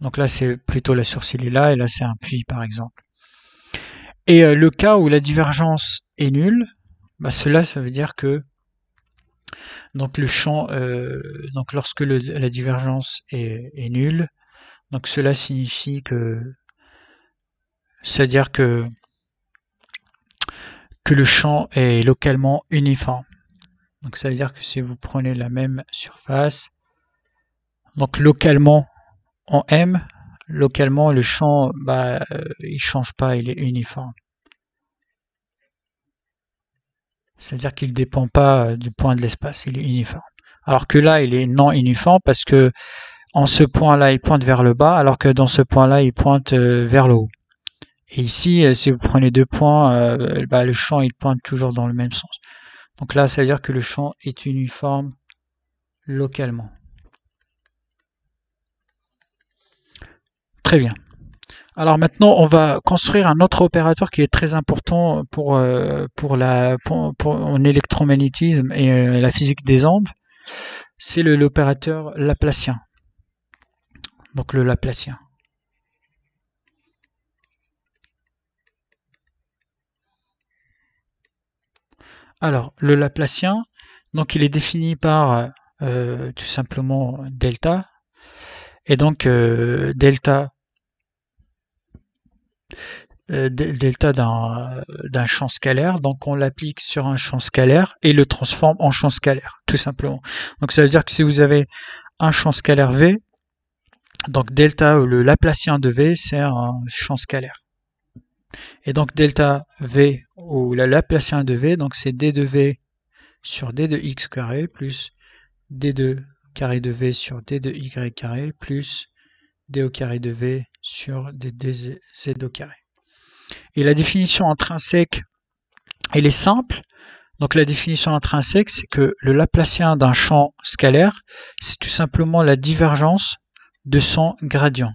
Donc là c'est plutôt la source il est là et là c'est un puits par exemple. Et euh, le cas où la divergence est nulle, bah, cela ça veut dire que donc le champ, euh, donc lorsque la divergence est nulle, donc cela signifie que, c'est-à-dire que, que le champ est localement uniforme. Donc ça veut dire que si vous prenez la même surface, donc localement en M, localement le champ bah, euh, il change pas, il est uniforme. C'est-à-dire qu'il ne dépend pas euh, du point de l'espace, il est uniforme. Alors que là, il est non uniforme parce que en ce point-là, il pointe vers le bas, alors que dans ce point-là, il pointe euh, vers le haut. Et ici, euh, si vous prenez deux points, euh, bah, le champ, il pointe toujours dans le même sens. Donc là, ça veut dire que le champ est uniforme localement. Très bien. Alors maintenant, on va construire un autre opérateur qui est très important pour, l'électromagnétisme pour, la, pour, électromagnétisme et la physique des ondes. C'est l'opérateur laplacien donc le laplacien. Alors, le laplacien, donc il est défini par euh, tout simplement delta. Et donc euh, delta euh, delta d'un champ scalaire, donc on l'applique sur un champ scalaire et le transforme en champ scalaire, tout simplement. Donc ça veut dire que si vous avez un champ scalaire V, donc delta, euh, le Laplacien de V, c'est un champ scalaire. Et donc delta V, ou le Laplacien de V, donc c'est d de V sur d de x carré plus d de carré de V sur d de y carré plus d au carré de V sur d de Et la définition intrinsèque, elle est simple. Donc la définition intrinsèque, c'est que le Laplacien d'un champ scalaire, c'est tout simplement la divergence de son gradient.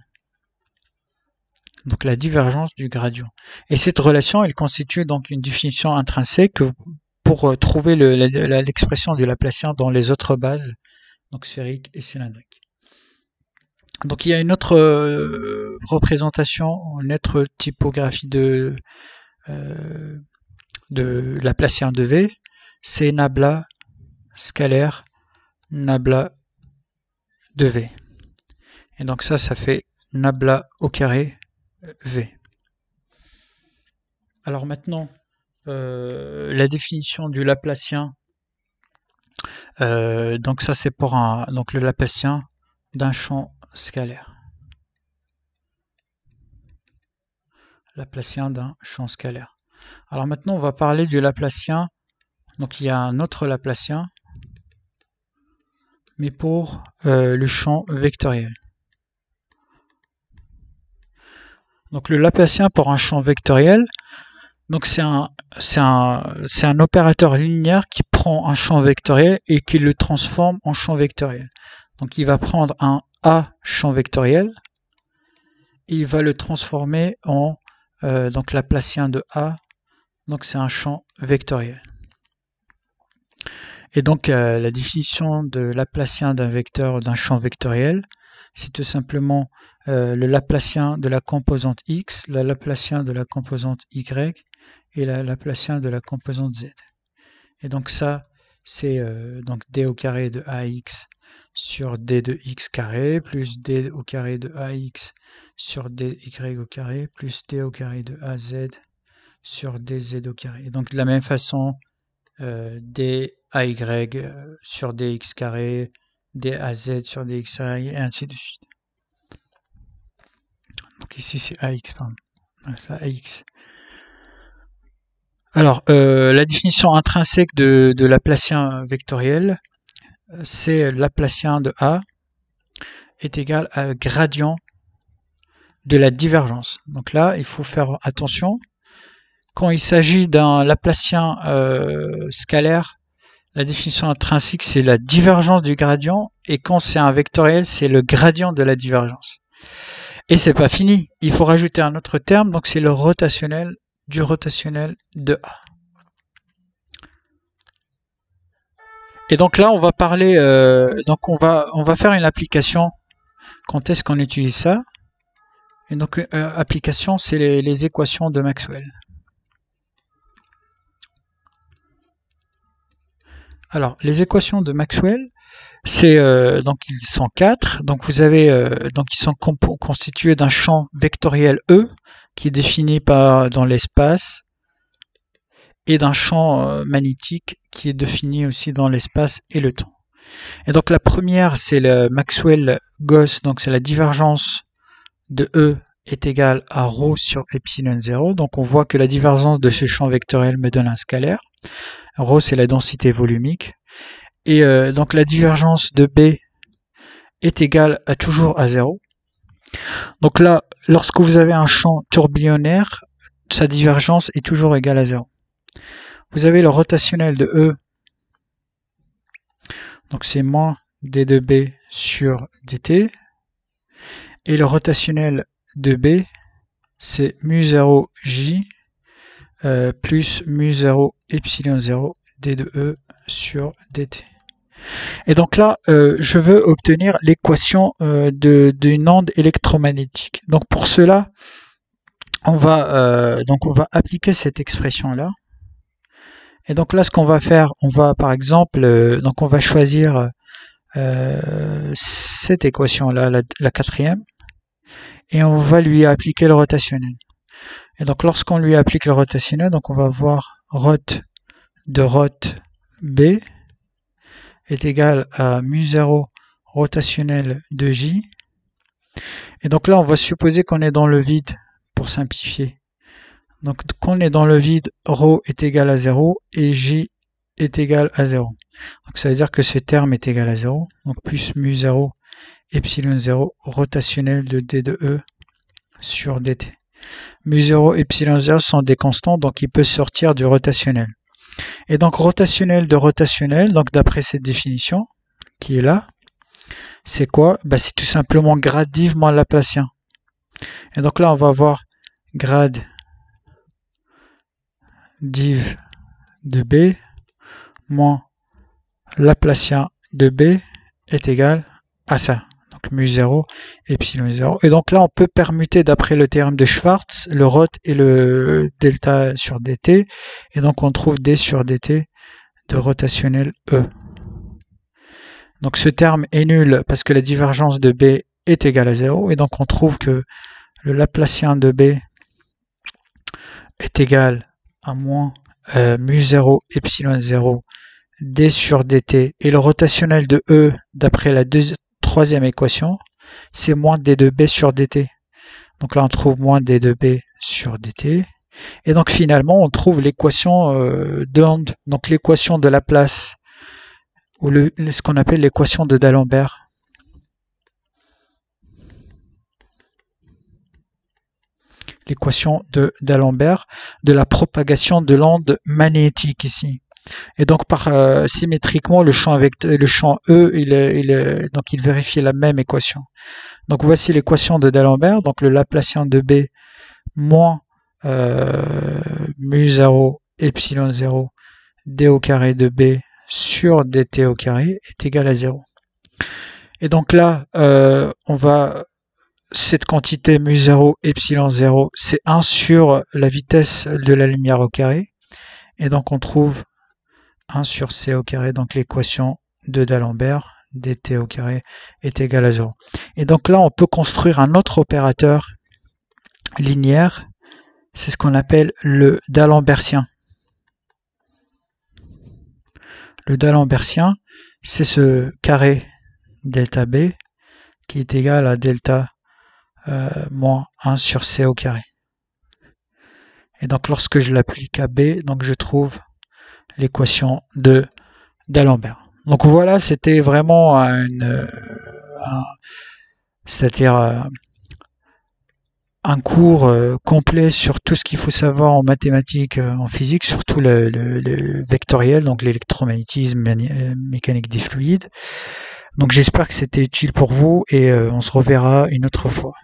Donc la divergence du gradient. Et cette relation, elle constitue donc une définition intrinsèque pour euh, trouver l'expression du de Laplacien dans les autres bases, donc sphériques et cylindrique Donc il y a une autre euh, représentation, une autre typographie de, euh, de Laplacien de V, c'est Nabla scalaire Nabla de V. Et donc ça, ça fait nabla au carré euh, V. Alors maintenant, euh, la définition du Laplacien. Euh, donc ça, c'est pour un, donc le Laplacien d'un champ scalaire. Laplacien d'un champ scalaire. Alors maintenant, on va parler du Laplacien. Donc il y a un autre Laplacien, mais pour le champ vectoriel. Donc le Laplacien pour un champ vectoriel, c'est un, opérateur linéaire qui prend un champ vectoriel et qui le transforme en champ vectoriel. Donc il va prendre un A champ vectoriel, et il va le transformer en euh, donc Laplacien de A, donc c'est un champ vectoriel. Et donc euh, la définition de Laplacien d'un vecteur d'un champ vectoriel, c'est tout simplement euh, le Laplacien de la composante x, le Laplacien de la composante y et le Laplacien de la composante z. Et donc ça, c'est euh, donc d au carré de ax sur d de x carré plus d au carré de ax sur dy au carré plus d au carré de az sur dz au carré. Et donc de la même façon, euh, d ay euh, sur dx carré dAz sur DX et ainsi de suite. Donc ici c'est AX, pardon. Alors, euh, la définition intrinsèque de, l'aplacien vectoriel, c'est l'aplacien de A est égal à gradient de la divergence. Donc là, il faut faire attention. Quand il s'agit d'un Laplacien euh, scalaire, la définition intrinsèque, c'est la divergence du gradient, et quand c'est un vectoriel, c'est le gradient de la divergence. Et c'est pas fini, il faut rajouter un autre terme, donc c'est le rotationnel du rotationnel de A. Et donc là, on va parler, euh, donc on va, on va faire une application. Quand est-ce qu'on utilise ça Et donc, euh, application, c'est les équations de Maxwell. Alors, les équations de Maxwell, c'est euh, donc ils sont quatre. Donc vous avez euh, donc ils sont constitués d'un champ vectoriel E qui est défini par dans l'espace et d'un champ euh, magnétique qui est défini aussi dans l'espace et le temps. Et donc la première, c'est le Maxwell-Gauss, donc c'est la divergence de E est égale à ρ sur epsilon 0. Donc on voit que la divergence de ce champ vectoriel me donne un scalaire. Rho, c'est la densité volumique. Et euh, donc la divergence de B est égale à toujours à 0. Donc là, lorsque vous avez un champ tourbillonnaire, sa divergence est toujours égale à 0. Vous avez le rotationnel de E, donc c'est moins d de b sur dt, et le rotationnel de b, c'est mu0j euh, plus mu0 Epsilon 0 d 2 E sur dt. Et donc là, euh, je veux obtenir l'équation euh, d'une onde électromagnétique. Donc pour cela, on va, euh, donc on va appliquer cette expression-là. Et donc là, ce qu'on va faire, on va par exemple, donc on va choisir cette équation-là, la, la, quatrième, et on va lui appliquer le rotationnel. Et donc lorsqu'on lui applique le rotationnel, donc on va voir rot de rot B est égal à mu0 rotationnel de J. Et donc là, on va supposer qu'on est dans le vide pour simplifier. Donc qu'on est dans le vide, ρ est égal à 0 et J est égal à 0. Donc ça veut dire que ce terme est égal à 0. Donc plus mu0 epsilon 0 rotationnel de d de e sur dt mu 0, epsilon 0 sont des constants, donc il peut sortir du rotationnel. Et donc rotationnel de rotationnel, donc d'après cette définition qui est là, c'est quoi bah C'est tout simplement gradivement laplacien. Et donc là, on va avoir grade div de B moins laplacien de B est égal à ça donc mu0, epsilon 0. Et donc là, on peut permuter d'après le théorème de Schwartz le rot et le delta sur dt. Et donc on trouve d sur dt de rotationnel E. Donc ce terme est nul parce que la divergence de B est égale à 0. Et donc on trouve que le Laplacien de B est égal à moins euh, mu0 epsilon 0 d sur dt et le rotationnel de E d'après la deuxième troisième équation, c'est moins d 2 b sur dt. Donc là, on trouve moins d 2 b sur dt. Et donc finalement, on trouve l'équation d'onde, euh, donc l'équation de place, ou ce qu'on appelle l'équation de D'Alembert. l'équation de d'Alembert de la propagation de l'onde magnétique ici. Et donc, par, euh, symétriquement, le champ, avec, euh, le champ E, il, donc il vérifie la même équation. Donc, voici l'équation de D'Alembert, donc le Laplacien de B moins euh, mu 0 epsilon 0 d au carré de B sur dt au carré est égal à 0. Et donc là, on va cette quantité mu 0 epsilon 0, c'est 1 sur la vitesse de la lumière au carré. Et donc on trouve 1 sur c au carré, donc l'équation de d'Alembert dt au carré est égal à 0. Et donc là, on peut construire un autre opérateur linéaire, c'est ce qu'on appelle le d'Alembertien. Le d'Alembertien, c'est ce carré delta b qui est égal à delta euh, moins 1 sur c au carré. Et donc lorsque je l'applique à b, donc je trouve l'équation de d'Alembert. Donc voilà, c'était vraiment euh, un, euh, un cours euh, complet sur tout ce qu'il faut savoir en mathématiques, en physique, surtout le, le vectoriel, donc l'électromagnétisme, mécanique des fluides. Donc j'espère que c'était utile pour vous et on se reverra une autre fois.